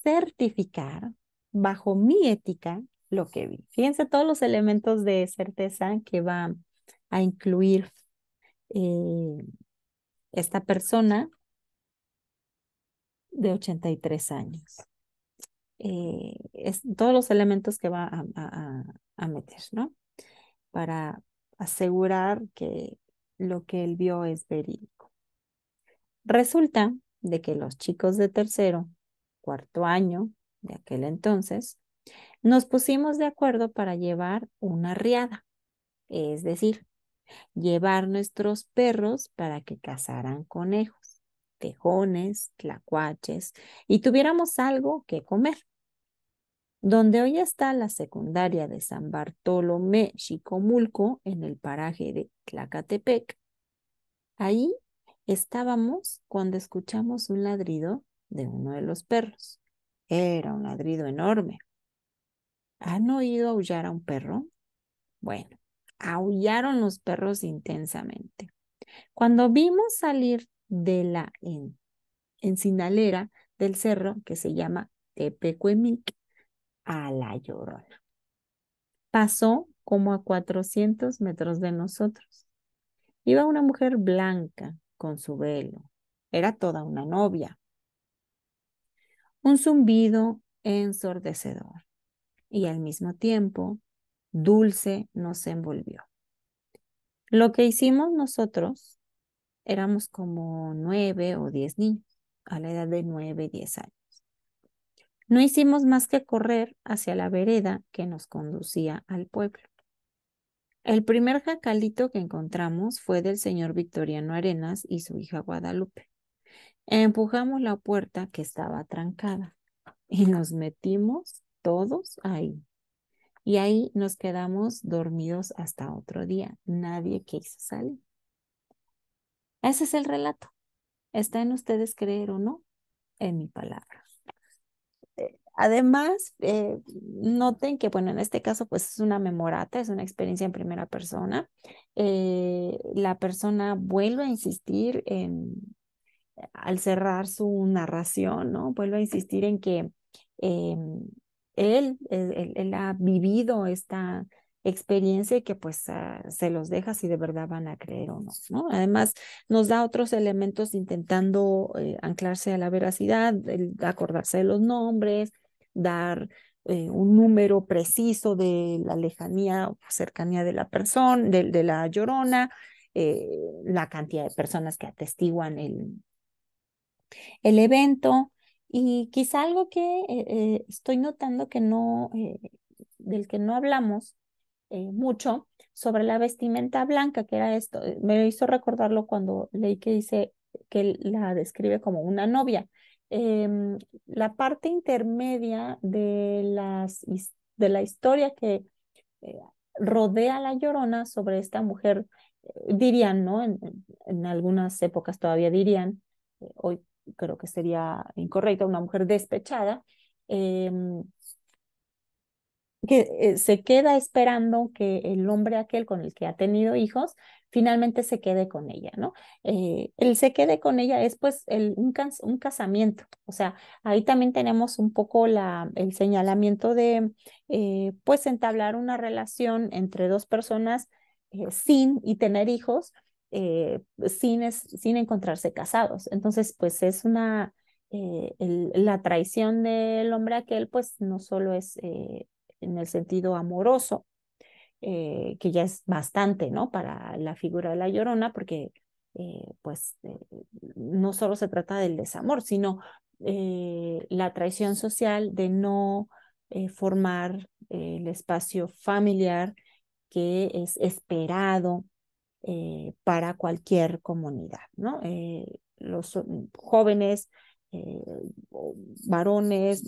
certificar bajo mi ética lo que vi. Fíjense todos los elementos de certeza que va a incluir eh, esta persona de 83 años. Eh, es todos los elementos que va a, a meter, ¿no? Para asegurar que lo que él vio es verídico. Resulta de que los chicos de tercero cuarto año de aquel entonces, nos pusimos de acuerdo para llevar una riada, es decir, llevar nuestros perros para que cazaran conejos, tejones, tlacuaches y tuviéramos algo que comer. Donde hoy está la secundaria de San Bartolomé Chicomulco, en el paraje de Tlacatepec, ahí estábamos cuando escuchamos un ladrido de uno de los perros. Era un ladrido enorme. ¿Han oído aullar a un perro? Bueno, aullaron los perros intensamente. Cuando vimos salir de la en, encinalera del cerro que se llama Tepecuemic a la Llorona. Pasó como a 400 metros de nosotros. Iba una mujer blanca con su velo. Era toda una novia un zumbido ensordecedor y al mismo tiempo dulce nos envolvió. Lo que hicimos nosotros éramos como nueve o diez niños, a la edad de nueve, diez años. No hicimos más que correr hacia la vereda que nos conducía al pueblo. El primer jacalito que encontramos fue del señor Victoriano Arenas y su hija Guadalupe. Empujamos la puerta que estaba trancada y nos metimos todos ahí. Y ahí nos quedamos dormidos hasta otro día. Nadie quiso salir. Ese es el relato. Está en ustedes creer o no en mi palabra. Eh, además, eh, noten que, bueno, en este caso, pues es una memorata, es una experiencia en primera persona. Eh, la persona vuelve a insistir en, al cerrar su narración, ¿no? Vuelvo a insistir en que eh, él, él, ha vivido esta experiencia y que pues ah, se los deja si de verdad van a creer o no, ¿no? Además nos da otros elementos intentando eh, anclarse a la veracidad, acordarse de los nombres, dar eh, un número preciso de la lejanía o cercanía de la persona, de, de la llorona, la cantidad de personas que atestiguan el, el evento y quizá algo que eh, eh, estoy notando que no, eh, del que no hablamos mucho sobre la vestimenta blanca, que era esto, me hizo recordarlo cuando leí que dice que la describe como una novia. Em, la parte intermedia de, las, de la historia que rodea a la llorona sobre esta mujer, dirían, ¿no? En, en algunas épocas todavía dirían, hoy creo que sería incorrecto, una mujer despechada, em, que eh, se queda esperando que el hombre aquel con el que ha tenido hijos finalmente se quede con ella, ¿no? Eh, el se quede con ella es pues un, casamiento, o sea, ahí también tenemos un poco la, el señalamiento de eh, pues entablar una relación entre dos personas sin y tener hijos eh, sin, sin encontrarse casados. Entonces, pues es una, eh, la traición del hombre aquel, pues no solo es eh, en el sentido amoroso, que ya es bastante, ¿no? Para la figura de la llorona, porque pues no solo se trata del desamor, sino la traición social de no formar el espacio familiar que es esperado eh, para cualquier comunidad, ¿no? Eh, los mm, jóvenes, eh, varones,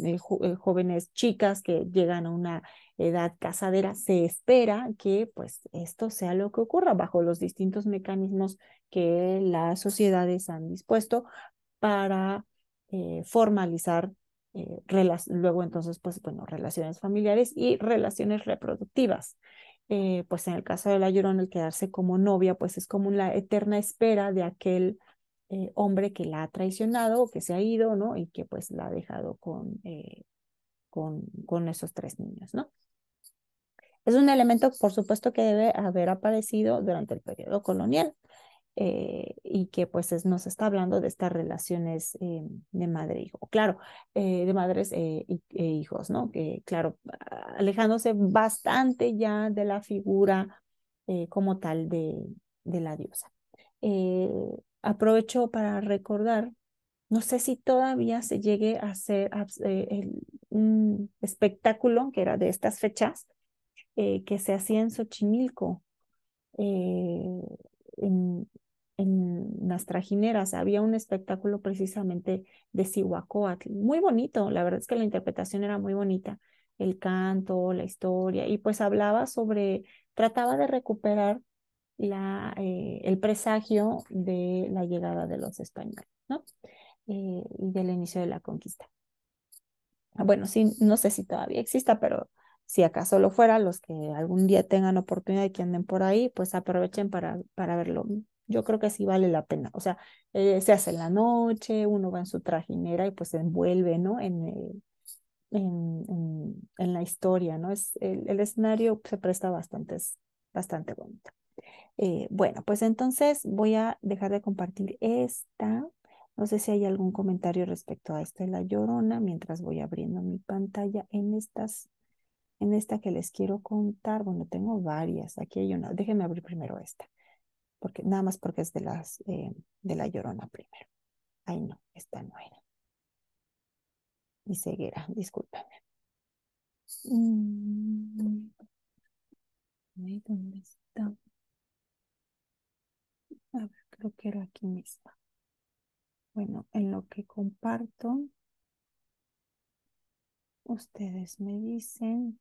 jóvenes chicas que llegan a una edad casadera, se espera que pues esto sea lo que ocurra bajo los distintos mecanismos que las sociedades han dispuesto para formalizar luego entonces pues bueno, relaciones familiares y relaciones reproductivas. Eh, pues en el caso de la Llorona, el quedarse como novia, pues es como la eterna espera de aquel eh, hombre que la ha traicionado o que se ha ido, ¿no? Y que pues la ha dejado con, eh, con, con esos tres niños, ¿no? Es un elemento, por supuesto, que debe haber aparecido durante el periodo colonial. Eh, y que pues nos está hablando de estas relaciones eh, de madre-hijo. Claro, eh, de madres e, hijos, ¿no? Que claro, alejándose bastante ya de la figura como tal de, de la diosa. aprovecho para recordar, no sé si todavía se llegue a hacer el, un espectáculo que era de estas fechas, que se hacía en Xochimilco, eh, en, en las trajineras había un espectáculo precisamente de Cihuacóatl, muy bonito, la verdad es que la interpretación era muy bonita, el canto, la historia, y pues hablaba sobre, trataba de recuperar la, eh, el presagio de la llegada de los españoles, ¿no? Eh, y del inicio de la conquista. Bueno, sí, no sé si todavía exista, pero si acaso lo fuera, los que algún día tengan oportunidad de que anden por ahí, pues aprovechen para, para verlo yo creo que sí vale la pena. O sea, eh, se hace en la noche, uno va en su trajinera y pues se envuelve, ¿no? En, eh, en, la historia, ¿no? Es, el, escenario se presta bastante, bastante bonito. Eh, bueno, pues entonces voy a dejar de compartir esta. No sé si hay algún comentario respecto a esta de la llorona mientras voy abriendo mi pantalla en estas, en esta que les quiero contar. Bueno, tengo varias. Aquí hay una. Déjenme abrir primero esta porque nada más porque es de las eh, de la llorona primero. Ay no, esta no era. Y ceguera, discúlpame. Mm. ¿Dónde está? A ver, creo que era aquí misma. Bueno, en lo que comparto, ustedes me dicen,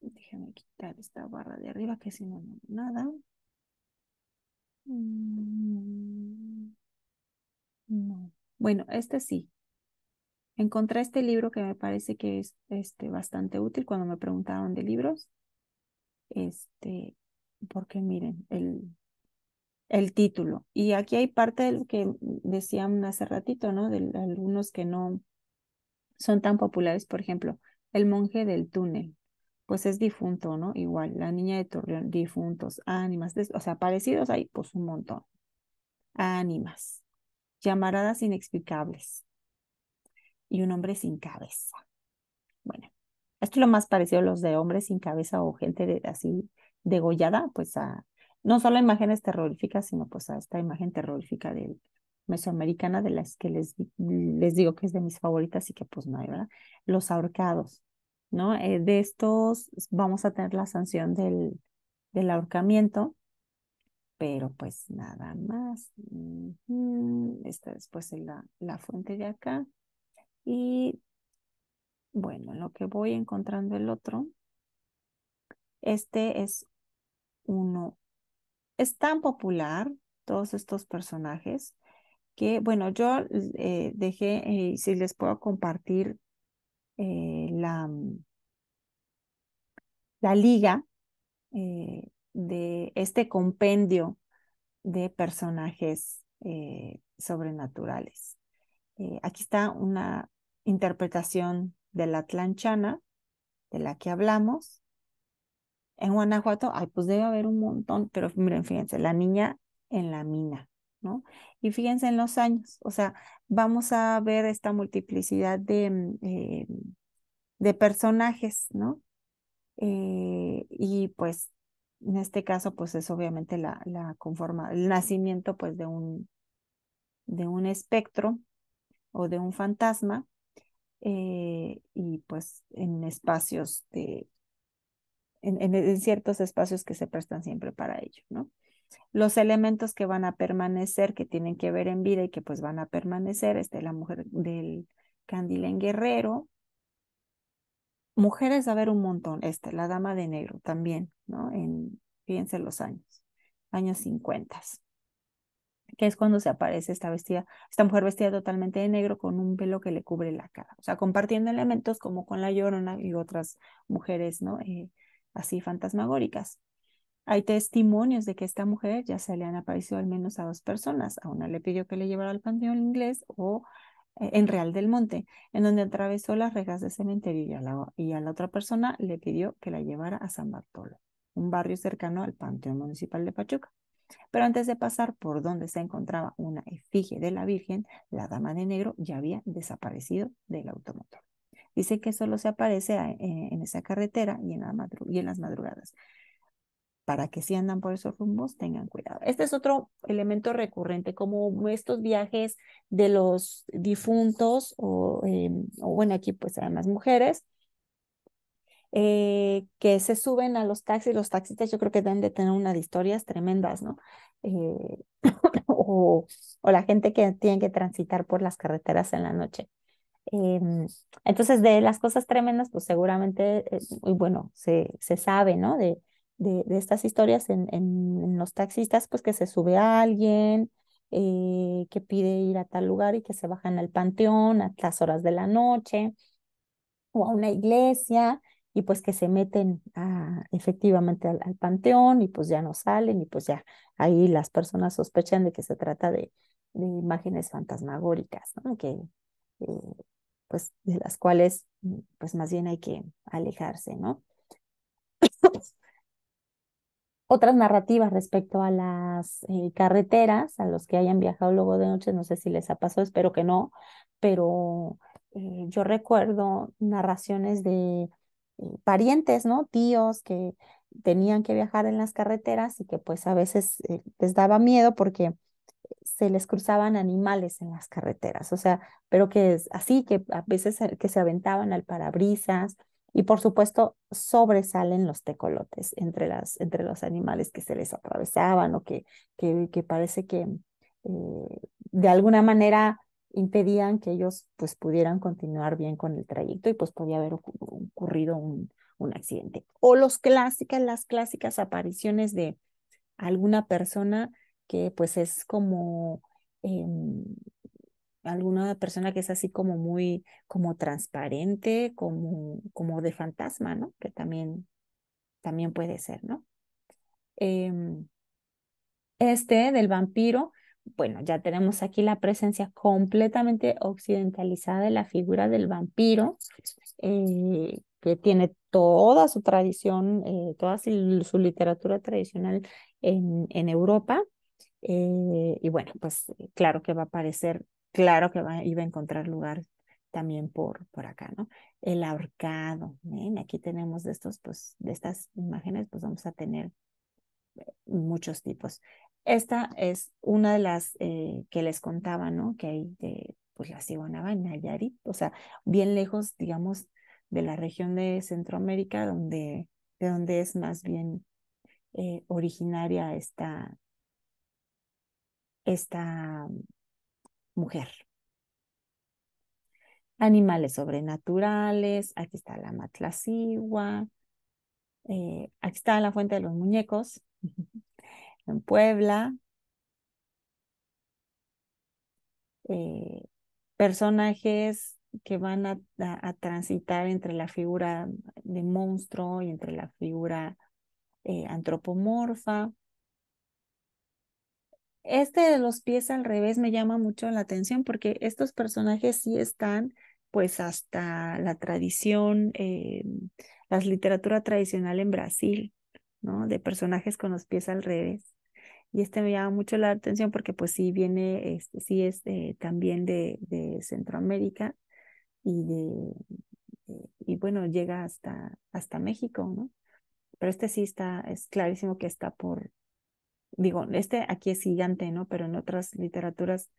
déjenme quitar esta barra de arriba que si no, no, nada. Mm, bueno, este sí. Encontré este libro que me parece que es este, bastante útil cuando me preguntaron de libros. Este, porque miren, el, título. Y aquí hay parte de lo que decían hace ratito, ¿no? De algunos que no son tan populares, por ejemplo, El monje del túnel pues es difunto, ¿no? Igual, la niña de Torreón, difuntos, ánimas, o sea, parecidos hay, pues un montón. Ánimas, llamaradas inexplicables y un hombre sin cabeza. Bueno, esto es lo más parecido a los de hombres sin cabeza o gente así degollada, pues a no solo a imágenes terroríficas, sino pues a esta imagen terrorífica de mesoamericana de las que les, les digo que es de mis favoritas y que pues no hay, ¿verdad? Los ahorcados. Eh, de estos vamos a tener la sanción del, ahorcamiento, pero pues nada más. Esta después es la, la fuente de acá. Y bueno, lo que voy encontrando el otro, este es uno, es tan popular todos estos personajes que, bueno, yo eh, dejé, eh, si les puedo compartir eh, la, mm, la, liga eh, de este compendio de personajes eh, sobrenaturales. aquí está una interpretación de la Atlanchana, de la que hablamos. En Guanajuato, ay, pues debe haber un montón, pero miren, fíjense, la niña en la mina, y fíjense en los años, o sea, vamos a ver esta multiplicidad de, mm, eh, de personajes, ¿no? Eh, y pues en este caso, pues es obviamente la, la conforma, el nacimiento pues de un, de un espectro o de un fantasma eh, y pues en espacios de, en, ciertos espacios que se prestan siempre para ello, ¿no? Los elementos que van a permanecer, que tienen que ver en vida y que pues van a permanecer, este, la mujer del Candilén Guerrero. Mujeres, a ver un montón, este, la Dama de Negro también, ¿no? En, fíjense los años, años 50 que es cuando se aparece esta vestida, esta mujer vestida totalmente de negro con un pelo que le cubre la cara, o sea, compartiendo elementos como con la llorona y otras mujeres, ¿no? Eh, así fantasmagóricas. Hay testimonios de que esta mujer ya se le han aparecido al menos a dos personas. A una le pidió que le llevara al panteón inglés o eh, en Real del Monte, en donde atravesó las rejas del cementerio y a, la, otra persona le pidió que la llevara a San Bartolo, un barrio cercano al Panteón Municipal de Pachuca. Pero antes de pasar por donde se encontraba una efigie de la Virgen, la dama de negro ya había desaparecido del automotor. Dice que solo se aparece eh, en esa carretera y en, y en las madrugadas, para que si andan por esos rumbos tengan cuidado. Este es otro elemento recurrente, como estos viajes de los difuntos o, eh, bueno, aquí pues eran las mujeres, eh, que se suben a los taxis, los taxistas yo creo que deben de tener unas historias tremendas, ¿no? Eh, [laughs] o, la gente que tiene que transitar por las carreteras en la noche. entonces, de las cosas tremendas, pues seguramente, y bueno, se, se sabe, ¿no? De, de, estas historias en, en, los taxistas, pues que se sube a alguien, eh, que pide ir a tal lugar y que se bajan al panteón a las horas de la noche o a una iglesia y pues que se meten efectivamente al, panteón y pues ya no salen y pues ya ahí las personas sospechan de que se trata de, de imágenes fantasmagóricas, ¿no? que eh, pues de las cuales pues más bien hay que alejarse, ¿no? otras narrativas respecto a las eh, carreteras, a los que hayan viajado luego de noche, no sé si les ha pasado, espero que no, pero eh, yo recuerdo narraciones de eh, parientes, ¿no? Tíos que tenían que viajar en las carreteras y que pues a veces les daba miedo porque se les cruzaban animales en las carreteras, o sea, pero que es así, que a veces que se aventaban al parabrisas, y por supuesto, sobresalen los tecolotes entre, las, entre los animales que se les atravesaban o que, que, parece que eh, de alguna manera impedían que ellos pues pudieran continuar bien con el trayecto y pues podía haber ocurrido un, un accidente. O los clásicas, las clásicas apariciones de alguna persona que pues es como em, alguna persona que es así como muy, como transparente, como, como de fantasma, ¿no? Que también, también puede ser, ¿no? Em, este del vampiro, bueno, ya tenemos aquí la presencia completamente occidentalizada de la figura del vampiro, eh, que tiene toda su tradición, eh, toda su, literatura tradicional en, en Europa. Eh, y bueno, pues claro que va a aparecer claro que iba a encontrar lugar también por, por acá, ¿no? El ahorcado, aquí tenemos de estos, pues, de estas imágenes, pues vamos a tener eh, muchos tipos. Esta es una de las eh, que les contaba, ¿no? Que hay de, pues, la Ciguanaba, Nayarit, o sea, bien lejos, digamos, de la región de Centroamérica, donde, de donde es más bien eh, originaria esta, esta mujer. Animales sobrenaturales, aquí está la matlacigua, eh, aquí está la fuente de los muñecos, [laughs] en Puebla. Eh, personajes que van a, transitar entre la figura de monstruo y entre la figura eh, antropomorfa. Este de los pies al revés me llama mucho la atención porque estos personajes sí están pues hasta la tradición, eh, la literatura tradicional en Brasil, ¿no? De personajes con los pies al revés. Y este me llama mucho la atención porque pues sí viene, este, sí es eh, también de, Centroamérica y de, eh, y bueno, llega hasta, hasta México, ¿no? Pero este sí está, es clarísimo que está por, digo, este aquí es gigante, ¿no? Pero en otras literaturas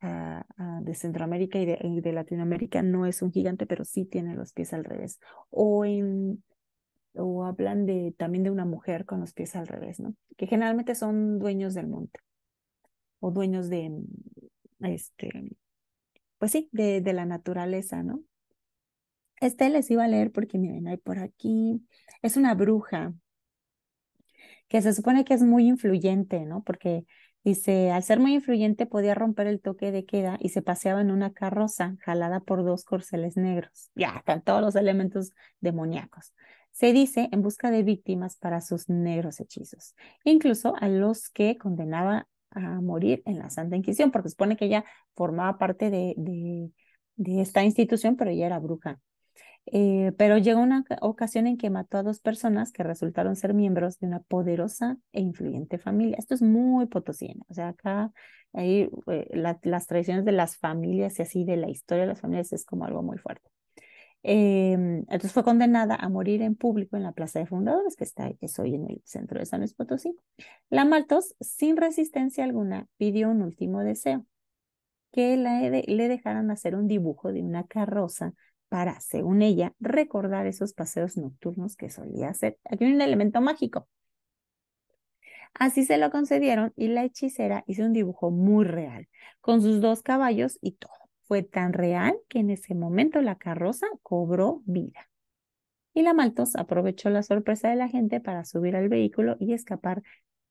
ah, ah, de Centroamérica y de, Latinoamérica no es un gigante, pero sí tiene los pies al revés. O en o hablan de también de una mujer con los pies al revés, ¿no? Que generalmente son dueños del monte o dueños de este pues sí, de, de la naturaleza, ¿no? Este les iba a leer porque miren, hay por aquí, es una bruja, que se supone que es muy influyente, ¿no? Porque dice, al ser muy influyente podía romper el toque de queda y se paseaba en una carroza jalada por dos corceles negros. Ya, están todos los elementos demoníacos. Se dice en busca de víctimas para sus negros hechizos, incluso a los que condenaba a morir en la Santa Inquisición, porque supone que ella formaba parte de, de, de esta institución, pero ella era bruja. Eh, pero llegó una ocasión en que mató a dos personas que resultaron ser miembros de una poderosa e influyente familia. Esto es muy potosino, o sea, acá ahí, eh, las tradiciones de las familias y así de la historia de las familias es como algo muy fuerte. Em, entonces fue condenada a morir en público en la Plaza de Fundadores, que está es hoy en el centro de San Luis Potosí. La Maltos, sin resistencia alguna, pidió un último deseo, que le dejaran hacer un dibujo de una carroza para, según ella, recordar esos paseos nocturnos que solía hacer. Aquí hay un elemento mágico. Así se lo concedieron y la hechicera hizo un dibujo muy real, con sus dos caballos y todo. Fue tan real que en ese momento la carroza cobró vida. Y la Maltos aprovechó la sorpresa de la gente para subir al vehículo y escapar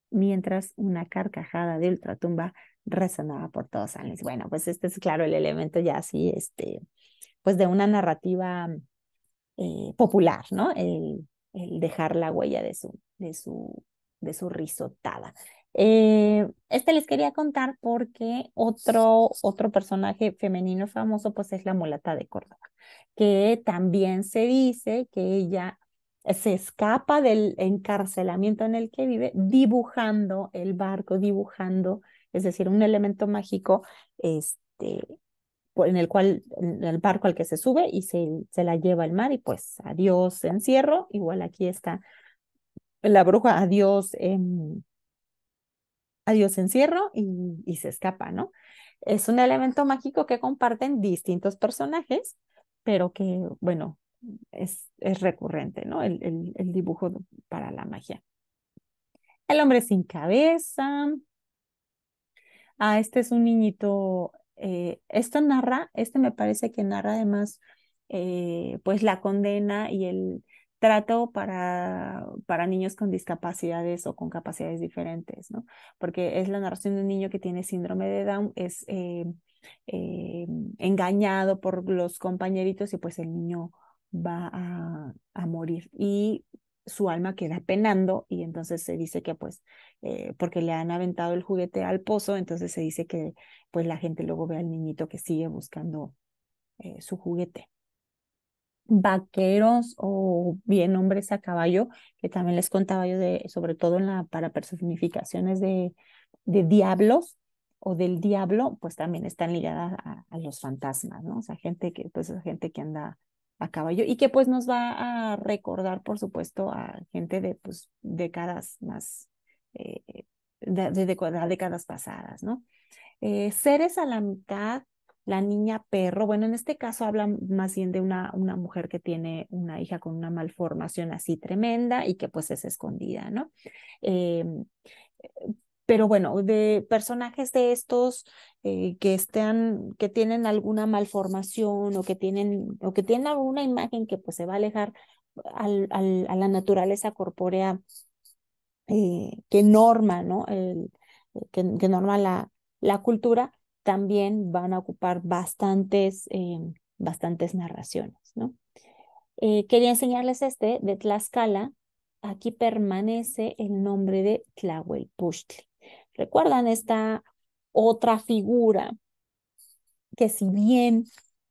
mientras una carcajada de ultratumba resonaba por todos lados. Bueno, pues este es claro el elemento ya así, este, pues de una narrativa eh, popular, ¿no? El, dejar la huella de su, de su, de su risotada. este les quería contar porque otro, otro personaje femenino famoso pues es la mulata de Córdoba, que también se dice que ella se escapa del encarcelamiento en el que vive dibujando el barco, dibujando, es decir, un elemento mágico, este, en el cual, en el barco al que se sube y se, la lleva al mar y pues adiós encierro, igual aquí está la bruja, adiós, em, adiós encierro y, se escapa, ¿no? Es un elemento mágico que comparten distintos personajes, pero que, bueno, es, es recurrente, ¿no? El, el dibujo para la magia. El hombre sin cabeza. Ah, este es un niñito eh, esto narra, este me parece que narra además eh, pues la condena y el trato para, para niños con discapacidades o con capacidades diferentes, ¿no? Porque es la narración de un niño que tiene síndrome de Down, es eh, engañado por los compañeritos y pues el niño va a, a morir. Y su alma queda penando y entonces se dice que pues eh, porque le han aventado el juguete al pozo, entonces se dice que pues la gente luego ve al niñito que sigue buscando eh, su juguete. Vaqueros o bien hombres a caballo, que también les contaba yo de, sobre todo en la, para personificaciones de, de diablos, o del diablo, pues también están ligadas a, los fantasmas, ¿no? O sea, gente que, pues, gente que anda a caballo y que pues nos va a recordar, por supuesto, a gente de pues, décadas más, eh, de, décadas pasadas, ¿no? Eh, seres a la mitad, la niña perro, bueno, en este caso habla más bien de una, una mujer que tiene una hija con una malformación así tremenda y que pues es escondida, ¿no? Em, pero bueno, de personajes de estos eh, que que tienen alguna malformación o que tienen, o que tienen alguna imagen que pues se va a alejar a la naturaleza corpórea eh, que norma, ¿no? El, que, la, la cultura, también van a ocupar bastantes, eh, bastantes narraciones, ¿no? quería enseñarles este de Tlaxcala. Aquí permanece el nombre de Tlahuelpuchtli. Recuerdan esta otra figura que si bien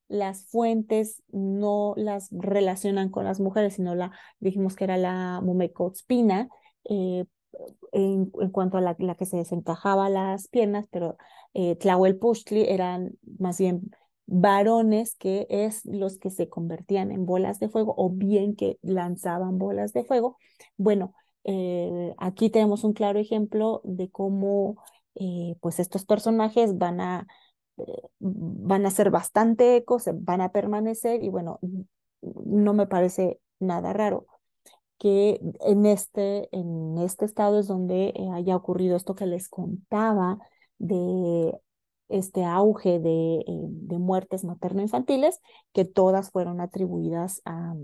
las fuentes no las relacionan con las mujeres, sino la dijimos que era la Momecotspina, eh, en, cuanto a la, que se desencajaba las piernas, pero eh, Tlahuelpuchtli eran más bien varones que es los que se convertían en bolas de fuego o bien que lanzaban bolas de fuego. Bueno, eh, aquí tenemos un claro ejemplo de cómo eh, pues estos personajes van a, eh, van a ser bastante ecos, van a permanecer y bueno, no me parece nada raro que en este, en este estado es donde haya ocurrido esto que les contaba de este auge de, muertes materno-infantiles, que todas fueron atribuidas a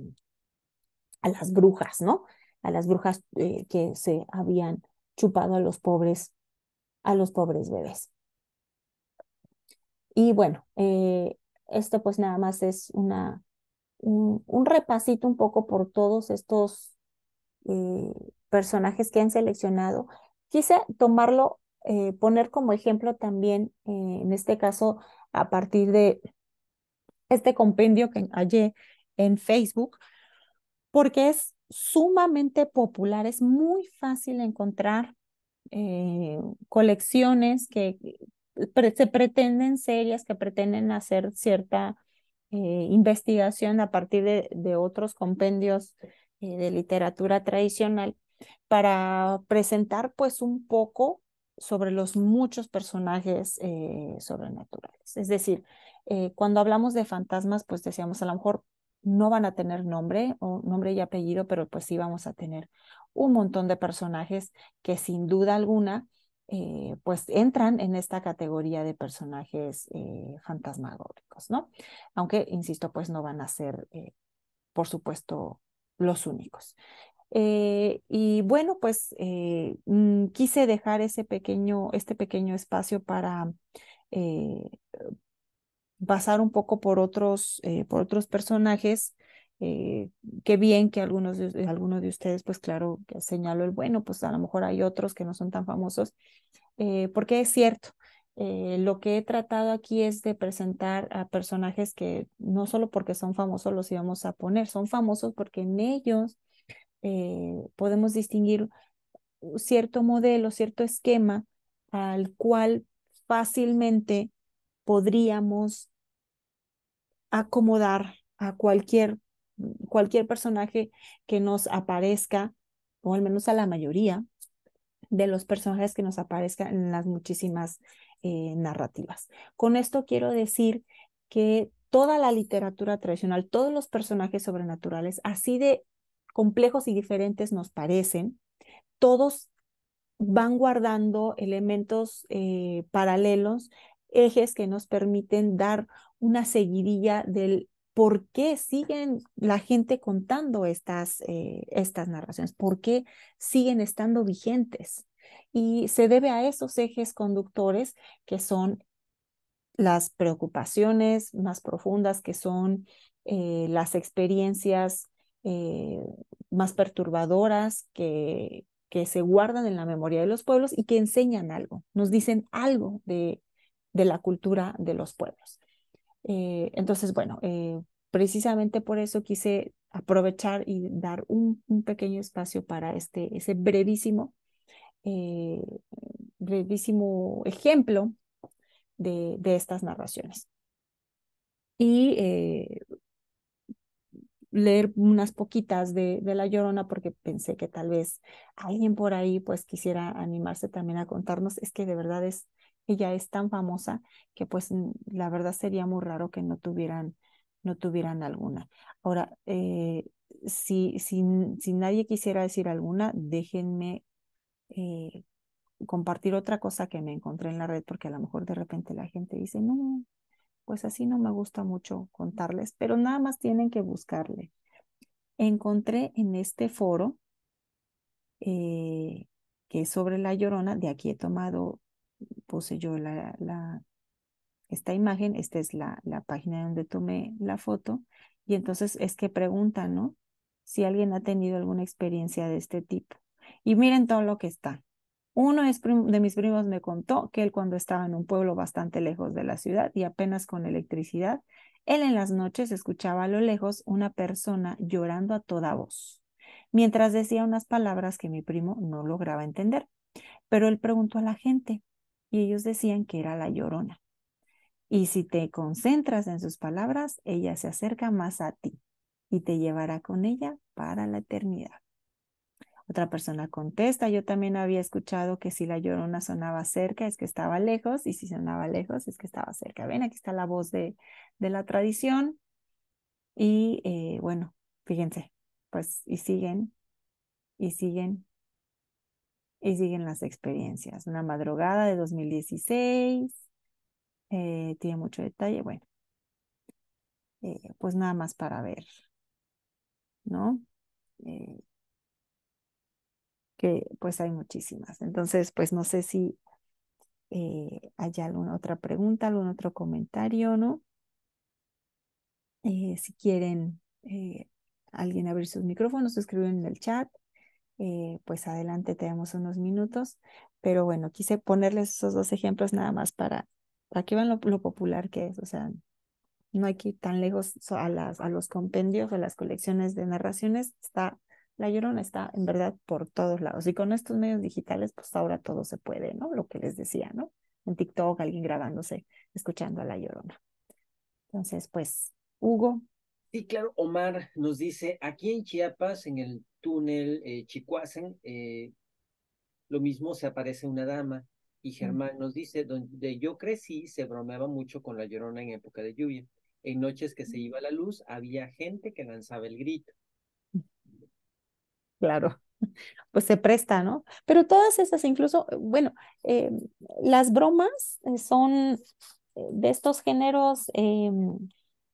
las brujas, ¿no? a las brujas eh, que se habían chupado a los pobres, a los pobres bebés. Y bueno, eh, esto pues nada más es una, un, repasito un poco por todos estos eh, personajes que han seleccionado. Quise tomarlo, poner como ejemplo también, en este caso, a partir de este compendio que hallé en Facebook, porque es sumamente popular, es muy fácil encontrar eh, colecciones que se pretenden serias, que pretenden hacer cierta eh, investigación a partir de, otros compendios eh, de literatura tradicional para presentar pues un poco sobre los muchos personajes sobrenaturales. Es decir, cuando hablamos de fantasmas, pues decíamos a lo mejor no van a tener nombre o nombre y apellido, pero pues sí vamos a tener un montón de personajes que sin duda alguna eh, pues entran en esta categoría de personajes eh, fantasmagóricos, ¿no? Aunque, insisto, pues no van a ser, eh, por supuesto, los únicos. y bueno, pues mm, quise dejar ese pequeño, este pequeño espacio para pasar un poco por otros, eh, por otros personajes. Eh, qué bien que algunos de, eh, algunos de ustedes, pues claro, que señaló el bueno, pues a lo mejor hay otros que no son tan famosos, eh, porque es cierto, lo que he tratado aquí es de presentar a personajes que no solo porque son famosos los íbamos a poner, son famosos porque en ellos podemos distinguir cierto modelo, cierto esquema al cual fácilmente podríamos acomodar a cualquier, cualquier personaje que nos aparezca, o al menos a la mayoría de los personajes que nos aparezcan en las muchísimas eh, narrativas. Con esto quiero decir que toda la literatura tradicional, todos los personajes sobrenaturales, así de complejos y diferentes nos parecen, todos van guardando elementos eh, paralelos ejes que nos permiten dar una seguidilla del por qué siguen la gente contando estas, eh, estas narraciones, por qué siguen estando vigentes. Y se debe a esos ejes conductores que son las preocupaciones más profundas, que son eh, las experiencias eh, más perturbadoras que, que se guardan en la memoria de los pueblos y que enseñan algo, nos dicen algo de de la cultura de los pueblos. Eh, entonces, bueno, eh, precisamente por eso quise aprovechar y dar un, pequeño espacio para este, ese brevísimo, eh, brevísimo ejemplo de, de, estas narraciones. Y leer unas poquitas de, de, La Llorona porque pensé que tal vez alguien por ahí pues quisiera animarse también a contarnos. Es que de verdad es, ella es tan famosa que pues la verdad sería muy raro que no tuvieran, no tuvieran alguna. Ahora, eh, si, si, nadie quisiera decir alguna, déjenme eh, compartir otra cosa que me encontré en la red, porque a lo mejor de repente la gente dice, no, pues así no me gusta mucho contarles, pero nada más tienen que buscarle. Encontré en este foro, eh, que es sobre la llorona, de aquí he tomado puse yo esta imagen, esta es la, la página donde tomé la foto, y entonces es que preguntan, ¿no? Si alguien ha tenido alguna experiencia de este tipo. Y miren todo lo que está. Uno de mis primos me contó que él cuando estaba en un pueblo bastante lejos de la ciudad y apenas con electricidad, él en las noches escuchaba a lo lejos una persona llorando a toda voz, mientras decía unas palabras que mi primo no lograba entender. Pero él preguntó a la gente, y ellos decían que era la llorona. Y si te concentras en sus palabras, ella se acerca más a ti y te llevará con ella para la eternidad. Otra persona contesta, yo también había escuchado que si la llorona sonaba cerca es que estaba lejos y si sonaba lejos es que estaba cerca. Ven, aquí está la voz de, la tradición. Y eh, bueno, fíjense, pues y siguen, y siguen, y siguen las experiencias. Una madrugada de 2016. Eh, tiene mucho detalle. Bueno, eh, pues nada más para ver, ¿no? Eh, que pues hay muchísimas. Entonces, pues no sé si hay alguna otra pregunta, algún otro comentario, ¿no? si quieren alguien abrir sus micrófonos, escriben en el chat eh, pues adelante tenemos unos minutos, pero bueno, quise ponerles esos dos ejemplos nada más para, para que vean lo, popular que es, o sea, no hay que ir tan lejos a, las, a los compendios, a las colecciones de narraciones, está, La Llorona está en verdad por todos lados, y con estos medios digitales, pues ahora todo se puede, ¿no? Lo que les decía, ¿no? En TikTok, alguien grabándose, escuchando a La Llorona. Entonces, pues, Hugo, Sí, claro, Omar nos dice, aquí en Chiapas, en el túnel eh, Chicuasen, eh, lo mismo se aparece una dama. Y Germán nos dice, donde yo crecí se bromeaba mucho con la llorona en época de lluvia. En noches que se iba la luz, había gente que lanzaba el grito. Claro, [laughs] pues se presta, ¿no? Pero todas esas, incluso, eh, bueno, las bromas son de estos géneros em,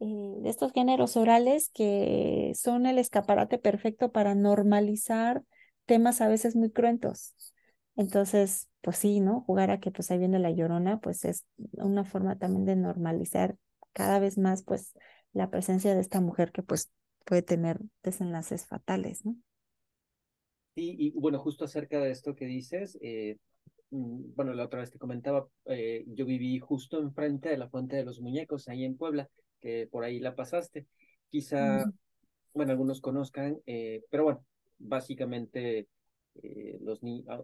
eh, de estos géneros orales que son el escaparate perfecto para normalizar temas a veces muy cruentos. Entonces, pues sí, ¿no? Jugar a que pues ahí viene la llorona, pues es una forma también de normalizar cada vez más pues la presencia de esta mujer que pues puede tener desenlaces fatales, ¿no? y bueno, justo acerca de esto que dices, eh, mm, bueno, la otra vez te comentaba, eh, yo viví justo enfrente de la Fuente de los Muñecos, ahí en Puebla, por ahí la pasaste. Quizá, bueno, algunos conozcan, eh, pero bueno, básicamente eh, ah,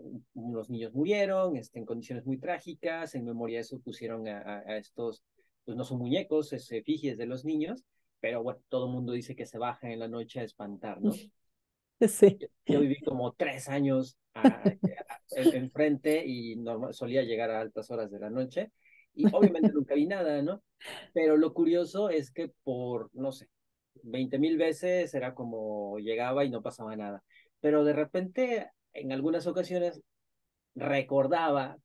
los, niños murieron este, en condiciones muy trágicas, en memoria de eso pusieron a, estos, pues no son muñecos, es efigies de los niños, pero bueno, todo el mundo dice que se baja en la noche a espantar, ¿no? [laughs] Sí. Yo, viví como tres años ah, eh, [laughs] enfrente y normal, solía llegar a altas horas de la noche y obviamente nunca vi nada, ¿no? Pero lo curioso es que por, no sé, 20 mil veces era como llegaba y no pasaba nada. Pero de repente, en algunas ocasiones, recordaba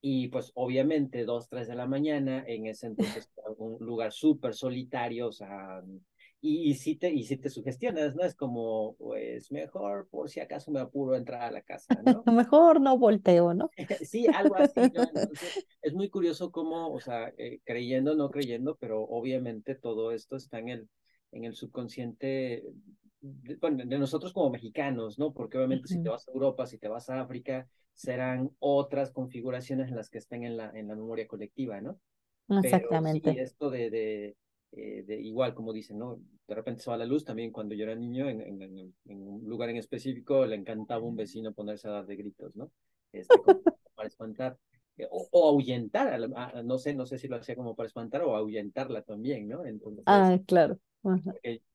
y pues obviamente dos, tres de la mañana, en ese entonces un lugar súper solitario, o sea, y, si te, y si te sugestionas, ¿no? Es como, pues mejor por si acaso me apuro a entrar a la casa, ¿no? [laughs] mejor no volteo, ¿no? [laughs] sí, algo así, [laughs] es muy curioso cómo, o sea, creyendo eh, creyendo, no creyendo, pero obviamente todo esto está en el, en el subconsciente de, bueno, de nosotros como mexicanos, ¿no? Porque obviamente si te vas a Europa, si te vas a África, serán otras configuraciones en las que estén en la, en la memoria colectiva, ¿no? Exactamente. Pero esto de, de eh, igual como dicen, ¿no? De repente se va la luz, también cuando yo era niño, en, un lugar en específico, le encantaba a un vecino ponerse a dar de gritos, ¿no? Este, [laughs] para espantar. Eh, o, ahuyentar, no sé, no sé si lo hacía como para espantar o ahuyentarla también, ¿no? ah, claro.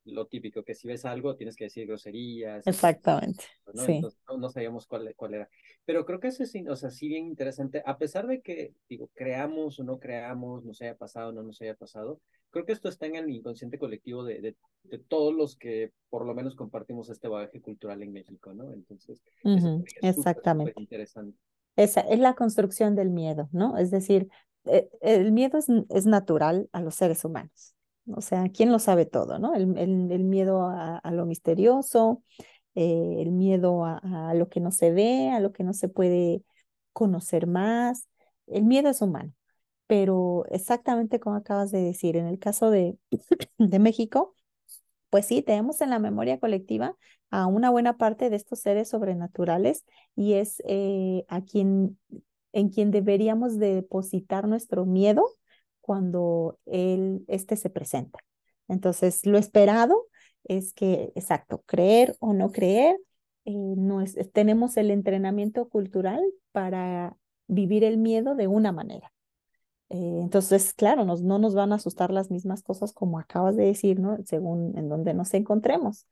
Lo típico, que si ves algo tienes que decir groserías. Este, Exactamente. ¿no? no, sabíamos cuál, cuál era. Pero creo que eso es, o sea, sí bien interesante, a pesar de que, digo, creamos o no creamos, nos haya pasado o no nos haya pasado, creo que esto está en el inconsciente colectivo de, todos los que por lo menos compartimos este bagaje cultural en México, ¿no? Entonces, es exactamente. interesante. Esa es la construcción del miedo, ¿no? Es decir, eh, el miedo es, es, natural a los seres humanos. O sea, ¿quién lo sabe todo, no? El, miedo a, lo misterioso, eh, el miedo a lo que no se ve, a lo que no se puede conocer más. El miedo es humano pero exactamente como acabas de decir, en el caso de, [clears throat] de México, pues sí, tenemos en la memoria colectiva a una buena parte de estos seres sobrenaturales y es eh, a quien, en quien deberíamos depositar nuestro miedo cuando él, este se presenta. Entonces, lo esperado es que, exacto, creer o no creer, eh, tenemos el entrenamiento cultural para vivir el miedo de una manera. Eh, entonces, claro, nos, no nos van a asustar las mismas cosas como acabas de decir, ¿no? Según en donde nos encontremos.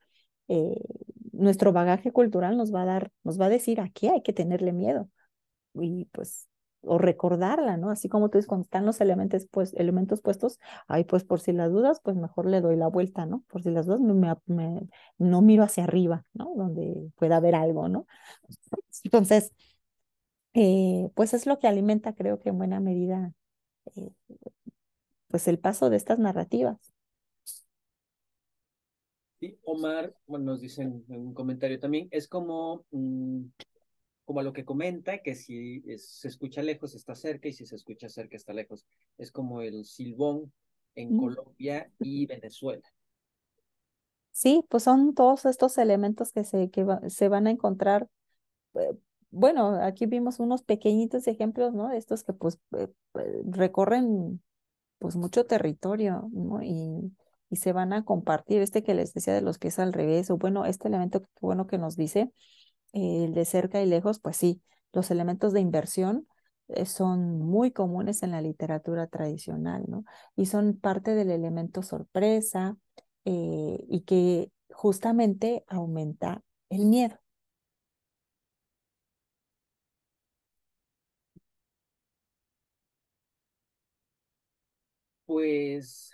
Eh, nuestro bagaje cultural nos va a dar, nos va a decir a qué hay que tenerle miedo. Y pues, o recordarla, ¿no? Así como tú dices, cuando están los elementos, pues, elementos puestos, ahí pues por si las dudas, pues mejor le doy la vuelta, ¿no? Por si las dudas, no miro hacia arriba, ¿no? Donde pueda haber algo, ¿no? Entonces, eh, pues es lo que alimenta, creo que en buena medida, eh, pues el paso de estas narrativas. Sí, Omar, bueno, nos dicen en un comentario también, es como, mm, como lo que comenta, que si se escucha lejos está cerca y si se escucha cerca está lejos. Es como el silbón en mm. Colombia y Venezuela. Sí, pues son todos estos elementos que se, que se van a encontrar eh, bueno, aquí vimos unos pequeñitos ejemplos, ¿no? Estos que pues eh, eh, recorren pues mucho territorio, ¿no? Y, y se van a compartir. Este que les decía de los pies al revés, o bueno, este elemento que bueno que nos dice, eh, el de cerca y lejos, pues sí, los elementos de inversión son muy comunes en la literatura tradicional, ¿no? Y son parte del elemento sorpresa y que justamente aumenta el miedo. pues,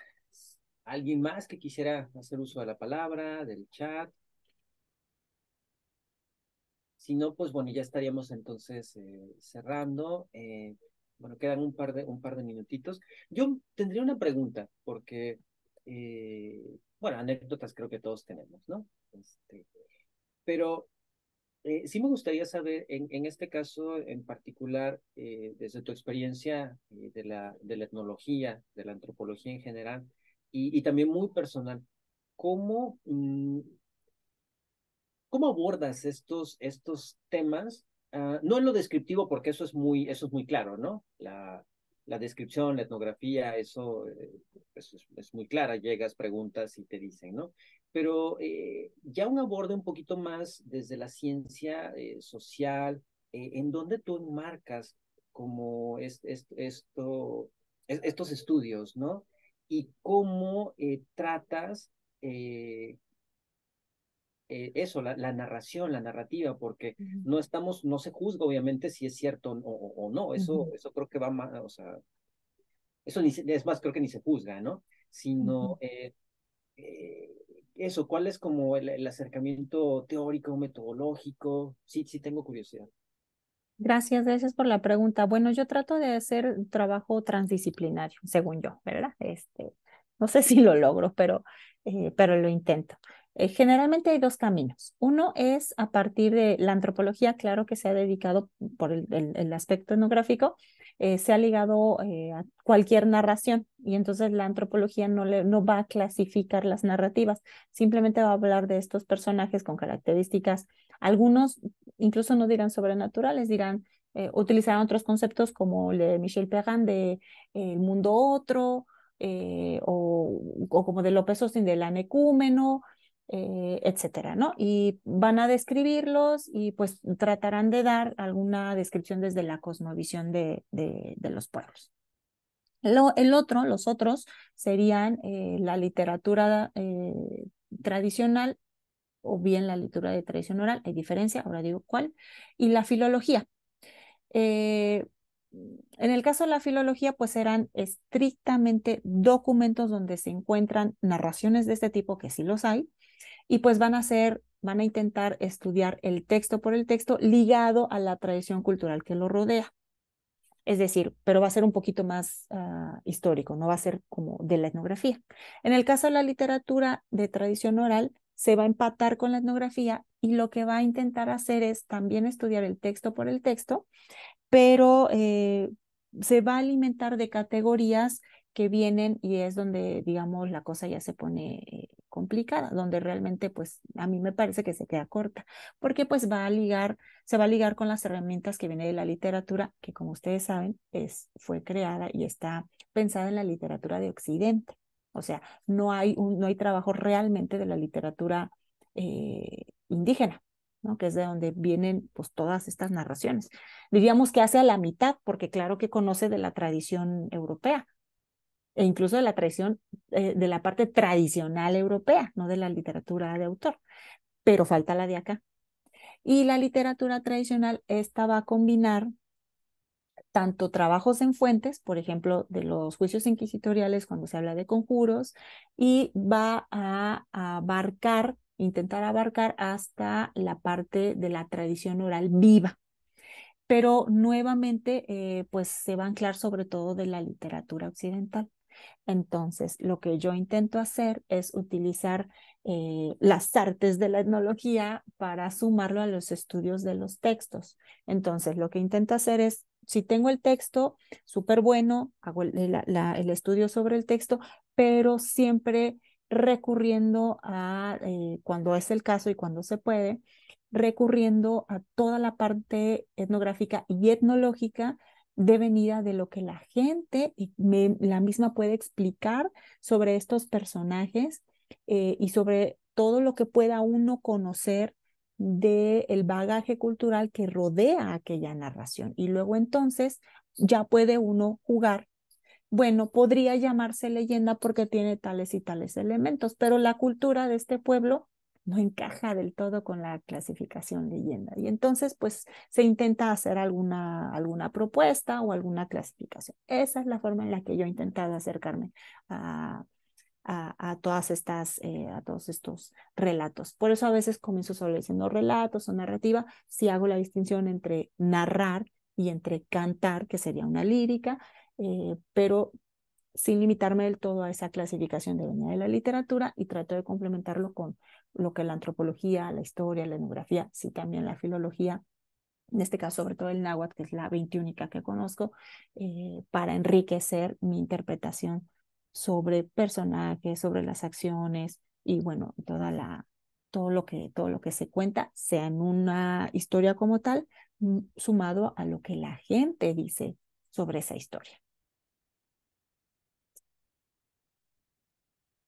alguien más que quisiera hacer uso de la palabra, del chat. Si no, pues bueno, ya estaríamos entonces eh, cerrando. Eh, bueno, quedan un par, de, un par de minutitos. Yo tendría una pregunta, porque, eh, bueno, anécdotas creo que todos tenemos, ¿no? Este, pero eh, sí me gustaría saber, en, en este caso en particular, eh, desde tu experiencia eh, de, la, de la etnología, de la antropología en general, y, y también muy personal, ¿cómo, mm, cómo abordas estos, estos temas? Ah, no en lo descriptivo, porque eso es muy, eso es muy claro, ¿no? La, la descripción, la etnografía, eso, es, es, muy clara, llegas, preguntas y te dicen, ¿no? pero eh, ya un aborde un poquito más desde la ciencia eh, social, eh, en donde tú enmarcas como es, esto, estos estudios, ¿no? Y cómo tratas eso, la, narración, la narrativa, porque no estamos, no se juzga obviamente si es cierto o, no, eso, eso creo que va más, o sea, eso es más, creo que ni se juzga, ¿no? Sino eso, ¿cuál es como el, acercamiento teórico, metodológico? Sí, sí tengo curiosidad. Gracias, gracias por la pregunta. Bueno, yo trato de hacer trabajo transdisciplinario, según yo, ¿verdad? Este, no sé [laughs] si lo logro, pero, eh, pero lo intento. Eh, generalmente hay dos caminos. Uno es a partir de la antropología, claro que se ha dedicado por el, aspecto etnográfico, eh, se ha ligado eh, a cualquier narración y entonces la antropología no, le, no va a clasificar las narrativas, simplemente va a hablar de estos personajes con características, algunos incluso no dirán sobrenaturales, dirán eh, utilizarán otros conceptos como el de Michel Perrin de el mundo otro o, como de López Austin del necúmeno. Eh, etcétera, ¿no? Y van a describirlos y pues tratarán de dar alguna descripción desde la cosmovisión de, los pueblos. el otro, los otros, serían eh, la literatura eh, tradicional o bien la literatura de tradición oral, hay diferencia, ahora digo cuál, y la filología. en el caso de la filología, pues serán estrictamente documentos donde se encuentran narraciones de este tipo, que sí los hay, y pues van a ser van a intentar estudiar el texto por el texto ligado a la tradición cultural que lo rodea. Es decir, pero va a ser un poquito más ah, histórico, no va a ser como de la etnografía. En el caso de la literatura de tradición oral, se va a empatar con la etnografía y lo que va a intentar hacer es también estudiar el texto por el texto, pero eh, se va a alimentar de categorías que vienen y es donde, digamos, la cosa ya se pone eh, complicada, donde realmente pues a mí me parece que se queda corta, porque pues va a ligar, se va a ligar con las herramientas que viene de la literatura, que como ustedes saben, es, fue creada y está pensada en la literatura de Occidente. O sea, no hay, un, no hay trabajo realmente de la literatura eh, indígena, ¿no? que es de donde vienen pues, todas estas narraciones. Diríamos que hace a la mitad, porque claro que conoce de la tradición europea, e incluso de la tradición, eh, de la parte tradicional europea, no de la literatura de autor, pero falta la de acá. Y la literatura tradicional, esta va a combinar tanto trabajos en fuentes, por ejemplo, de los juicios inquisitoriales cuando se habla de conjuros, y va a, abarcar, intentar abarcar hasta la parte de la tradición oral viva, pero nuevamente eh, pues se va a anclar sobre todo de la literatura occidental. Entonces, lo que yo intento hacer es utilizar eh, las artes de la etnología para sumarlo a los estudios de los textos. Entonces, lo que intento hacer es, si tengo el texto, súper bueno, hago el, estudio sobre el texto, pero siempre recurriendo a, eh, cuando es el caso y cuando se puede, recurriendo a toda la parte etnográfica y etnológica venida de lo que la gente la misma puede explicar sobre estos personajes eh, y sobre todo lo que pueda uno conocer de el bagaje cultural que rodea aquella narración. Y luego entonces ya puede uno jugar. Bueno, podría llamarse leyenda porque tiene tales y tales elementos, pero la cultura de este pueblo no encaja del todo con la clasificación leyenda. Y entonces, pues, se intenta hacer alguna, alguna propuesta o alguna clasificación. Esa es la forma en la que yo he intentado acercarme a, todas estas, eh, a todos estos relatos. Por eso a veces comienzo solo diciendo relatos o narrativa, si hago la distinción entre narrar y entre cantar, que sería una lírica, eh, pero sin limitarme del todo a esa clasificación de de la literatura y trato de complementarlo con lo que la antropología, la historia, la etnografía, sí también la filología, en este caso sobre todo el náhuatl, que es la veintiúnica que conozco, eh, para enriquecer mi interpretación sobre personajes, sobre las acciones y bueno, toda la, todo, lo que, todo lo que se cuenta, sea en una historia como tal, mm, sumado a lo que la gente dice sobre esa historia.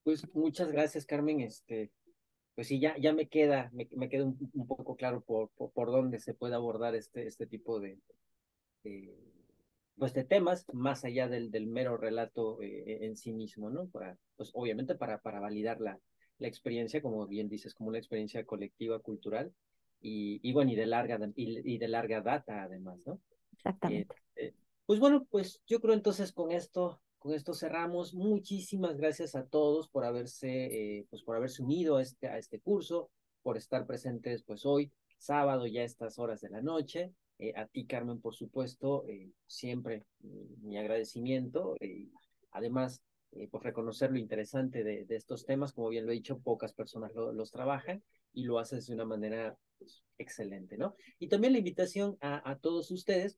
Pues muchas gracias, Carmen. Este, pues sí, ya, ya me queda, me, me un, poco claro por, por, dónde se puede abordar este, este tipo de, de, pues temas, más allá del, del mero relato eh, en sí mismo, ¿no? Para, pues obviamente para, para validar la, la experiencia, como bien dices, como una experiencia colectiva, cultural, y, y bueno, y de, larga, y, de larga data además, ¿no? Eh, Exactamente. Eh, pues bueno, pues yo creo entonces con esto con esto cerramos. Muchísimas gracias a todos por haberse, eh, pues por haberse unido a este, a este curso, por estar presentes pues hoy, sábado ya a estas horas de la noche. Eh, a ti, Carmen, por supuesto, eh, siempre mi agradecimiento. además, por reconocer lo interesante de, estos temas, como bien lo he dicho, pocas personas los trabajan y lo haces de una manera pues, excelente, ¿no? Y también la invitación a, a todos ustedes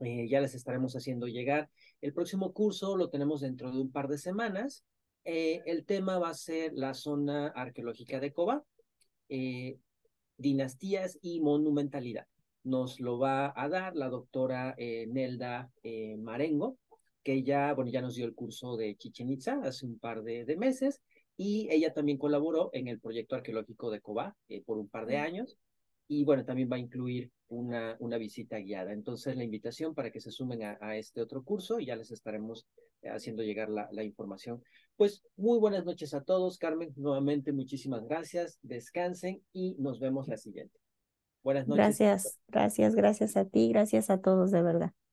eh, ya les estaremos haciendo llegar. El próximo curso lo tenemos dentro de un par de semanas. Eh, el tema va a ser la zona arqueológica de Cobá, eh, dinastías y monumentalidad. Nos lo va a dar la doctora Nelda Marengo, que ya, bueno, ya nos dio el curso de Chichen Itza hace un par de, meses y ella también colaboró en el proyecto arqueológico de Cobá por un par de años y bueno, también va a incluir una, visita guiada. Entonces, la invitación para que se sumen a, este otro curso y ya les estaremos eh, haciendo llegar la, la, información. Pues muy buenas noches a todos, Carmen. Nuevamente, muchísimas gracias. Descansen y nos vemos la siguiente. Buenas noches. Gracias, gracias, gracias a ti, gracias a todos, de verdad.